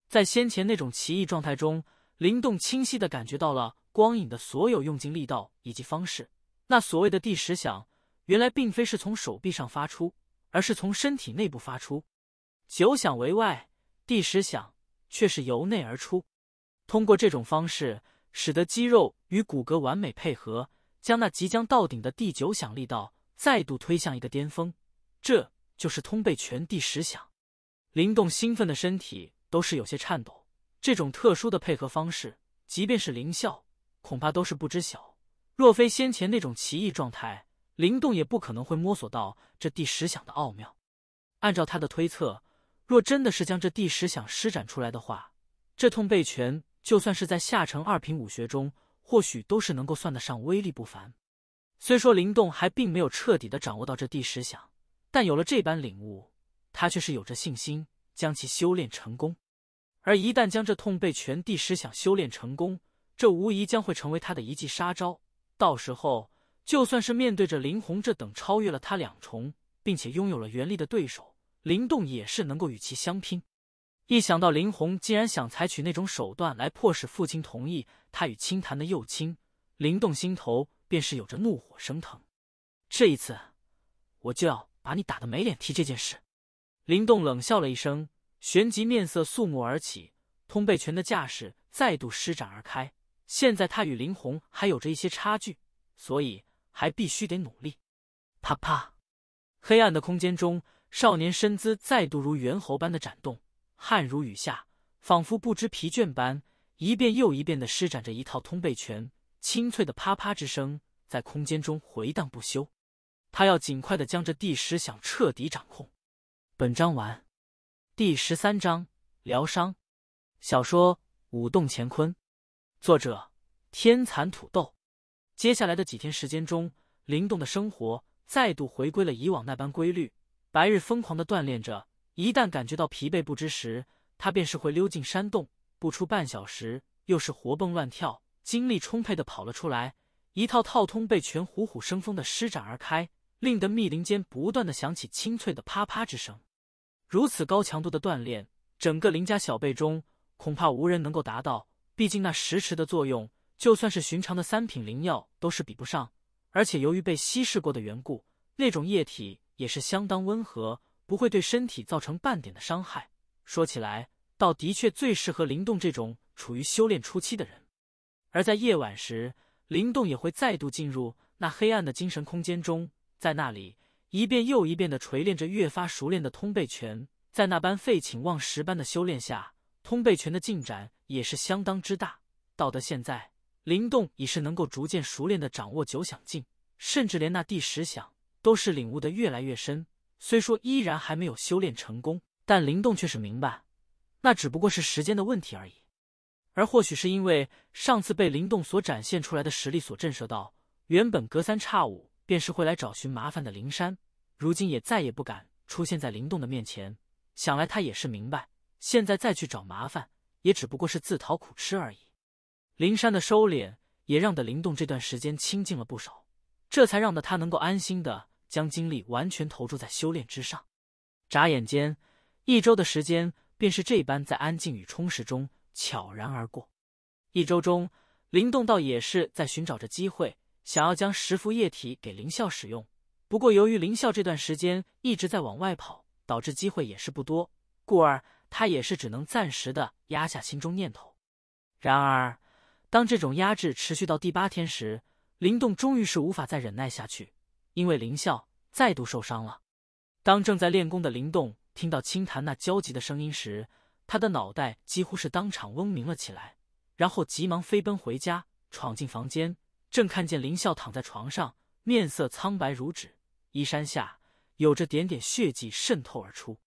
Speaker 1: 在先前那种奇异状态中，灵动清晰的感觉到了光影的所有用尽力道以及方式。那所谓的第十响，原来并非是从手臂上发出，而是从身体内部发出。九响为外，第十响却是由内而出。通过这种方式。使得肌肉与骨骼完美配合，将那即将到顶的第九响力道再度推向一个巅峰。这就是通背拳第十响。灵动兴奋的身体都是有些颤抖。这种特殊的配合方式，即便是林啸，恐怕都是不知晓。若非先前那种奇异状态，灵动也不可能会摸索到这第十响的奥妙。按照他的推测，若真的是将这第十响施展出来的话，这通背拳。就算是在下乘二品武学中，或许都是能够算得上威力不凡。虽说灵动还并没有彻底的掌握到这第十响，但有了这般领悟，他却是有着信心将其修炼成功。而一旦将这痛背拳第十响修炼成功，这无疑将会成为他的一记杀招。到时候，就算是面对着林红这等超越了他两重，并且拥有了元力的对手，灵动也是能够与其相拼。一想到林红竟然想采取那种手段来迫使父亲同意他与清谈的幼倾，林动心头便是有着怒火升腾。这一次，我就要把你打得没脸提这件事！林动冷笑了一声，旋即面色肃穆而起，通背拳的架势再度施展而开。现在他与林红还有着一些差距，所以还必须得努力。啪啪，黑暗的空间中，少年身姿再度如猿猴般的展动。汗如雨下，仿佛不知疲倦般，一遍又一遍的施展着一套通背拳，清脆的啪啪之声在空间中回荡不休。他要尽快的将这第十响彻底掌控。本章完。第十三章疗伤。小说《舞动乾坤》，作者：天蚕土豆。接下来的几天时间中，灵动的生活再度回归了以往那般规律，白日疯狂的锻炼着。一旦感觉到疲惫不支时，他便是会溜进山洞，不出半小时，又是活蹦乱跳、精力充沛的跑了出来，一套套通背拳虎虎生风的施展而开，令得密林间不断的响起清脆的啪啪之声。如此高强度的锻炼，整个林家小辈中恐怕无人能够达到。毕竟那石池的作用，就算是寻常的三品灵药都是比不上，而且由于被稀释过的缘故，那种液体也是相当温和。不会对身体造成半点的伤害。说起来，倒的确最适合灵动这种处于修炼初期的人。而在夜晚时，灵动也会再度进入那黑暗的精神空间中，在那里一遍又一遍的锤炼着越发熟练的通背拳。在那般废寝忘食般的修炼下，通背拳的进展也是相当之大。到了现在，灵动已是能够逐渐熟练的掌握九响境，甚至连那第十响都是领悟的越来越深。虽说依然还没有修炼成功，但林动却是明白，那只不过是时间的问题而已。而或许是因为上次被林动所展现出来的实力所震慑到，原本隔三差五便是会来找寻麻烦的灵山，如今也再也不敢出现在林动的面前。想来他也是明白，现在再去找麻烦，也只不过是自讨苦吃而已。灵山的收敛，也让的林动这段时间清静了不少，这才让的他能够安心的。将精力完全投注在修炼之上，眨眼间，一周的时间便是这般在安静与充实中悄然而过。一周中，林动倒也是在寻找着机会，想要将十幅液体给林笑使用。不过，由于林笑这段时间一直在往外跑，导致机会也是不多，故而他也是只能暂时的压下心中念头。然而，当这种压制持续到第八天时，林动终于是无法再忍耐下去。因为林笑再度受伤了。当正在练功的林动听到清潭那焦急的声音时，他的脑袋几乎是当场嗡鸣了起来，然后急忙飞奔回家，闯进房间，正看见林笑躺在床上，面色苍白如纸，衣衫下有着点点血迹渗透而出。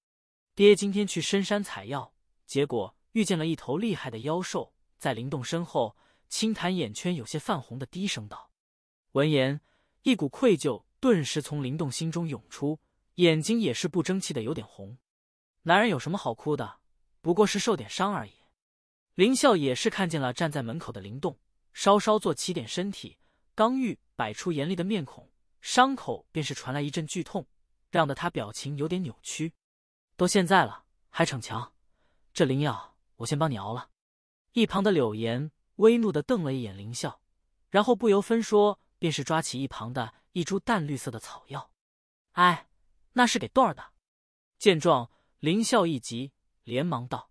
Speaker 1: 爹今天去深山采药，结果遇见了一头厉害的妖兽。在林动身后，清潭眼圈有些泛红的低声道。闻言，一股愧疚。顿时从林动心中涌出，眼睛也是不争气的有点红。男人有什么好哭的？不过是受点伤而已。林笑也是看见了站在门口的林动，稍稍坐起点身体，刚欲摆出严厉的面孔，伤口便是传来一阵剧痛，让得他表情有点扭曲。都现在了还逞强？这灵药我先帮你熬了。一旁的柳岩微怒的瞪了一眼林笑，然后不由分说便是抓起一旁的。一株淡绿色的草药，哎，那是给段儿的。见状，林笑一急，连忙道：“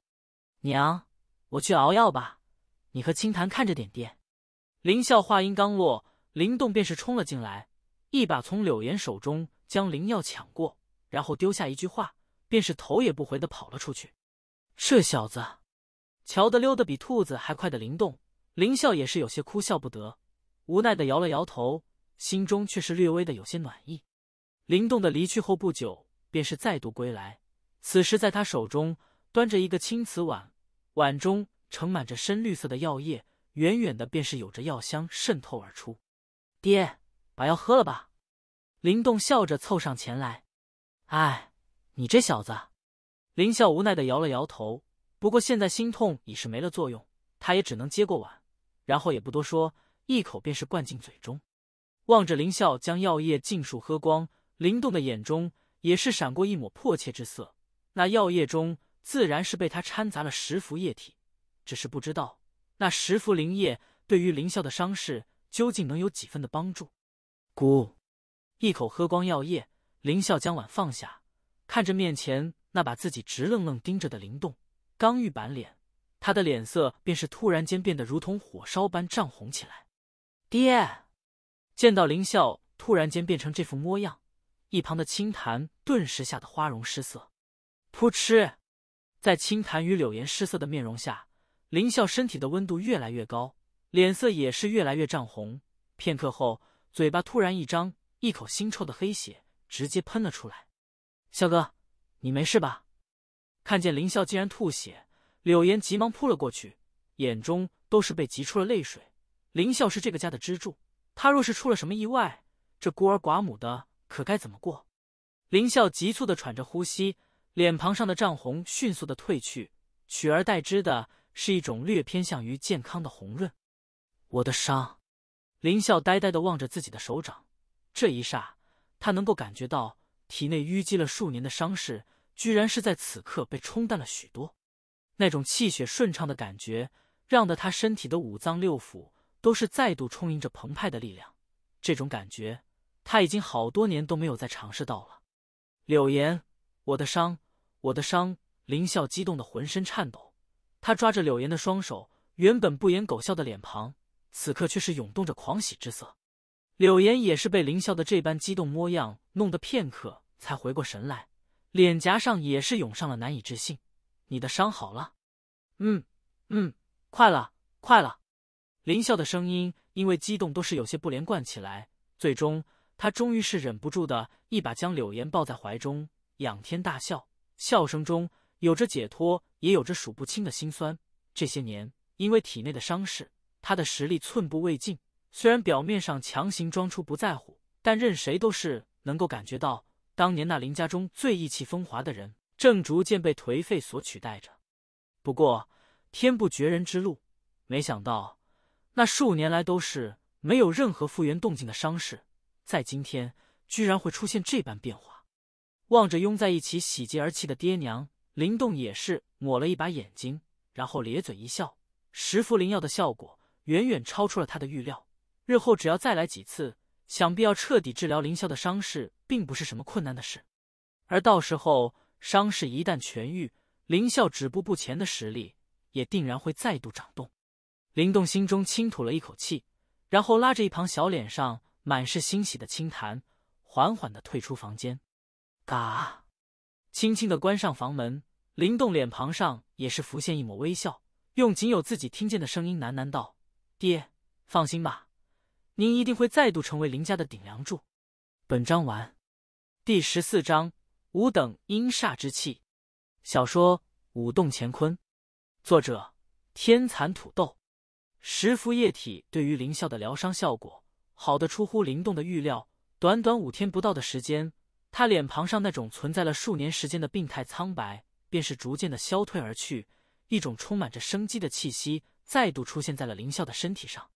Speaker 1: 娘，我去熬药吧，你和青檀看着点爹。”林笑话音刚落，林动便是冲了进来，一把从柳岩手中将灵药抢过，然后丢下一句话，便是头也不回的跑了出去。这小子，瞧得溜得比兔子还快的林动，林笑也是有些哭笑不得，无奈的摇了摇头。心中却是略微的有些暖意。林动的离去后不久，便是再度归来。此时，在他手中端着一个青瓷碗，碗中盛满着深绿色的药液，远远的便是有着药香渗透而出。爹，把药喝了吧。林动笑着凑上前来。哎，你这小子。林笑无奈的摇了摇头。不过现在心痛已是没了作用，他也只能接过碗，然后也不多说，一口便是灌进嘴中。望着林啸将药液尽数喝光，灵动的眼中也是闪过一抹迫切之色。那药液中自然是被他掺杂了十服液体，只是不知道那十服灵液对于林啸的伤势究竟能有几分的帮助。姑，一口喝光药液，林啸将碗放下，看着面前那把自己直愣愣盯着的灵动，刚欲板脸，他的脸色便是突然间变得如同火烧般涨红起来。爹。见到林笑突然间变成这副模样，一旁的青檀顿时吓得花容失色。噗嗤，在青檀与柳岩失色的面容下，林笑身体的温度越来越高，脸色也是越来越涨红。片刻后，嘴巴突然一张，一口腥臭的黑血直接喷了出来。“笑哥，你没事吧？”看见林笑竟然吐血，柳岩急忙扑了过去，眼中都是被急出了泪水。林笑是这个家的支柱。他若是出了什么意外，这孤儿寡母的可该怎么过？林笑急促的喘着呼吸，脸庞上的涨红迅速的褪去，取而代之的是一种略偏向于健康的红润。我的伤，林笑呆呆的望着自己的手掌，这一刹，他能够感觉到体内淤积了数年的伤势，居然是在此刻被冲淡了许多。那种气血顺畅的感觉，让得他身体的五脏六腑。都是再度充盈着澎湃的力量，这种感觉他已经好多年都没有再尝试到了。柳岩，我的伤，我的伤！林笑激动的浑身颤抖，他抓着柳岩的双手，原本不言苟笑的脸庞，此刻却是涌动着狂喜之色。柳岩也是被林笑的这般激动模样弄得片刻才回过神来，脸颊上也是涌上了难以置信：“你的伤好了？”“嗯嗯，快了，快了。”林笑的声音因为激动，都是有些不连贯起来。最终，他终于是忍不住的一把将柳岩抱在怀中，仰天大笑。笑声中有着解脱，也有着数不清的心酸。这些年，因为体内的伤势，他的实力寸步未进。虽然表面上强行装出不在乎，但任谁都是能够感觉到，当年那林家中最意气风华的人，正逐渐被颓废所取代着。不过，天不绝人之路，没想到。那数年来都是没有任何复原动静的伤势，在今天居然会出现这般变化。望着拥在一起喜极而泣的爹娘，林动也是抹了一把眼睛，然后咧嘴一笑。十副灵药的效果远远超出了他的预料，日后只要再来几次，想必要彻底治疗林啸的伤势，并不是什么困难的事。而到时候伤势一旦痊愈，林啸止步不前的实力也定然会再度涨动。林动心中轻吐了一口气，然后拉着一旁小脸上满是欣喜的轻弹，缓缓的退出房间，嘎，轻轻的关上房门。林动脸庞上也是浮现一抹微笑，用仅有自己听见的声音喃喃道：“爹，放心吧，您一定会再度成为林家的顶梁柱。”本章完。第十四章：吾等阴煞之气。小说《舞动乾坤》，作者：天蚕土豆。十服液体对于林啸的疗伤效果好的出乎灵动的预料。短短五天不到的时间，他脸庞上那种存在了数年时间的病态苍白，便是逐渐的消退而去。一种充满着生机的气息，再度出现在了林笑的身体上。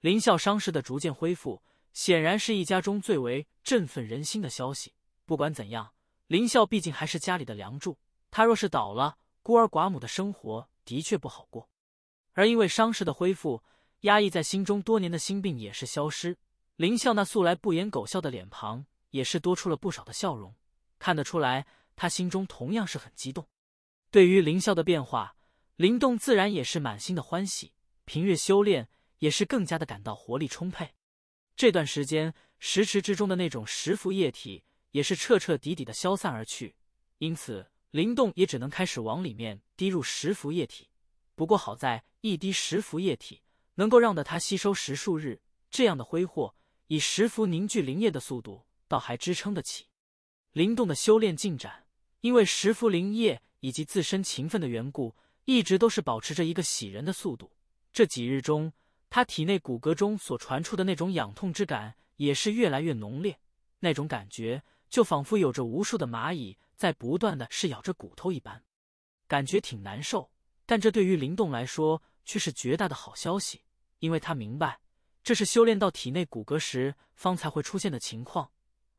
Speaker 1: 林笑伤势的逐渐恢复，显然是一家中最为振奋人心的消息。不管怎样，林笑毕竟还是家里的梁柱，他若是倒了，孤儿寡母的生活的确不好过。而因为伤势的恢复，压抑在心中多年的心病也是消失。林笑那素来不言苟笑的脸庞也是多出了不少的笑容，看得出来他心中同样是很激动。对于林笑的变化，林动自然也是满心的欢喜。平日修炼也是更加的感到活力充沛。这段时间石池之中的那种石符液体也是彻彻底底的消散而去，因此林动也只能开始往里面滴入石符液体。不过好在。一滴十服液体能够让的它吸收十数日，这样的挥霍以十服凝聚灵液的速度，倒还支撑得起。灵动的修炼进展，因为十服灵液以及自身勤奋的缘故，一直都是保持着一个喜人的速度。这几日中，他体内骨骼中所传出的那种痒痛之感也是越来越浓烈，那种感觉就仿佛有着无数的蚂蚁在不断的是咬着骨头一般，感觉挺难受。但这对于灵动来说，却是绝大的好消息，因为他明白这是修炼到体内骨骼时方才会出现的情况。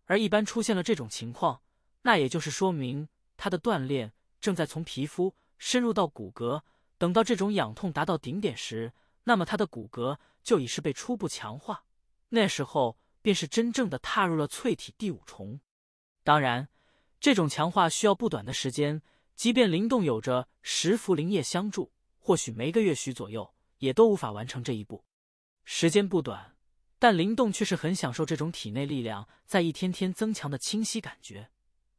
Speaker 1: 而一般出现了这种情况，那也就是说明他的锻炼正在从皮肤深入到骨骼。等到这种痒痛达到顶点时，那么他的骨骼就已是被初步强化。那时候便是真正的踏入了淬体第五重。当然，这种强化需要不短的时间，即便灵动有着十服灵液相助。或许没个月许左右，也都无法完成这一步。时间不短，但灵动却是很享受这种体内力量在一天天增强的清晰感觉。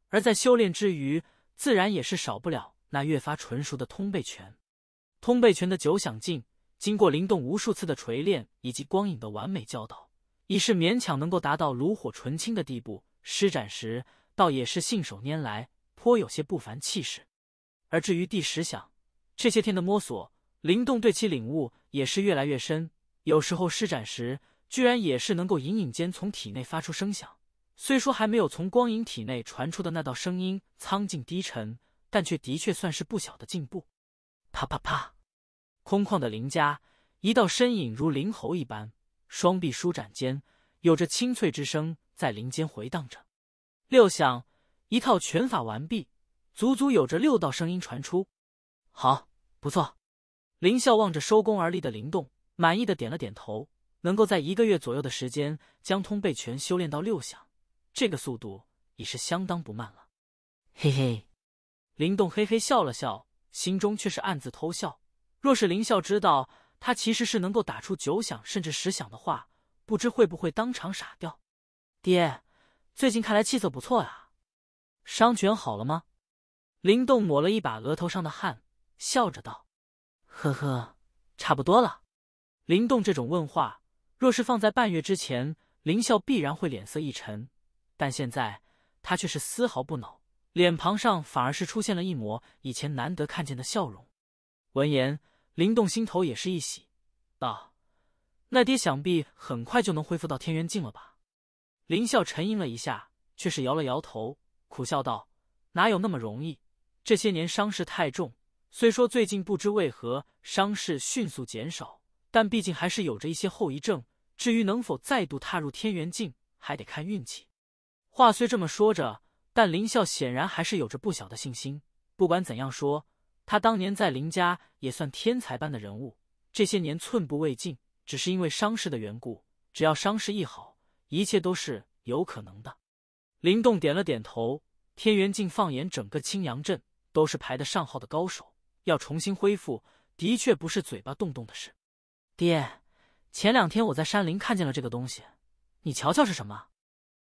Speaker 1: 而在修炼之余，自然也是少不了那越发纯熟的通背拳。通背拳的九响劲，经过灵动无数次的锤炼以及光影的完美教导，已是勉强能够达到炉火纯青的地步。施展时，倒也是信手拈来，颇有些不凡气势。而至于第十响，这些天的摸索，林动对其领悟也是越来越深。有时候施展时，居然也是能够隐隐间从体内发出声响。虽说还没有从光影体内传出的那道声音苍劲低沉，但却的确算是不小的进步。啪啪啪，空旷的林家，一道身影如灵猴一般，双臂舒展间，有着清脆之声在林间回荡着。六响，一套拳法完毕，足足有着六道声音传出。好，不错。林笑望着收功而立的林动，满意的点了点头。能够在一个月左右的时间将通背拳修炼到六响，这个速度已是相当不慢了。嘿嘿，林动嘿嘿笑了笑，心中却是暗自偷笑。若是林笑知道他其实是能够打出九响甚至十响的话，不知会不会当场傻掉。爹，最近看来气色不错呀，伤全好了吗？林动抹了一把额头上的汗。笑着道：“呵呵，差不多了。”林动这种问话，若是放在半月之前，林笑必然会脸色一沉，但现在他却是丝毫不恼，脸庞上反而是出现了一抹以前难得看见的笑容。闻言，林动心头也是一喜，道：“那爹想必很快就能恢复到天元境了吧？”林笑沉吟了一下，却是摇了摇头，苦笑道：“哪有那么容易？这些年伤势太重。”虽说最近不知为何伤势迅速减少，但毕竟还是有着一些后遗症。至于能否再度踏入天元境，还得看运气。话虽这么说着，但林啸显然还是有着不小的信心。不管怎样说，他当年在林家也算天才般的人物，这些年寸步未进，只是因为伤势的缘故。只要伤势一好，一切都是有可能的。林动点了点头。天元境放眼整个青阳镇，都是排得上号的高手。要重新恢复，的确不是嘴巴动动的事。爹，前两天我在山林看见了这个东西，你瞧瞧是什么？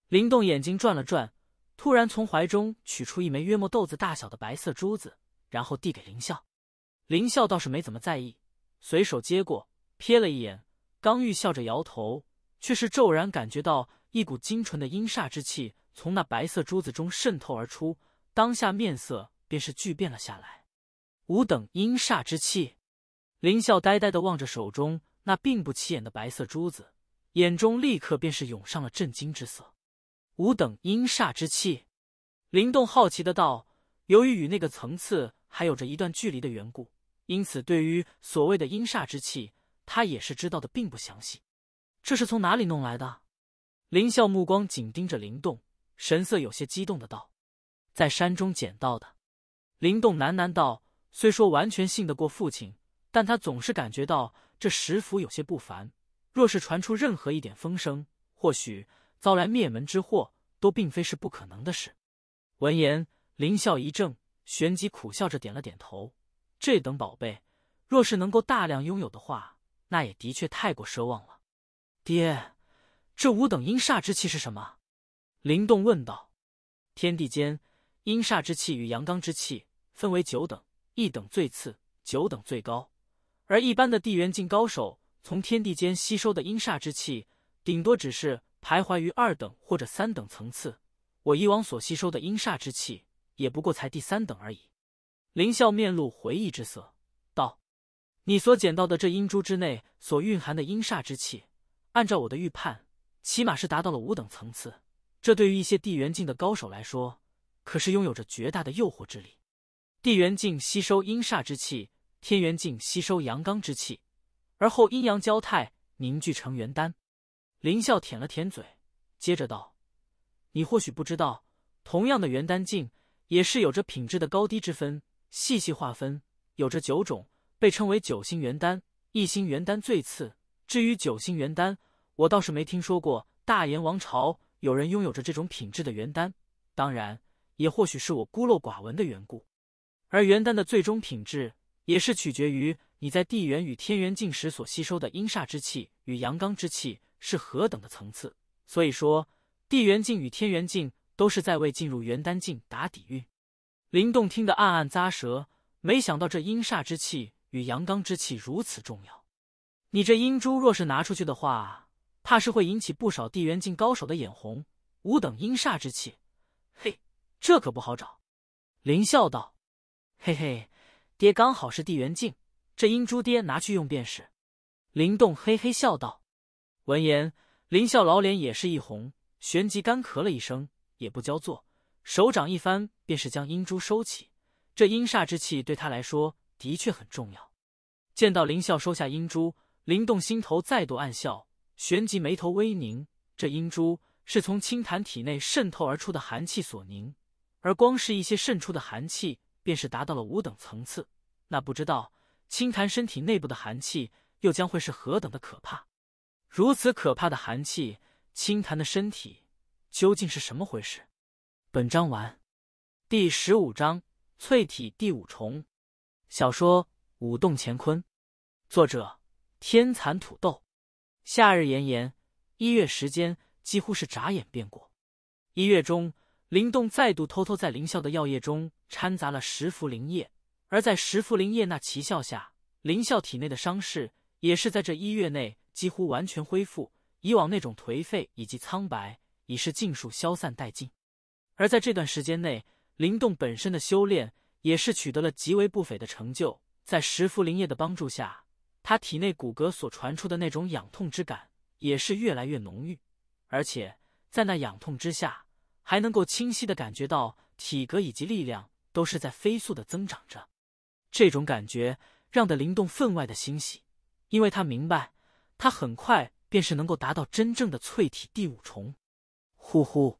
Speaker 1: 林动眼睛转了转，突然从怀中取出一枚约莫豆子大小的白色珠子，然后递给林笑。林笑倒是没怎么在意，随手接过，瞥了一眼，刚欲笑着摇头，却是骤然感觉到一股精纯的阴煞之气从那白色珠子中渗透而出，当下面色便是巨变了下来。吾等阴煞之气，林啸呆呆的望着手中那并不起眼的白色珠子，眼中立刻便是涌上了震惊之色。吾等阴煞之气，林动好奇的道：“由于与那个层次还有着一段距离的缘故，因此对于所谓的阴煞之气，他也是知道的并不详细。”这是从哪里弄来的？林啸目光紧盯着林动，神色有些激动的道：“在山中捡到的。”林动喃喃道。虽说完全信得过父亲，但他总是感觉到这石府有些不凡。若是传出任何一点风声，或许遭来灭门之祸，都并非是不可能的事。闻言，林笑一怔，旋即苦笑着点了点头。这等宝贝，若是能够大量拥有的话，那也的确太过奢望了。爹，这五等阴煞之气是什么？林动问道。天地间阴煞之气与阳刚之气分为九等。一等最次，九等最高，而一般的地元境高手从天地间吸收的阴煞之气，顶多只是徘徊于二等或者三等层次。我以往所吸收的阴煞之气，也不过才第三等而已。林笑面露回忆之色，道：“你所捡到的这阴珠之内所蕴含的阴煞之气，按照我的预判，起码是达到了五等层次。这对于一些地元境的高手来说，可是拥有着绝大的诱惑之力。”地元镜吸收阴煞之气，天元镜吸收阳刚之气，而后阴阳交泰，凝聚成元丹。林笑舔了舔嘴，接着道：“你或许不知道，同样的元丹镜也是有着品质的高低之分。细细划分，有着九种，被称为九星元丹。一星元丹最次。至于九星元丹，我倒是没听说过大炎王朝有人拥有着这种品质的元丹。当然，也或许是我孤陋寡闻的缘故。”而元丹的最终品质，也是取决于你在地元与天元境时所吸收的阴煞之气与阳刚之气是何等的层次。所以说，地元境与天元境都是在为进入元丹境打底蕴。林动听得暗暗咂舌，没想到这阴煞之气与阳刚之气如此重要。你这阴珠若是拿出去的话，怕是会引起不少地元境高手的眼红。吾等阴煞之气，嘿，这可不好找。林笑道。嘿嘿，爹刚好是地元境，这阴珠爹拿去用便是。林动嘿嘿笑道。闻言，林笑老脸也是一红，旋即干咳了一声，也不焦作，手掌一翻，便是将阴珠收起。这阴煞之气对他来说的确很重要。见到林笑收下阴珠，林动心头再度暗笑，旋即眉头微凝。这阴珠是从青檀体内渗透而出的寒气所凝，而光是一些渗出的寒气。便是达到了五等层次，那不知道清檀身体内部的寒气又将会是何等的可怕。如此可怕的寒气，清檀的身体究竟是什么回事？本章完。第十五章：淬体第五重。小说《武动乾坤》，作者：天蚕土豆。夏日炎炎，一月时间几乎是眨眼便过。一月中。林动再度偷偷在林啸的药液中掺杂了十茯灵液，而在十茯灵液那奇效下，林啸体内的伤势也是在这一月内几乎完全恢复。以往那种颓废以及苍白已是尽数消散殆尽。而在这段时间内，林动本身的修炼也是取得了极为不菲的成就。在十茯灵液的帮助下，他体内骨骼所传出的那种痒痛之感也是越来越浓郁，而且在那痒痛之下。还能够清晰的感觉到体格以及力量都是在飞速的增长着，这种感觉让的灵动分外的欣喜，因为他明白，他很快便是能够达到真正的淬体第五重。呼呼，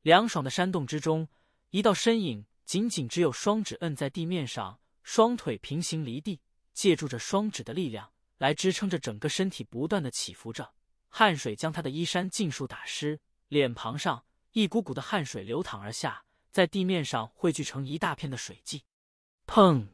Speaker 1: 凉爽的山洞之中，一道身影仅仅只有双指摁在地面上，双腿平行离地，借助着双指的力量来支撑着整个身体，不断的起伏着，汗水将他的衣衫尽数打湿，脸庞上。一股股的汗水流淌而下，在地面上汇聚成一大片的水迹。砰！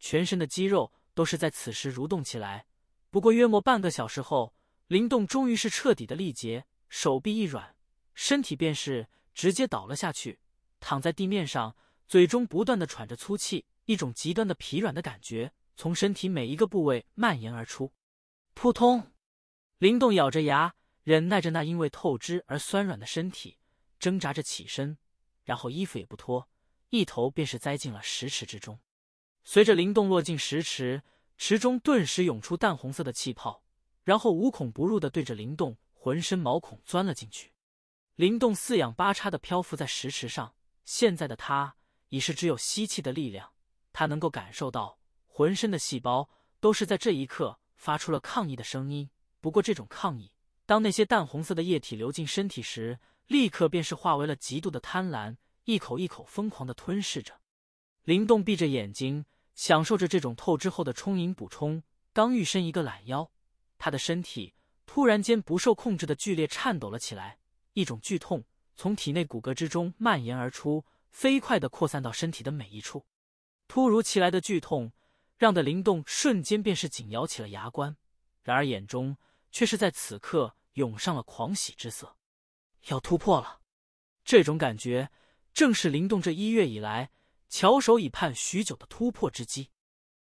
Speaker 1: 全身的肌肉都是在此时蠕动起来。不过约莫半个小时后，林动终于是彻底的力竭，手臂一软，身体便是直接倒了下去，躺在地面上，嘴中不断的喘着粗气，一种极端的疲软的感觉从身体每一个部位蔓延而出。扑通！林动咬着牙，忍耐着那因为透支而酸软的身体。挣扎着起身，然后衣服也不脱，一头便是栽进了石池之中。随着灵动落进石池，池中顿时涌出淡红色的气泡，然后无孔不入的对着灵动浑身毛孔钻了进去。灵动四仰八叉的漂浮在石池上，现在的他已是只有吸气的力量。他能够感受到，浑身的细胞都是在这一刻发出了抗议的声音。不过这种抗议，当那些淡红色的液体流进身体时，立刻便是化为了极度的贪婪，一口一口疯狂的吞噬着。灵动闭着眼睛，享受着这种透支后的充盈补充。刚欲伸一个懒腰，他的身体突然间不受控制的剧烈颤抖了起来，一种剧痛从体内骨骼之中蔓延而出，飞快的扩散到身体的每一处。突如其来的剧痛让的灵动瞬间便是紧咬起了牙关，然而眼中却是在此刻涌上了狂喜之色。要突破了，这种感觉正是林动这一月以来翘首以盼许久的突破之机。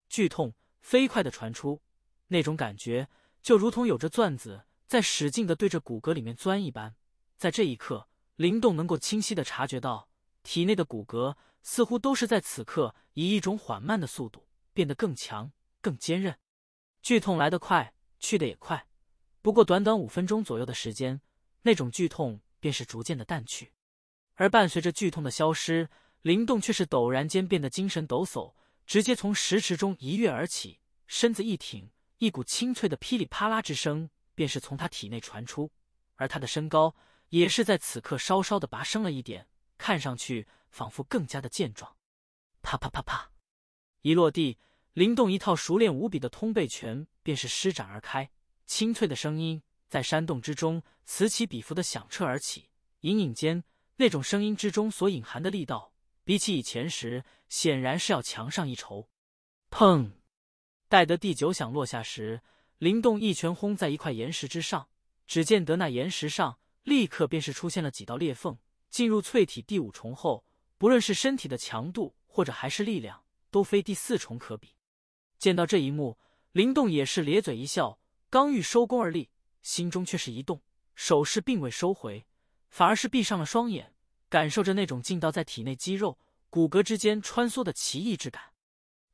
Speaker 1: 剧痛飞快的传出，那种感觉就如同有着钻子在使劲的对着骨骼里面钻一般。在这一刻，林动能够清晰的察觉到体内的骨骼似乎都是在此刻以一种缓慢的速度变得更强、更坚韧。剧痛来得快，去得也快，不过短短五分钟左右的时间，那种剧痛。便是逐渐的淡去，而伴随着剧痛的消失，灵动却是陡然间变得精神抖擞，直接从石池中一跃而起，身子一挺，一股清脆的噼里啪啦之声便是从他体内传出，而他的身高也是在此刻稍稍的拔升了一点，看上去仿佛更加的健壮。啪啪啪啪，一落地，灵动一套熟练无比的通背拳便是施展而开，清脆的声音。在山洞之中，此起彼伏的响彻而起，隐隐间，那种声音之中所隐含的力道，比起以前时，显然是要强上一筹。砰！待得第九响落下时，林动一拳轰在一块岩石之上，只见得那岩石上立刻便是出现了几道裂缝。进入淬体第五重后，不论是身体的强度，或者还是力量，都非第四重可比。见到这一幕，林动也是咧嘴一笑，刚欲收功而立。心中却是一动，手势并未收回，反而是闭上了双眼，感受着那种劲道在体内肌肉骨骼之间穿梭的奇异之感。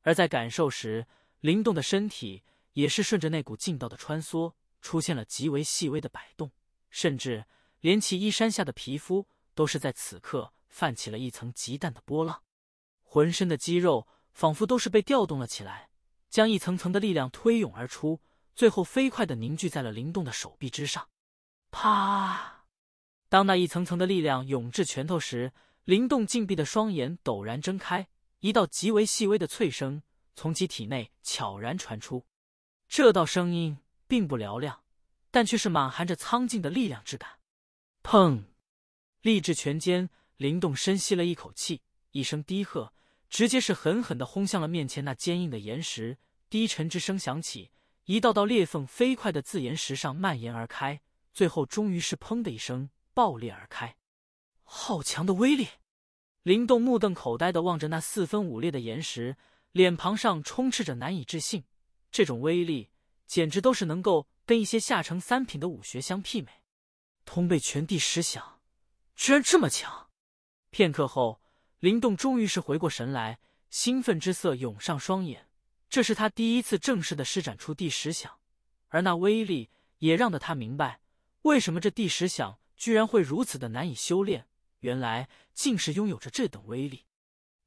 Speaker 1: 而在感受时，灵动的身体也是顺着那股劲道的穿梭，出现了极为细微的摆动，甚至连其衣衫下的皮肤都是在此刻泛起了一层极淡的波浪，浑身的肌肉仿佛都是被调动了起来，将一层层的力量推涌而出。最后飞快的凝聚在了灵动的手臂之上。啪！当那一层层的力量涌至拳头时，灵动紧闭的双眼陡然睁开，一道极为细微的脆声从其体内悄然传出。这道声音并不嘹亮，但却是满含着苍劲的力量之感。砰！力至拳间，灵动深吸了一口气，一声低喝，直接是狠狠的轰向了面前那坚硬的岩石。低沉之声响起。一道道裂缝飞快的自岩石上蔓延而开，最后终于是砰的一声爆裂而开，好强的威力！林动目瞪口呆的望着那四分五裂的岩石，脸庞上充斥着难以置信。这种威力简直都是能够跟一些下乘三品的武学相媲美。通背拳第十响，居然这么强！片刻后，林动终于是回过神来，兴奋之色涌上双眼。这是他第一次正式的施展出第十响，而那威力也让得他明白，为什么这第十响居然会如此的难以修炼。原来竟是拥有着这等威力。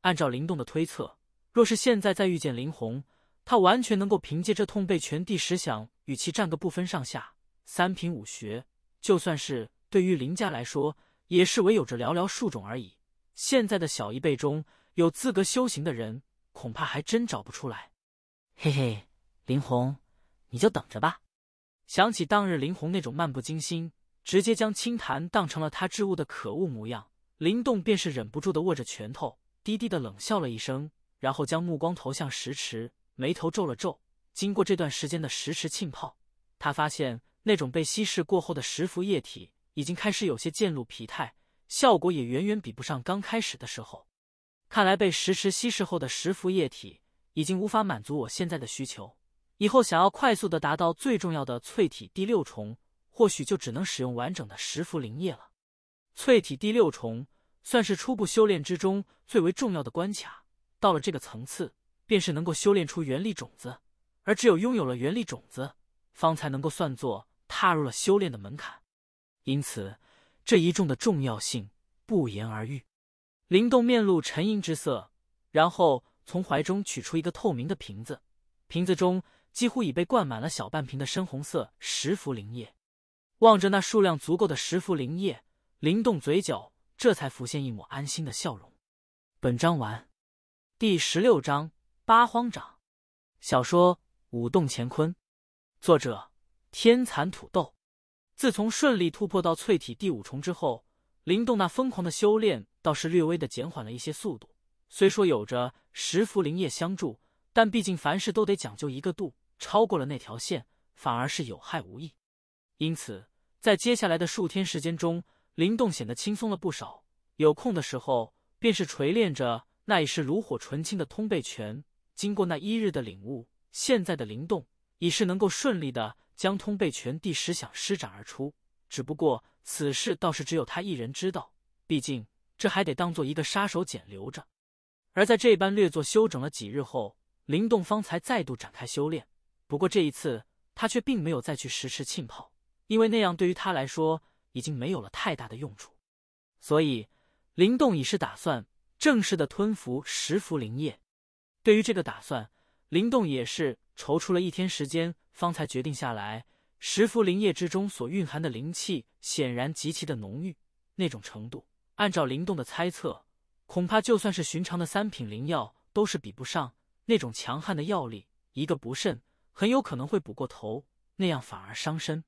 Speaker 1: 按照林动的推测，若是现在再遇见林红，他完全能够凭借这痛背拳第十响与其战个不分上下。三品武学，就算是对于林家来说，也是唯有着寥寥数种而已。现在的小一辈中有资格修行的人，恐怕还真找不出来。嘿嘿，林红，你就等着吧。想起当日林红那种漫不经心，直接将青檀当成了他置物的可恶模样，林动便是忍不住的握着拳头，低低的冷笑了一声，然后将目光投向石池，眉头皱了皱。经过这段时间的石池浸泡，他发现那种被稀释过后的石符液体已经开始有些渐入疲态，效果也远远比不上刚开始的时候。看来被石池稀释后的石符液体。已经无法满足我现在的需求，以后想要快速的达到最重要的淬体第六重，或许就只能使用完整的十服灵液了。淬体第六重算是初步修炼之中最为重要的关卡，到了这个层次，便是能够修炼出元力种子，而只有拥有了元力种子，方才能够算作踏入了修炼的门槛。因此，这一重的重要性不言而喻。灵动面露沉吟之色，然后。从怀中取出一个透明的瓶子，瓶子中几乎已被灌满了小半瓶的深红色石斛灵液。望着那数量足够的石斛灵液，灵动嘴角这才浮现一抹安心的笑容。本章完。第十六章八荒掌。小说《舞动乾坤》，作者：天蚕土豆。自从顺利突破到淬体第五重之后，灵动那疯狂的修炼倒是略微的减缓了一些速度。虽说有着十幅灵液相助，但毕竟凡事都得讲究一个度，超过了那条线，反而是有害无益。因此，在接下来的数天时间中，灵动显得轻松了不少。有空的时候，便是锤炼着那已是炉火纯青的通背拳。经过那一日的领悟，现在的灵动已是能够顺利的将通背拳第十响施展而出。只不过，此事倒是只有他一人知道，毕竟这还得当做一个杀手锏留着。而在这般略作休整了几日后，林动方才再度展开修炼。不过这一次，他却并没有再去实施浸泡，因为那样对于他来说已经没有了太大的用处。所以，林动已是打算正式的吞服十服灵液。对于这个打算，林动也是踌躇了一天时间，方才决定下来。十服灵液之中所蕴含的灵气，显然极其的浓郁。那种程度，按照林动的猜测。恐怕就算是寻常的三品灵药，都是比不上那种强悍的药力。一个不慎，很有可能会补过头，那样反而伤身。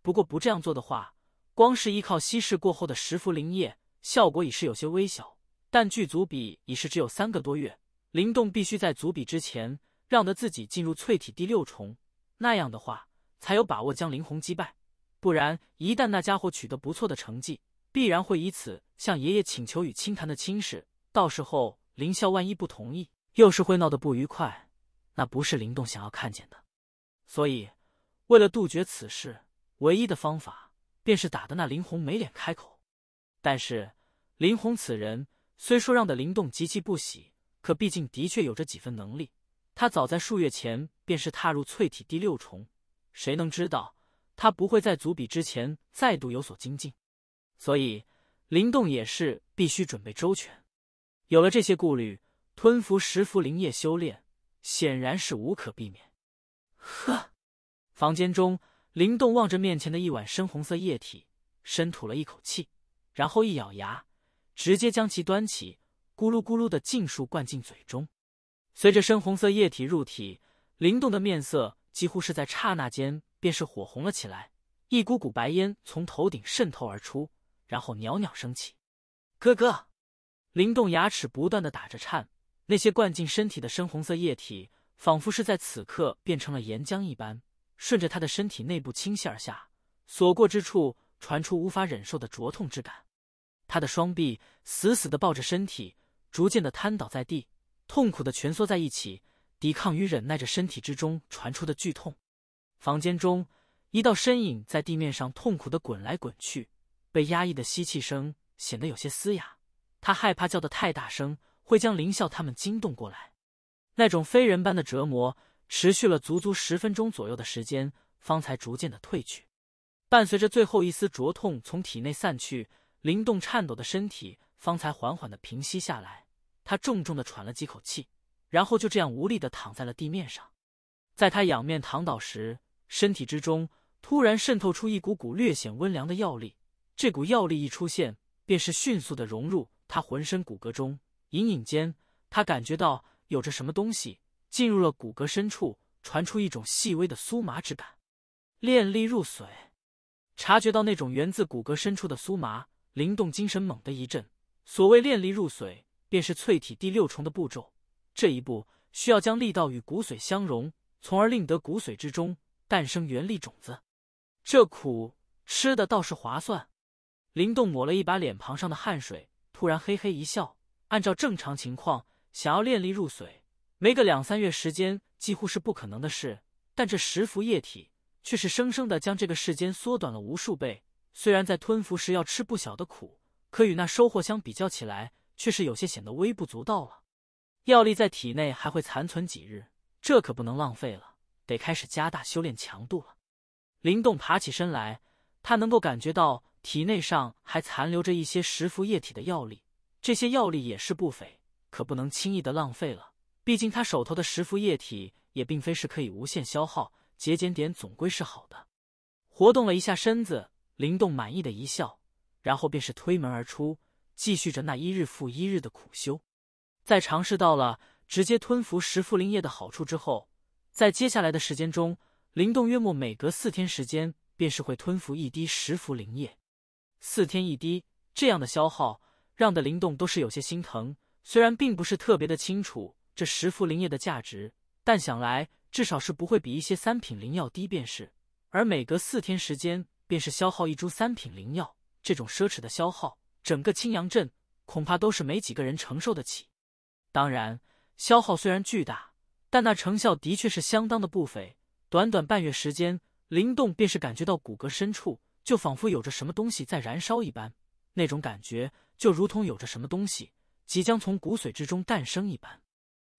Speaker 1: 不过不这样做的话，光是依靠稀释过后的十服灵液，效果已是有些微小。但剧组比已是只有三个多月，灵动必须在组比之前，让得自己进入淬体第六重。那样的话，才有把握将灵红击败。不然，一旦那家伙取得不错的成绩。必然会以此向爷爷请求与清谈的亲事，到时候林啸万一不同意，又是会闹得不愉快，那不是林动想要看见的。所以，为了杜绝此事，唯一的方法便是打的那林红没脸开口。但是，林红此人虽说让的林动极其不喜，可毕竟的确有着几分能力。他早在数月前便是踏入淬体第六重，谁能知道他不会在足比之前再度有所精进？所以，林动也是必须准备周全。有了这些顾虑，吞服十服灵液修炼显然是无可避免。呵，房间中，林动望着面前的一碗深红色液体，深吐了一口气，然后一咬牙，直接将其端起，咕噜咕噜的尽数灌进嘴中。随着深红色液体入体，林动的面色几乎是在刹那间便是火红了起来，一股股白烟从头顶渗透而出。然后袅袅升起。哥哥，灵动牙齿不断的打着颤，那些灌进身体的深红色液体，仿佛是在此刻变成了岩浆一般，顺着他的身体内部倾泻而下，所过之处传出无法忍受的灼痛之感。他的双臂死死的抱着身体，逐渐的瘫倒在地，痛苦的蜷缩在一起，抵抗与忍耐着身体之中传出的剧痛。房间中，一道身影在地面上痛苦的滚来滚去。被压抑的吸气声显得有些嘶哑，他害怕叫得太大声会将林笑他们惊动过来。那种非人般的折磨持续了足足十分钟左右的时间，方才逐渐的褪去。伴随着最后一丝灼痛从体内散去，灵动颤抖的身体方才缓缓的平息下来。他重重的喘了几口气，然后就这样无力的躺在了地面上。在他仰面躺倒时，身体之中突然渗透出一股股略显温凉的药力。这股药力一出现，便是迅速的融入他浑身骨骼中。隐隐间，他感觉到有着什么东西进入了骨骼深处，传出一种细微的酥麻之感。炼力入髓，察觉到那种源自骨骼深处的酥麻，灵动精神猛的一震。所谓炼力入髓，便是淬体第六重的步骤。这一步需要将力道与骨髓相融，从而令得骨髓之中诞生元力种子。这苦吃的倒是划算。林动抹了一把脸庞上的汗水，突然嘿嘿一笑。按照正常情况，想要炼力入髓，没个两三月时间，几乎是不可能的事。但这十服液体，却是生生的将这个时间缩短了无数倍。虽然在吞服时要吃不小的苦，可与那收获相比较起来，却是有些显得微不足道了。药力在体内还会残存几日，这可不能浪费了，得开始加大修炼强度了。林动爬起身来，他能够感觉到。体内上还残留着一些食服液体的药力，这些药力也是不菲，可不能轻易的浪费了。毕竟他手头的食服液体也并非是可以无限消耗，节俭点总归是好的。活动了一下身子，灵动满意的一笑，然后便是推门而出，继续着那一日复一日的苦修。在尝试到了直接吞服食服灵液的好处之后，在接下来的时间中，灵动约莫每隔四天时间，便是会吞服一滴食服灵液。四天一滴这样的消耗，让的林动都是有些心疼。虽然并不是特别的清楚这十副灵液的价值，但想来至少是不会比一些三品灵药低便是。而每隔四天时间，便是消耗一株三品灵药，这种奢侈的消耗，整个青阳镇恐怕都是没几个人承受得起。当然，消耗虽然巨大，但那成效的确是相当的不菲。短短半月时间，林动便是感觉到骨骼深处。就仿佛有着什么东西在燃烧一般，那种感觉就如同有着什么东西即将从骨髓之中诞生一般。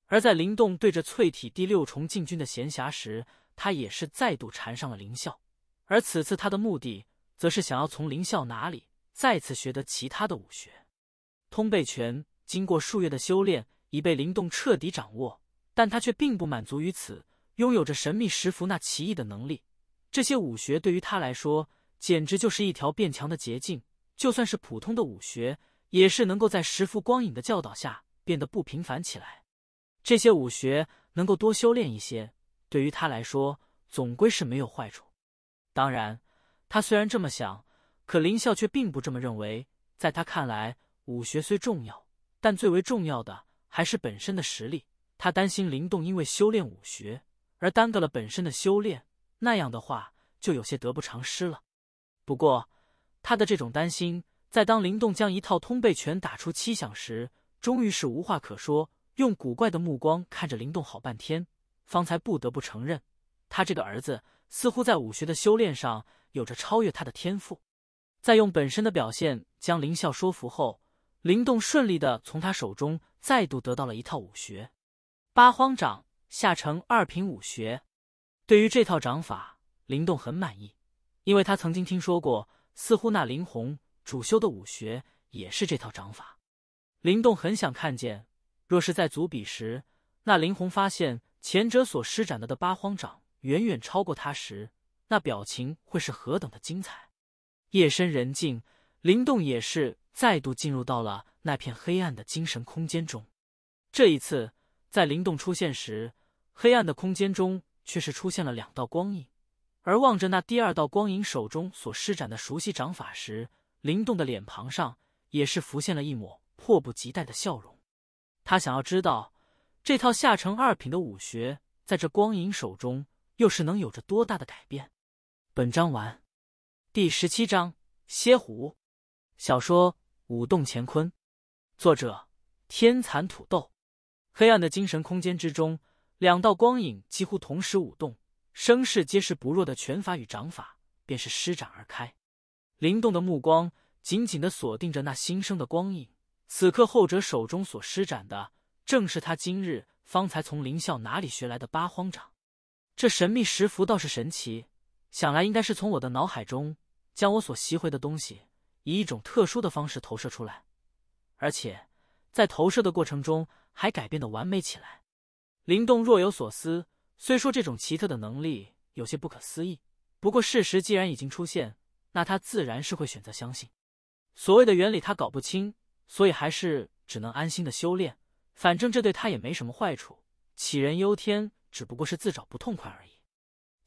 Speaker 1: 而在林动对着淬体第六重禁军的闲暇时，他也是再度缠上了林啸，而此次他的目的则是想要从林啸哪里再次学得其他的武学。通背拳经过数月的修炼，已被林动彻底掌握，但他却并不满足于此，拥有着神秘石符那奇异的能力，这些武学对于他来说。简直就是一条变强的捷径，就算是普通的武学，也是能够在十幅光影的教导下变得不平凡起来。这些武学能够多修炼一些，对于他来说总归是没有坏处。当然，他虽然这么想，可林笑却并不这么认为。在他看来，武学虽重要，但最为重要的还是本身的实力。他担心林动因为修炼武学而耽搁了本身的修炼，那样的话就有些得不偿失了。不过，他的这种担心，在当林动将一套通背拳打出七响时，终于是无话可说，用古怪的目光看着林动好半天，方才不得不承认，他这个儿子似乎在武学的修炼上有着超越他的天赋。在用本身的表现将林啸说服后，林动顺利的从他手中再度得到了一套武学——八荒掌下乘二品武学。对于这套掌法，林动很满意。因为他曾经听说过，似乎那林红主修的武学也是这套掌法。林动很想看见，若是在足比时，那林红发现前者所施展的的八荒掌远远超过他时，那表情会是何等的精彩。夜深人静，林动也是再度进入到了那片黑暗的精神空间中。这一次，在林动出现时，黑暗的空间中却是出现了两道光影。而望着那第二道光影手中所施展的熟悉掌法时，灵动的脸庞上也是浮现了一抹迫不及待的笑容。他想要知道这套下乘二品的武学，在这光影手中又是能有着多大的改变。本章完，第十七章蝎虎。小说《舞动乾坤》，作者：天蚕土豆。黑暗的精神空间之中，两道光影几乎同时舞动。声势皆是不弱的拳法与掌法，便是施展而开。灵动的目光紧紧的锁定着那新生的光影。此刻，后者手中所施展的，正是他今日方才从灵校哪里学来的八荒掌。这神秘石符倒是神奇，想来应该是从我的脑海中将我所习回的东西，以一种特殊的方式投射出来，而且在投射的过程中还改变的完美起来。灵动若有所思。虽说这种奇特的能力有些不可思议，不过事实既然已经出现，那他自然是会选择相信。所谓的原理他搞不清，所以还是只能安心的修炼，反正这对他也没什么坏处。杞人忧天只不过是自找不痛快而已。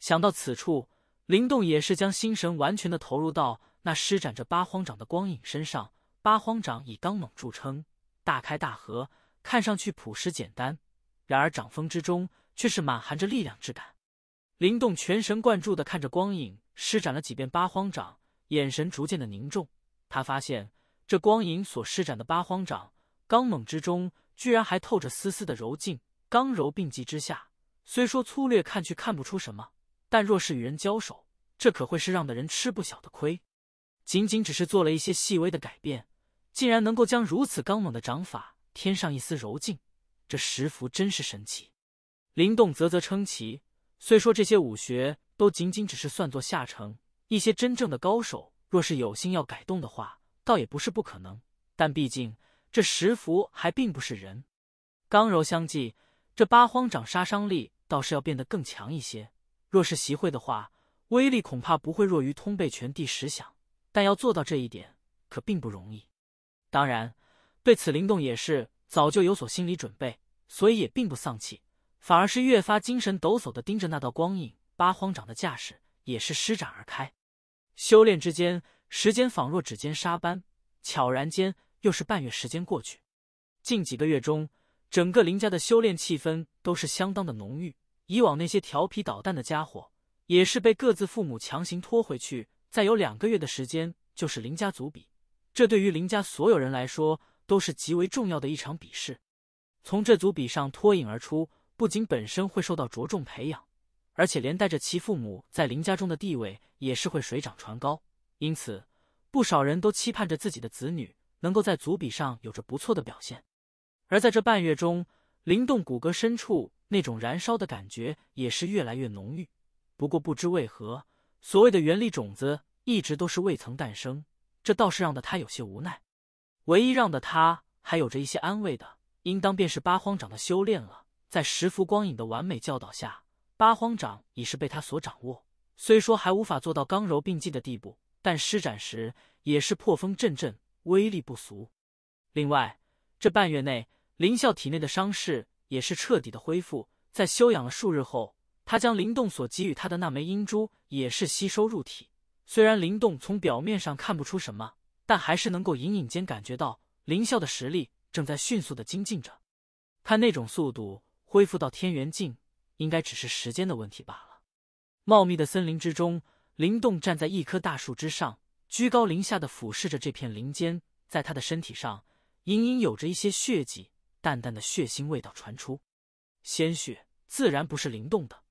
Speaker 1: 想到此处，林动也是将心神完全的投入到那施展着八荒掌的光影身上。八荒掌以刚猛著称，大开大合，看上去朴实简单，然而掌风之中。却是满含着力量之感。林动全神贯注地看着光影施展了几遍八荒掌，眼神逐渐的凝重。他发现这光影所施展的八荒掌，刚猛之中居然还透着丝丝的柔劲，刚柔并济之下，虽说粗略看去看不出什么，但若是与人交手，这可会是让的人吃不小的亏。仅仅只是做了一些细微的改变，竟然能够将如此刚猛的掌法添上一丝柔劲，这石符真是神奇。灵动啧啧称奇，虽说这些武学都仅仅只是算作下乘，一些真正的高手若是有心要改动的话，倒也不是不可能。但毕竟这石符还并不是人，刚柔相济，这八荒掌杀伤力倒是要变得更强一些。若是习会的话，威力恐怕不会弱于通背拳第十响，但要做到这一点可并不容易。当然，对此灵动也是早就有所心理准备，所以也并不丧气。反而是越发精神抖擞的盯着那道光影，八荒掌的架势也是施展而开。修炼之间，时间仿若指尖沙般，悄然间又是半月时间过去。近几个月中，整个林家的修炼气氛都是相当的浓郁。以往那些调皮捣蛋的家伙，也是被各自父母强行拖回去。再有两个月的时间，就是林家族比，这对于林家所有人来说都是极为重要的一场比试。从这组比上脱颖而出。不仅本身会受到着重培养，而且连带着其父母在林家中的地位也是会水涨船高。因此，不少人都期盼着自己的子女能够在族比上有着不错的表现。而在这半月中，灵动骨骼深处那种燃烧的感觉也是越来越浓郁。不过，不知为何，所谓的原力种子一直都是未曾诞生，这倒是让的他有些无奈。唯一让的他还有着一些安慰的，应当便是八荒掌的修炼了。在十幅光影的完美教导下，八荒掌已是被他所掌握。虽说还无法做到刚柔并济的地步，但施展时也是破风阵阵，威力不俗。另外，这半月内，林啸体内的伤势也是彻底的恢复。在休养了数日后，他将林动所给予他的那枚阴珠也是吸收入体。虽然林动从表面上看不出什么，但还是能够隐隐间感觉到林啸的实力正在迅速的精进着。看那种速度。恢复到天元境，应该只是时间的问题罢了。茂密的森林之中，灵动站在一棵大树之上，居高临下的俯视着这片林间。在他的身体上，隐隐有着一些血迹，淡淡的血腥味道传出。鲜血自然不是灵动的，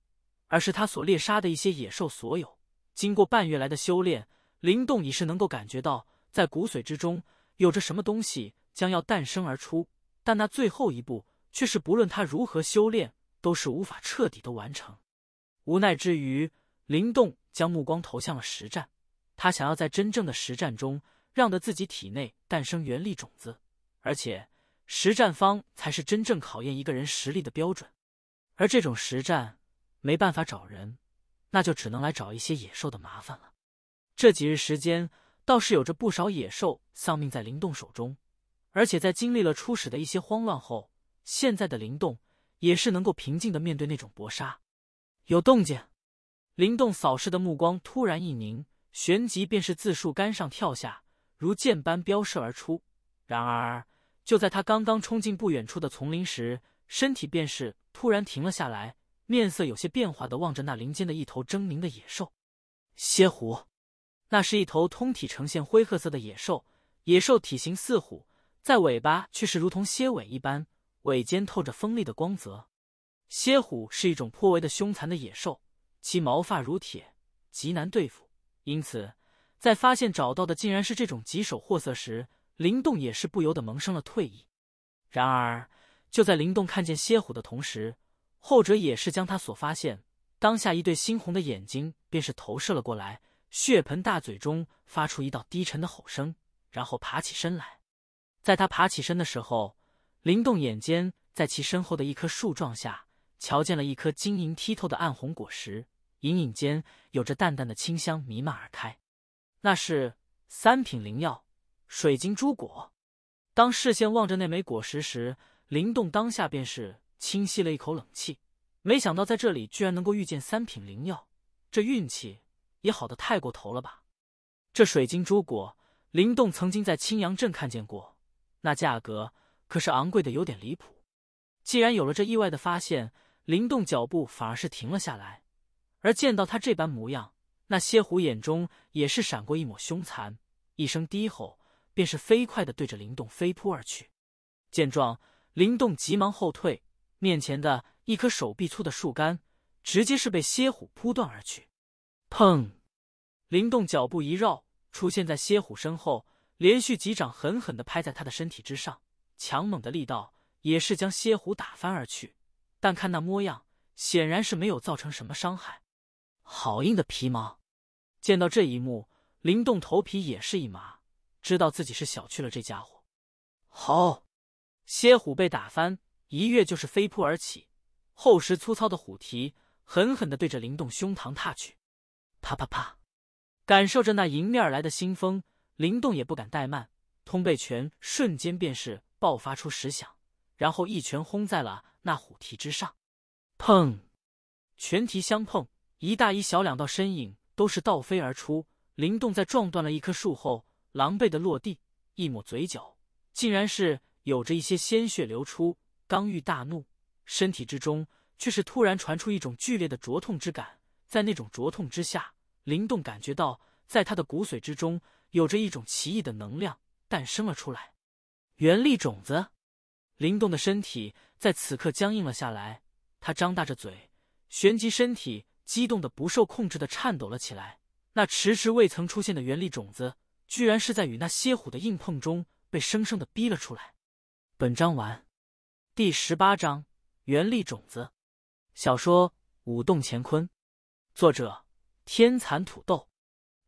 Speaker 1: 而是他所猎杀的一些野兽所有。经过半月来的修炼，灵动已是能够感觉到，在骨髓之中有着什么东西将要诞生而出，但那最后一步。却是不论他如何修炼，都是无法彻底的完成。无奈之余，林动将目光投向了实战。他想要在真正的实战中，让得自己体内诞生原力种子。而且，实战方才是真正考验一个人实力的标准。而这种实战没办法找人，那就只能来找一些野兽的麻烦了。这几日时间，倒是有着不少野兽丧命在林动手中。而且在经历了初始的一些慌乱后，现在的灵动也是能够平静的面对那种搏杀，有动静，灵动扫视的目光突然一凝，旋即便是自树干上跳下，如箭般飙射而出。然而，就在他刚刚冲进不远处的丛林时，身体便是突然停了下来，面色有些变化的望着那林间的一头狰狞的野兽——蝎虎。那是一头通体呈现灰褐色的野兽，野兽体型似虎，在尾巴却是如同蝎尾一般。尾尖透着锋利的光泽，蝎虎是一种颇为的凶残的野兽，其毛发如铁，极难对付。因此，在发现找到的竟然是这种棘手货色时，林动也是不由得萌生了退意。然而，就在林动看见蝎虎的同时，后者也是将他所发现，当下一对猩红的眼睛便是投射了过来，血盆大嘴中发出一道低沉的吼声，然后爬起身来。在他爬起身的时候，灵动眼尖，在其身后的一棵树状下，瞧见了一颗晶莹剔透的暗红果实，隐隐间有着淡淡的清香弥漫而开。那是三品灵药——水晶珠果。当视线望着那枚果实时，灵动当下便是轻吸了一口冷气。没想到在这里居然能够遇见三品灵药，这运气也好的太过头了吧？这水晶珠果，灵动曾经在青阳镇看见过，那价格……可是昂贵的有点离谱，既然有了这意外的发现，灵动脚步反而是停了下来。而见到他这般模样，那蝎虎眼中也是闪过一抹凶残，一声低吼，便是飞快的对着灵动飞扑而去。见状，灵动急忙后退，面前的一棵手臂粗的树干直接是被蝎虎扑断而去。砰！灵动脚步一绕，出现在蝎虎身后，连续几掌狠狠的拍在他的身体之上。强猛的力道也是将蝎虎打翻而去，但看那模样，显然是没有造成什么伤害。好硬的皮毛！见到这一幕，林动头皮也是一麻，知道自己是小觑了这家伙。好！蝎虎被打翻，一跃就是飞扑而起，厚实粗糙的虎蹄狠狠的对着林动胸膛踏去。啪啪啪！感受着那迎面而来的腥风，林动也不敢怠慢，通背拳瞬间便是。爆发出石响，然后一拳轰在了那虎蹄之上。砰！拳蹄相碰，一大一小两道身影都是倒飞而出。灵动在撞断了一棵树后，狼狈的落地，一抹嘴角，竟然是有着一些鲜血流出。刚玉大怒，身体之中却是突然传出一种剧烈的灼痛之感。在那种灼痛之下，灵动感觉到，在他的骨髓之中，有着一种奇异的能量诞生了出来。原力种子，灵动的身体在此刻僵硬了下来。他张大着嘴，旋即身体激动的不受控制的颤抖了起来。那迟迟未曾出现的原力种子，居然是在与那蝎虎的硬碰中被生生的逼了出来。本章完。第十八章：原力种子。小说《舞动乾坤》，作者：天蚕土豆。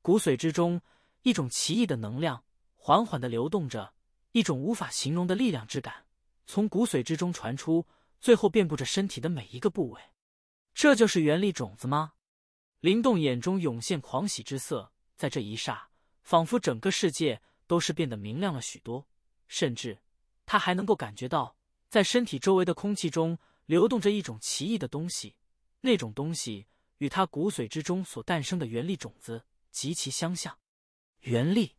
Speaker 1: 骨髓之中，一种奇异的能量缓缓的流动着。一种无法形容的力量之感，从骨髓之中传出，最后遍布着身体的每一个部位。这就是原力种子吗？林动眼中涌现狂喜之色，在这一刹，仿佛整个世界都是变得明亮了许多。甚至，他还能够感觉到，在身体周围的空气中流动着一种奇异的东西。那种东西与他骨髓之中所诞生的原力种子极其相像。原力，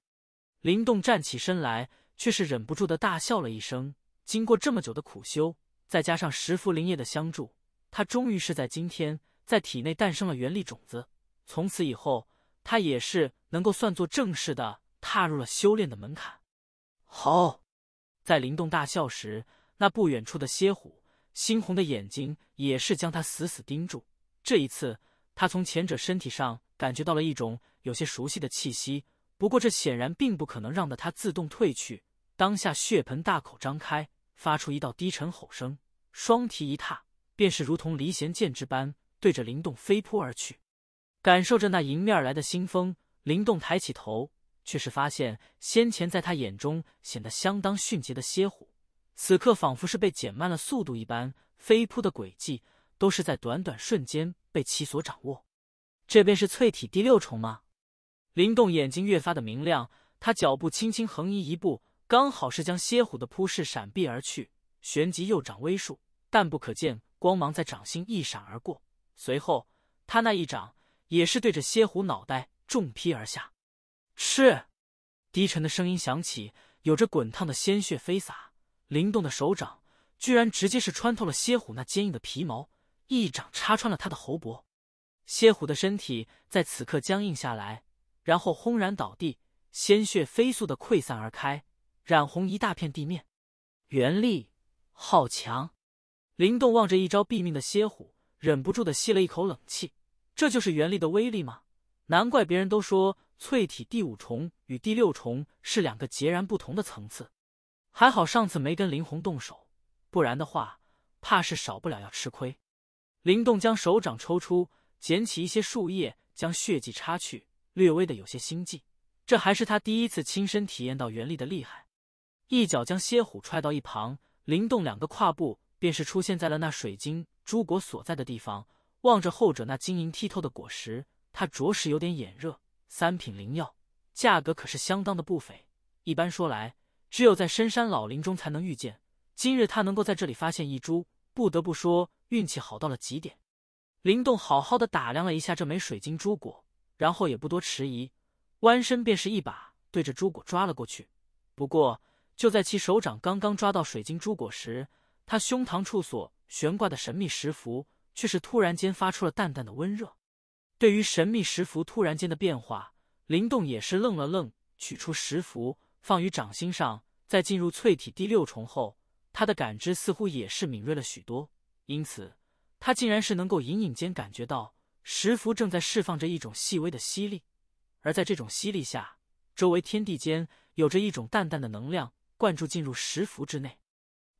Speaker 1: 林动站起身来。却是忍不住的大笑了一声。经过这么久的苦修，再加上石符灵液的相助，他终于是在今天在体内诞生了原力种子。从此以后，他也是能够算作正式的踏入了修炼的门槛。好，在灵动大笑时，那不远处的蝎虎猩红的眼睛也是将他死死盯住。这一次，他从前者身体上感觉到了一种有些熟悉的气息。不过这显然并不可能让得他自动退去。当下血盆大口张开，发出一道低沉吼声，双蹄一踏，便是如同离弦箭之般，对着灵动飞扑而去。感受着那迎面而来的腥风，灵动抬起头，却是发现先前在他眼中显得相当迅捷的蝎虎，此刻仿佛是被减慢了速度一般，飞扑的轨迹都是在短短瞬间被其所掌握。这便是淬体第六重吗？灵动眼睛越发的明亮，他脚步轻轻横移一步，刚好是将蝎虎的扑势闪避而去。旋即右掌微竖，但不可见光芒在掌心一闪而过。随后他那一掌也是对着蝎虎脑袋重劈而下。是，低沉的声音响起，有着滚烫的鲜血飞洒。灵动的手掌居然直接是穿透了蝎虎那坚硬的皮毛，一掌插穿了他的喉脖。蝎虎的身体在此刻僵硬下来。然后轰然倒地，鲜血飞速的溃散而开，染红一大片地面。元力，好强！林动望着一招毙命的蝎虎，忍不住的吸了一口冷气。这就是元力的威力吗？难怪别人都说淬体第五重与第六重是两个截然不同的层次。还好上次没跟林红动手，不然的话，怕是少不了要吃亏。林动将手掌抽出，捡起一些树叶，将血迹擦去。略微的有些心悸，这还是他第一次亲身体验到元力的厉害。一脚将蝎虎踹到一旁，灵动两个跨步便是出现在了那水晶珠果所在的地方。望着后者那晶莹剔透的果实，他着实有点眼热。三品灵药，价格可是相当的不菲。一般说来，只有在深山老林中才能遇见。今日他能够在这里发现一株，不得不说运气好到了极点。灵动好好的打量了一下这枚水晶珠果。然后也不多迟疑，弯身便是一把对着朱果抓了过去。不过就在其手掌刚刚抓到水晶朱果时，他胸膛处所悬挂的神秘石符却是突然间发出了淡淡的温热。对于神秘石符突然间的变化，林动也是愣了愣，取出石符放于掌心上。在进入淬体第六重后，他的感知似乎也是敏锐了许多，因此他竟然是能够隐隐间感觉到。石符正在释放着一种细微的吸力，而在这种吸力下，周围天地间有着一种淡淡的能量灌注进入石符之内。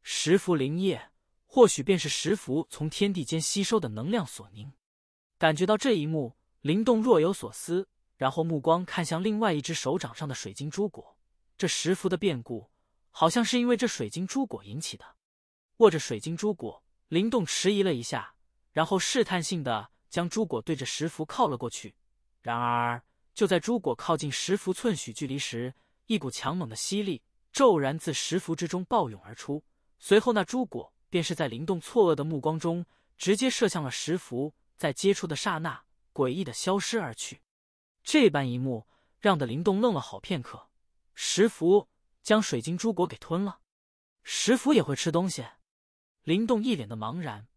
Speaker 1: 石符灵液或许便是石符从天地间吸收的能量所凝。感觉到这一幕，灵动若有所思，然后目光看向另外一只手掌上的水晶珠果。这石符的变故，好像是因为这水晶珠果引起的。握着水晶珠果，灵动迟疑了一下，然后试探性的。将朱果对着石符靠了过去，然而就在朱果靠近石符寸许距离时，一股强猛的吸力骤然自石符之中暴涌而出，随后那朱果便是在灵动错愕的目光中，直接射向了石符，在接触的刹那，诡异的消失而去。这般一幕让的灵动愣了好片刻。石符将水晶朱果给吞了，石符也会吃东西？灵动一脸的茫然。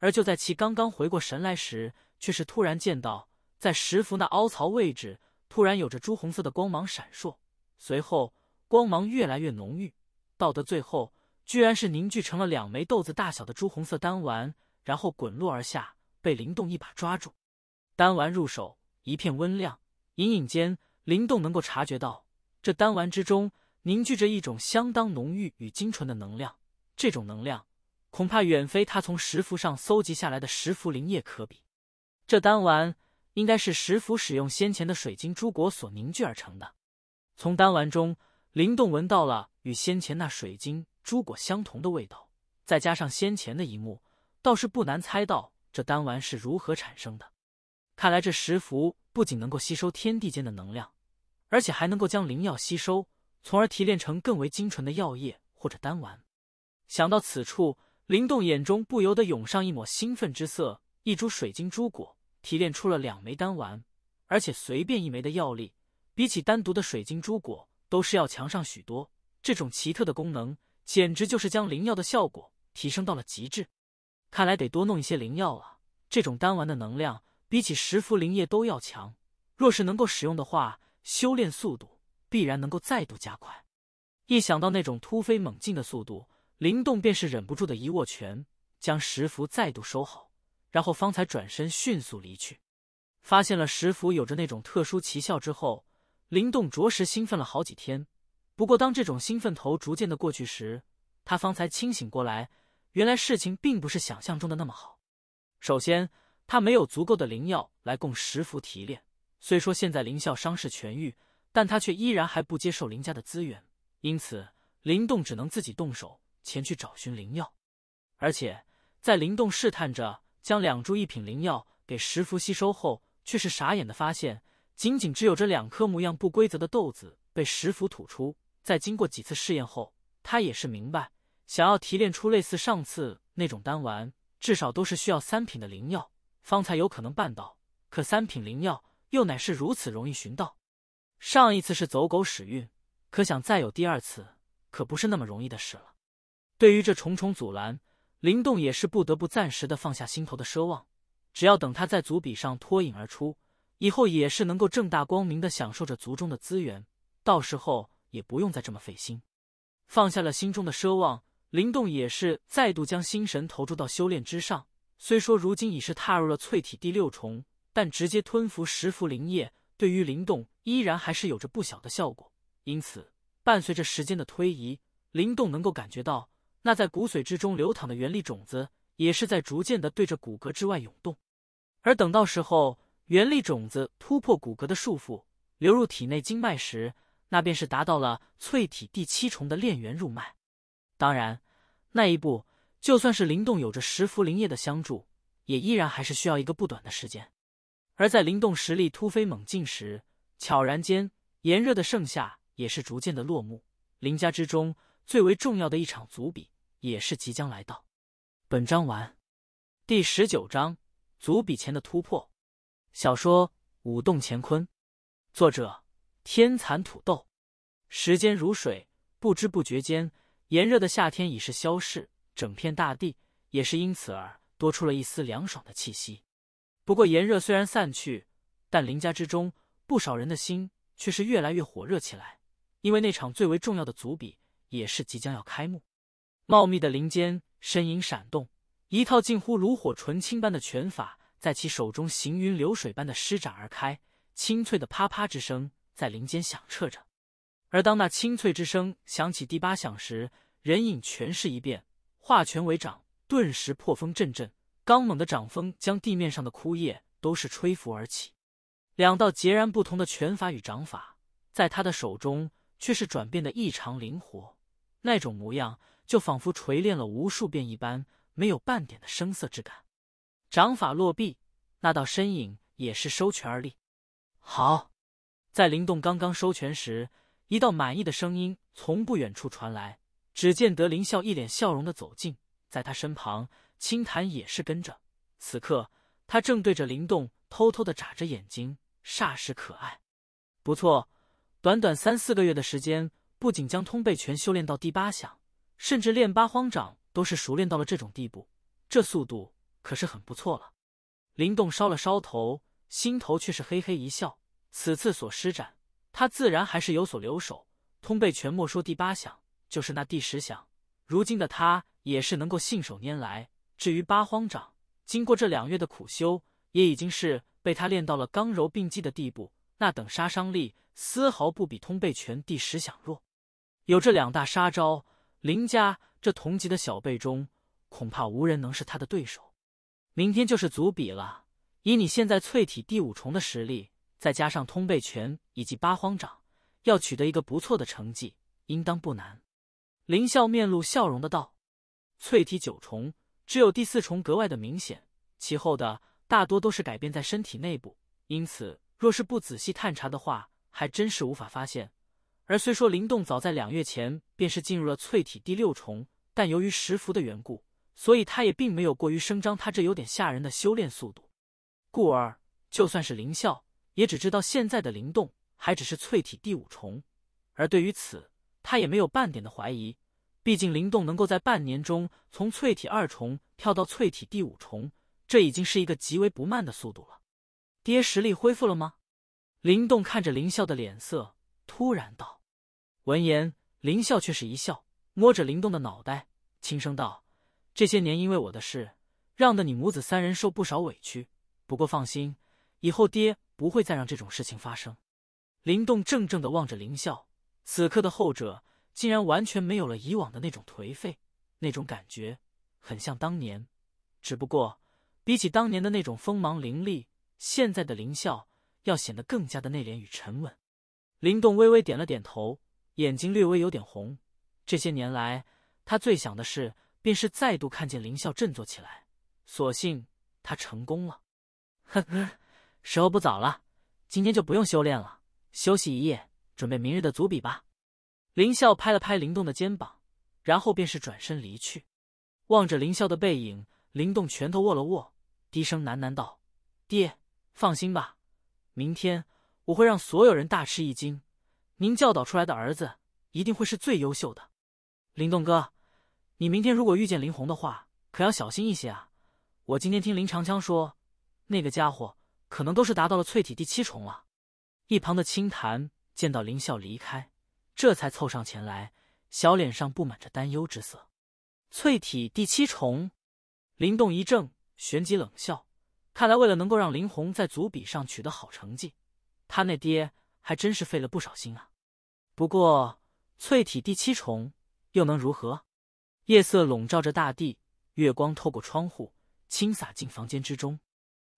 Speaker 1: 而就在其刚刚回过神来时，却是突然见到，在石符那凹槽位置，突然有着朱红色的光芒闪烁，随后光芒越来越浓郁，到的最后，居然是凝聚成了两枚豆子大小的朱红色丹丸，然后滚落而下，被灵动一把抓住。丹丸入手，一片温亮，隐隐间，灵动能够察觉到，这丹丸之中凝聚着一种相当浓郁与精纯的能量，这种能量。恐怕远非他从石符上搜集下来的石符灵液可比。这丹丸应该是石符使用先前的水晶珠果所凝聚而成的。从丹丸中，林动闻到了与先前那水晶珠果相同的味道，再加上先前的一幕，倒是不难猜到这丹丸是如何产生的。看来这石符不仅能够吸收天地间的能量，而且还能够将灵药吸收，从而提炼成更为精纯的药液或者丹丸。想到此处。灵动眼中不由得涌上一抹兴奋之色，一株水晶珠果提炼出了两枚丹丸，而且随便一枚的药力，比起单独的水晶珠果都是要强上许多。这种奇特的功能，简直就是将灵药的效果提升到了极致。看来得多弄一些灵药了。这种丹丸的能量，比起十服灵液都要强。若是能够使用的话，修炼速度必然能够再度加快。一想到那种突飞猛进的速度。林动便是忍不住的一握拳，将石符再度收好，然后方才转身迅速离去。发现了石符有着那种特殊奇效之后，林动着实兴奋了好几天。不过当这种兴奋头逐渐的过去时，他方才清醒过来，原来事情并不是想象中的那么好。首先，他没有足够的灵药来供石符提炼。虽说现在林啸伤势痊愈，但他却依然还不接受林家的资源，因此林动只能自己动手。前去找寻灵药，而且在灵动试探着将两株一品灵药给石符吸收后，却是傻眼的发现，仅仅只有这两颗模样不规则的豆子被石符吐出。在经过几次试验后，他也是明白，想要提炼出类似上次那种丹丸，至少都是需要三品的灵药，方才有可能办到。可三品灵药又乃是如此容易寻到，上一次是走狗屎运，可想再有第二次，可不是那么容易的事了。对于这重重阻拦，林动也是不得不暂时的放下心头的奢望。只要等他在族比上脱颖而出，以后也是能够正大光明的享受着族中的资源，到时候也不用再这么费心。放下了心中的奢望，林动也是再度将心神投注到修炼之上。虽说如今已是踏入了淬体第六重，但直接吞服十服灵液，对于林动依然还是有着不小的效果。因此，伴随着时间的推移，林动能够感觉到。那在骨髓之中流淌的元力种子，也是在逐渐的对着骨骼之外涌动，而等到时候，元力种子突破骨骼的束缚，流入体内经脉时，那便是达到了淬体第七重的炼元入脉。当然，那一步，就算是灵动有着十幅灵液的相助，也依然还是需要一个不短的时间。而在灵动实力突飞猛进时，悄然间，炎热的盛夏也是逐渐的落幕。林家之中。最为重要的一场组比也是即将来到。本章完，第十九章组比前的突破。小说《舞动乾坤》，作者：天蚕土豆。时间如水，不知不觉间，炎热的夏天已是消逝，整片大地也是因此而多出了一丝凉爽的气息。不过，炎热虽然散去，但林家之中不少人的心却是越来越火热起来，因为那场最为重要的组比。也是即将要开幕，茂密的林间身影闪动，一套近乎炉火纯青般的拳法在其手中行云流水般的施展而开，清脆的啪啪之声在林间响彻着。而当那清脆之声响起第八响时，人影全势一变，化拳为掌，顿时破风阵阵，刚猛的掌风将地面上的枯叶都是吹拂而起。两道截然不同的拳法与掌法，在他的手中却是转变的异常灵活。那种模样，就仿佛锤炼了无数遍一般，没有半点的生涩之感。掌法落臂，那道身影也是收拳而立。好，在林动刚刚收拳时，一道满意的声音从不远处传来。只见得林笑一脸笑容的走近，在他身旁，青檀也是跟着。此刻，他正对着林动偷偷的眨着眼睛，煞是可爱。不错，短短三四个月的时间。不仅将通背拳修炼到第八响，甚至练八荒掌都是熟练到了这种地步，这速度可是很不错了。林动烧了烧头，心头却是嘿嘿一笑。此次所施展，他自然还是有所留手。通背拳莫说第八响，就是那第十响，如今的他也是能够信手拈来。至于八荒掌，经过这两月的苦修，也已经是被他练到了刚柔并济的地步，那等杀伤力，丝毫不比通背拳第十响弱。有这两大杀招，林家这同级的小辈中，恐怕无人能是他的对手。明天就是足比了，以你现在淬体第五重的实力，再加上通背拳以及八荒掌，要取得一个不错的成绩，应当不难。林笑面露笑容的道：“淬体九重，只有第四重格外的明显，其后的大多都是改变在身体内部，因此若是不仔细探查的话，还真是无法发现。”而虽说灵动早在两月前便是进入了淬体第六重，但由于石符的缘故，所以他也并没有过于声张他这有点吓人的修炼速度。故而，就算是林笑，也只知道现在的灵动还只是淬体第五重。而对于此，他也没有半点的怀疑。毕竟，灵动能够在半年中从淬体二重跳到淬体第五重，这已经是一个极为不慢的速度了。爹，实力恢复了吗？灵动看着林笑的脸色，突然道。闻言，林笑却是一笑，摸着林动的脑袋，轻声道：“这些年因为我的事，让得你母子三人受不少委屈。不过放心，以后爹不会再让这种事情发生。”林动怔怔地望着林笑，此刻的后者竟然完全没有了以往的那种颓废，那种感觉很像当年，只不过比起当年的那种锋芒凌厉，现在的林笑要显得更加的内敛与沉稳。林动微微点了点头。眼睛略微有点红，这些年来他最想的事便是再度看见林啸振作起来。所幸他成功了。呵呵，时候不早了，今天就不用修炼了，休息一夜，准备明日的足比吧。林啸拍了拍林动的肩膀，然后便是转身离去。望着林啸的背影，林动拳头握了握，低声喃喃道：“爹，放心吧，明天我会让所有人大吃一惊。”您教导出来的儿子一定会是最优秀的，林动哥，你明天如果遇见林红的话，可要小心一些啊！我今天听林长枪说，那个家伙可能都是达到了淬体第七重了。一旁的青檀见到林笑离开，这才凑上前来，小脸上布满着担忧之色。淬体第七重，林动一怔，旋即冷笑，看来为了能够让林红在组比上取得好成绩，他那爹。还真是费了不少心啊！不过淬体第七重又能如何？夜色笼罩着大地，月光透过窗户倾洒进房间之中。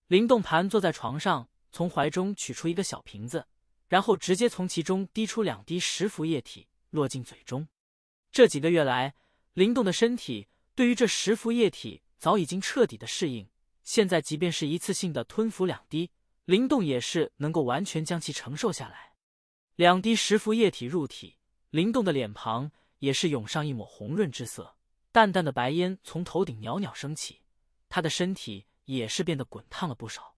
Speaker 1: 灵动盘坐在床上，从怀中取出一个小瓶子，然后直接从其中滴出两滴十伏液体，落进嘴中。这几个月来，灵动的身体对于这十伏液体早已经彻底的适应，现在即便是一次性的吞服两滴。灵动也是能够完全将其承受下来，两滴石符液体入体，灵动的脸庞也是涌上一抹红润之色，淡淡的白烟从头顶袅袅升起，他的身体也是变得滚烫了不少。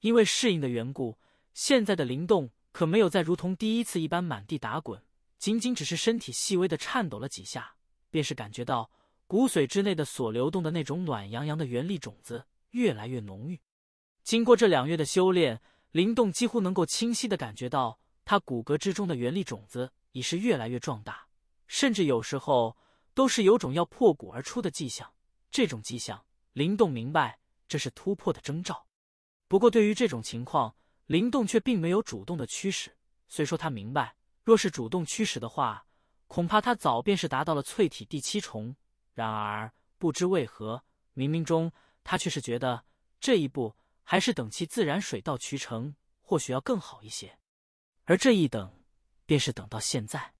Speaker 1: 因为适应的缘故，现在的灵动可没有再如同第一次一般满地打滚，仅仅只是身体细微的颤抖了几下，便是感觉到骨髓之内的所流动的那种暖洋洋的原力种子越来越浓郁。经过这两月的修炼，林动几乎能够清晰的感觉到，他骨骼之中的原力种子已是越来越壮大，甚至有时候都是有种要破骨而出的迹象。这种迹象，林动明白这是突破的征兆。不过对于这种情况，林动却并没有主动的驱使。虽说他明白，若是主动驱使的话，恐怕他早便是达到了淬体第七重。然而不知为何，冥冥中他却是觉得这一步。还是等其自然水到渠成，或许要更好一些。而这一等，便是等到现在。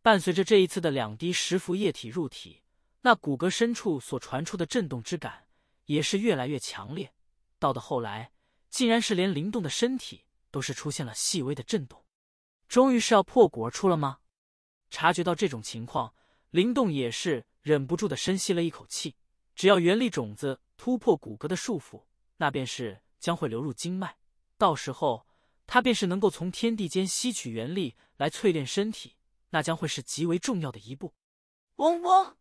Speaker 1: 伴随着这一次的两滴石伏液体入体，那骨骼深处所传出的震动之感也是越来越强烈。到的后来，竟然是连灵动的身体都是出现了细微的震动。终于是要破骨而出了吗？察觉到这种情况，灵动也是忍不住的深吸了一口气。只要原力种子突破骨骼的束缚，那便是。将会流入经脉，到时候他便是能够从天地间吸取元力来淬炼身体，那将会是极为重要的一步。嗡嗡，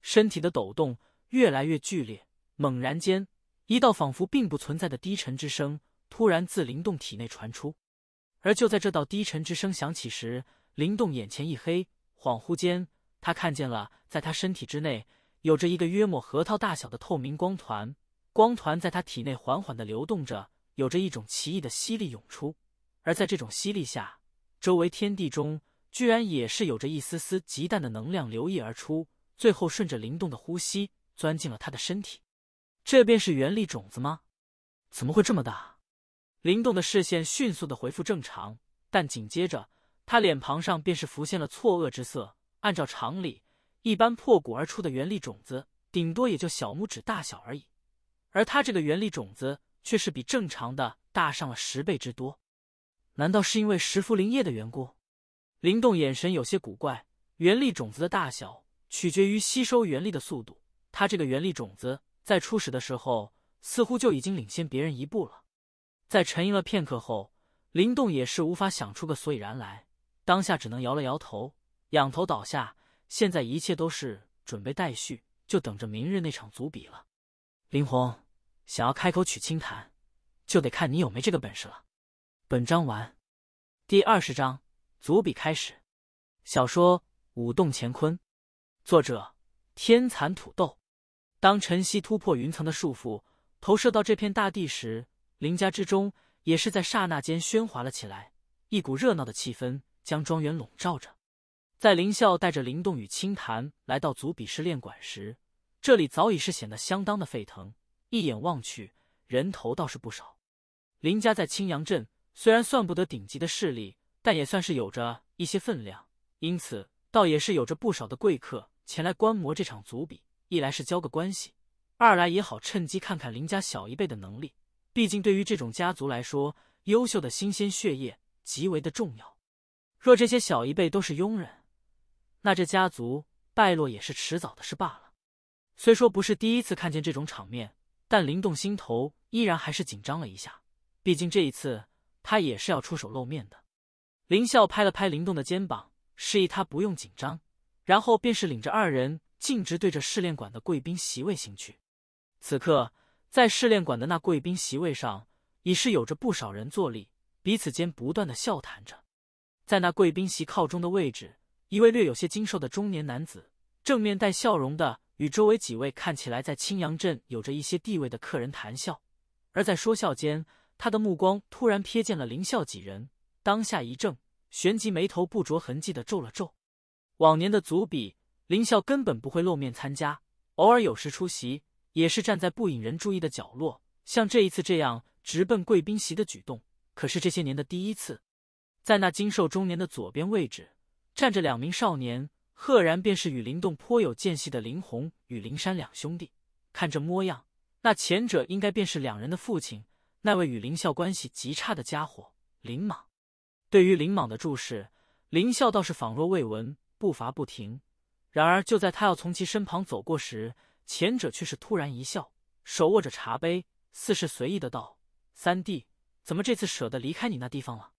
Speaker 1: 身体的抖动越来越剧烈，猛然间，一道仿佛并不存在的低沉之声突然自灵动体内传出。而就在这道低沉之声响起时，灵动眼前一黑，恍惚间，他看见了，在他身体之内有着一个约莫核桃大小的透明光团。光团在他体内缓缓的流动着，有着一种奇异的吸力涌出，而在这种吸力下，周围天地中居然也是有着一丝丝极淡的能量流溢而出，最后顺着灵动的呼吸钻进了他的身体。这便是原力种子吗？怎么会这么大？灵动的视线迅速的恢复正常，但紧接着他脸庞上便是浮现了错愕之色。按照常理，一般破骨而出的原力种子顶多也就小拇指大小而已。而他这个原力种子却是比正常的大上了十倍之多，难道是因为石茯苓液的缘故？林动眼神有些古怪。原力种子的大小取决于吸收原力的速度，他这个原力种子在初始的时候似乎就已经领先别人一步了。在沉吟了片刻后，林动也是无法想出个所以然来，当下只能摇了摇头，仰头倒下。现在一切都是准备待续，就等着明日那场足比了。林红。想要开口取清檀，就得看你有没这个本事了。本章完，第二十章组比开始。小说《舞动乾坤》，作者：天蚕土豆。当晨曦突破云层的束缚，投射到这片大地时，林家之中也是在刹那间喧哗了起来，一股热闹的气氛将庄园笼罩着。在林笑带着林动与清檀来到祖比试炼馆时，这里早已是显得相当的沸腾。一眼望去，人头倒是不少。林家在青阳镇虽然算不得顶级的势力，但也算是有着一些分量，因此倒也是有着不少的贵客前来观摩这场足比。一来是交个关系，二来也好趁机看看林家小一辈的能力。毕竟对于这种家族来说，优秀的新鲜血液极为的重要。若这些小一辈都是庸人，那这家族败落也是迟早的事罢了。虽说不是第一次看见这种场面。但林动心头依然还是紧张了一下，毕竟这一次他也是要出手露面的。林笑拍了拍林动的肩膀，示意他不用紧张，然后便是领着二人径直对着试炼馆的贵宾席位行去。此刻，在试炼馆的那贵宾席位上，已是有着不少人坐立，彼此间不断的笑谈着。在那贵宾席靠中的位置，一位略有些精瘦的中年男子，正面带笑容的。与周围几位看起来在青阳镇有着一些地位的客人谈笑，而在说笑间，他的目光突然瞥见了林笑几人，当下一怔，旋即眉头不着痕迹的皱了皱。往年的组比，林笑根本不会露面参加，偶尔有时出席，也是站在不引人注意的角落，像这一次这样直奔贵宾席的举动，可是这些年的第一次。在那精瘦中年的左边位置，站着两名少年。赫然便是与林动颇有间隙的林红与林山两兄弟，看这模样，那前者应该便是两人的父亲，那位与林啸关系极差的家伙林莽。对于林莽的注视，林啸倒是仿若未闻，步伐不停。然而就在他要从其身旁走过时，前者却是突然一笑，手握着茶杯，似是随意的道：“三弟，怎么这次舍得离开你那地方了？”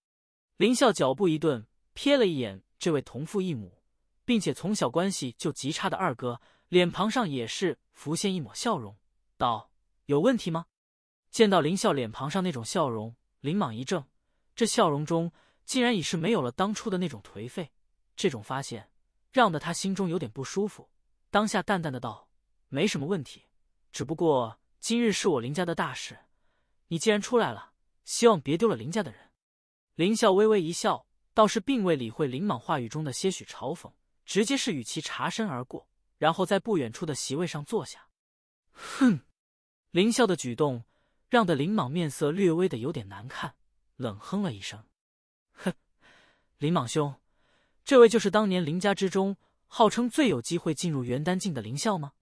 Speaker 1: 林啸脚步一顿，瞥了一眼这位同父异母。并且从小关系就极差的二哥，脸庞上也是浮现一抹笑容，道：“有问题吗？”见到林笑脸庞上那种笑容，林莽一怔，这笑容中竟然已是没有了当初的那种颓废。这种发现让得他心中有点不舒服，当下淡淡的道：“没什么问题，只不过今日是我林家的大事，你既然出来了，希望别丢了林家的人。”林笑微微一笑，倒是并未理会林莽话语中的些许嘲讽。直接是与其擦身而过，然后在不远处的席位上坐下。哼，林笑的举动让的林莽面色略微的有点难看，冷哼了一声。哼，林莽兄，这位就是当年林家之中号称最有机会进入元丹境的林笑吗？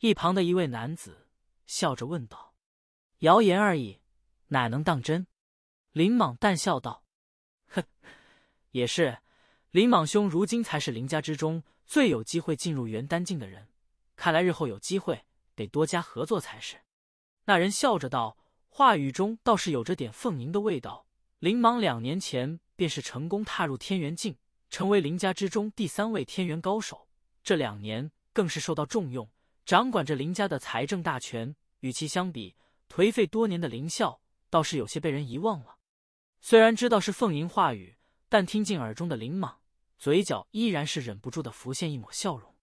Speaker 1: 一旁的一位男子笑着问道。谣言而已，哪能当真？林莽淡笑道。哼，也是。林莽兄如今才是林家之中最有机会进入元丹境的人，看来日后有机会得多加合作才是。那人笑着道，话语中倒是有着点凤吟的味道。林莽两年前便是成功踏入天元境，成为林家之中第三位天元高手。这两年更是受到重用，掌管着林家的财政大权。与其相比，颓废多年的林啸倒是有些被人遗忘了。虽然知道是凤吟话语，但听进耳中的林莽。嘴角依然是忍不住的浮现一抹笑容，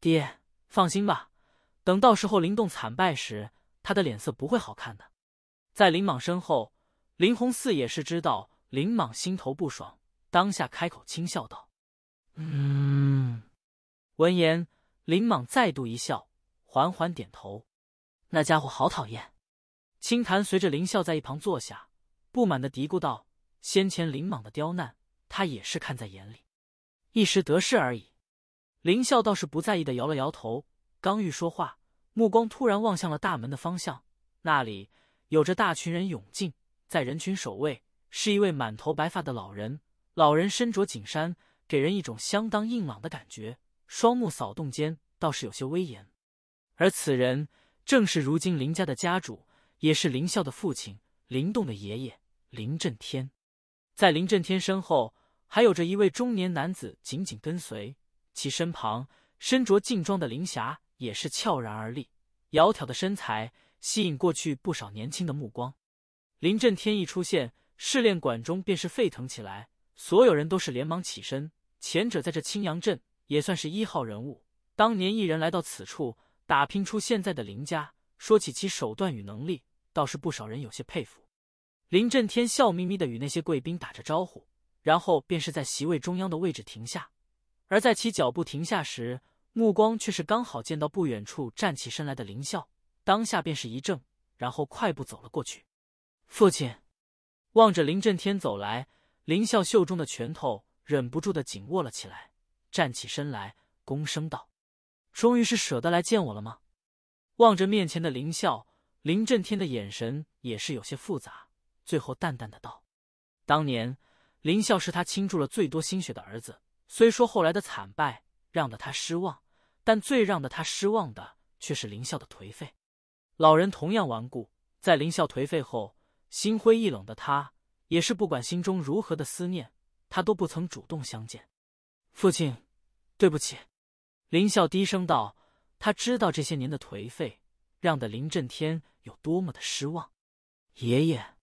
Speaker 1: 爹，放心吧，等到时候林动惨败时，他的脸色不会好看的。在林莽身后，林红四也是知道林莽心头不爽，当下开口轻笑道：“嗯。”闻言，林莽再度一笑，缓缓点头。那家伙好讨厌。清檀随着林笑在一旁坐下，不满的嘀咕道：“先前林莽的刁难，他也是看在眼里。”一时得势而已，林笑倒是不在意的摇了摇头。刚欲说话，目光突然望向了大门的方向，那里有着大群人涌进，在人群守卫是一位满头白发的老人，老人身着锦衫，给人一种相当硬朗的感觉，双目扫动间倒是有些威严。而此人正是如今林家的家主，也是林笑的父亲，林动的爷爷林震天。在林震天身后。还有着一位中年男子紧紧跟随，其身旁身着劲装的林霞也是悄然而立，窈窕的身材吸引过去不少年轻的目光。林震天一出现，试炼馆中便是沸腾起来，所有人都是连忙起身。前者在这青阳镇也算是一号人物，当年一人来到此处打拼出现在的林家，说起其手段与能力，倒是不少人有些佩服。林震天笑眯眯的与那些贵宾打着招呼。然后便是在席位中央的位置停下，而在其脚步停下时，目光却是刚好见到不远处站起身来的林啸，当下便是一怔，然后快步走了过去。父亲，望着林震天走来，林啸袖中的拳头忍不住的紧握了起来，站起身来，躬声道：“终于是舍得来见我了吗？”望着面前的林啸，林震天的眼神也是有些复杂，最后淡淡的道：“当年。”林笑是他倾注了最多心血的儿子，虽说后来的惨败让得他失望，但最让得他失望的却是林笑的颓废。老人同样顽固，在林啸颓废后心灰意冷的他，也是不管心中如何的思念，他都不曾主动相见。父亲，对不起。”林笑低声道，他知道这些年的颓废，让得林震天有多么的失望。爷爷，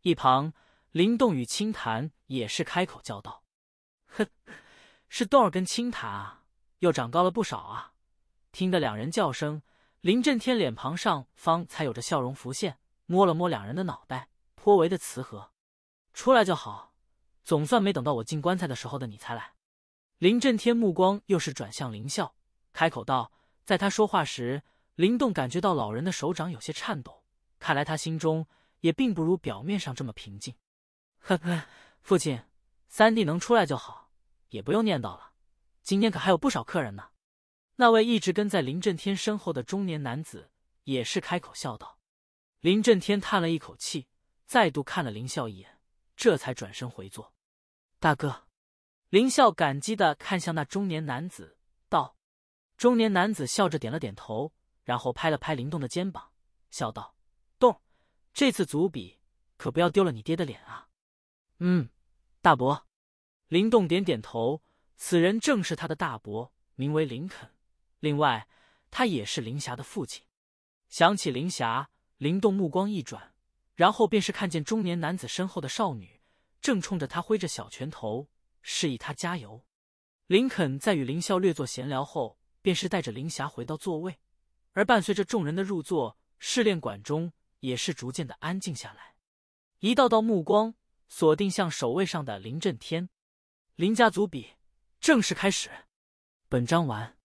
Speaker 1: 一旁，林动与清谈。也是开口叫道：“呵是豆儿跟青塔啊，又长高了不少啊！”听得两人叫声，林震天脸庞上方才有着笑容浮现，摸了摸两人的脑袋，颇为的慈和：“出来就好，总算没等到我进棺材的时候的你才来。”林震天目光又是转向林笑，开口道：“在他说话时，林动感觉到老人的手掌有些颤抖，看来他心中也并不如表面上这么平静。”呵呵。父亲，三弟能出来就好，也不用念叨了。今天可还有不少客人呢。那位一直跟在林震天身后的中年男子也是开口笑道。林震天叹了一口气，再度看了林笑一眼，这才转身回坐。大哥，林笑感激的看向那中年男子，道：“中年男子笑着点了点头，然后拍了拍林动的肩膀，笑道：‘动，这次组比可不要丢了你爹的脸啊。’”嗯，大伯，林动点点头。此人正是他的大伯，名为林肯。另外，他也是林霞的父亲。想起林霞，林动目光一转，然后便是看见中年男子身后的少女，正冲着他挥着小拳头，示意他加油。林肯在与林笑略作闲聊后，便是带着林霞回到座位。而伴随着众人的入座，试炼馆中也是逐渐的安静下来，一道道目光。锁定向守卫上的林震天，林家族比正式开始。本章完。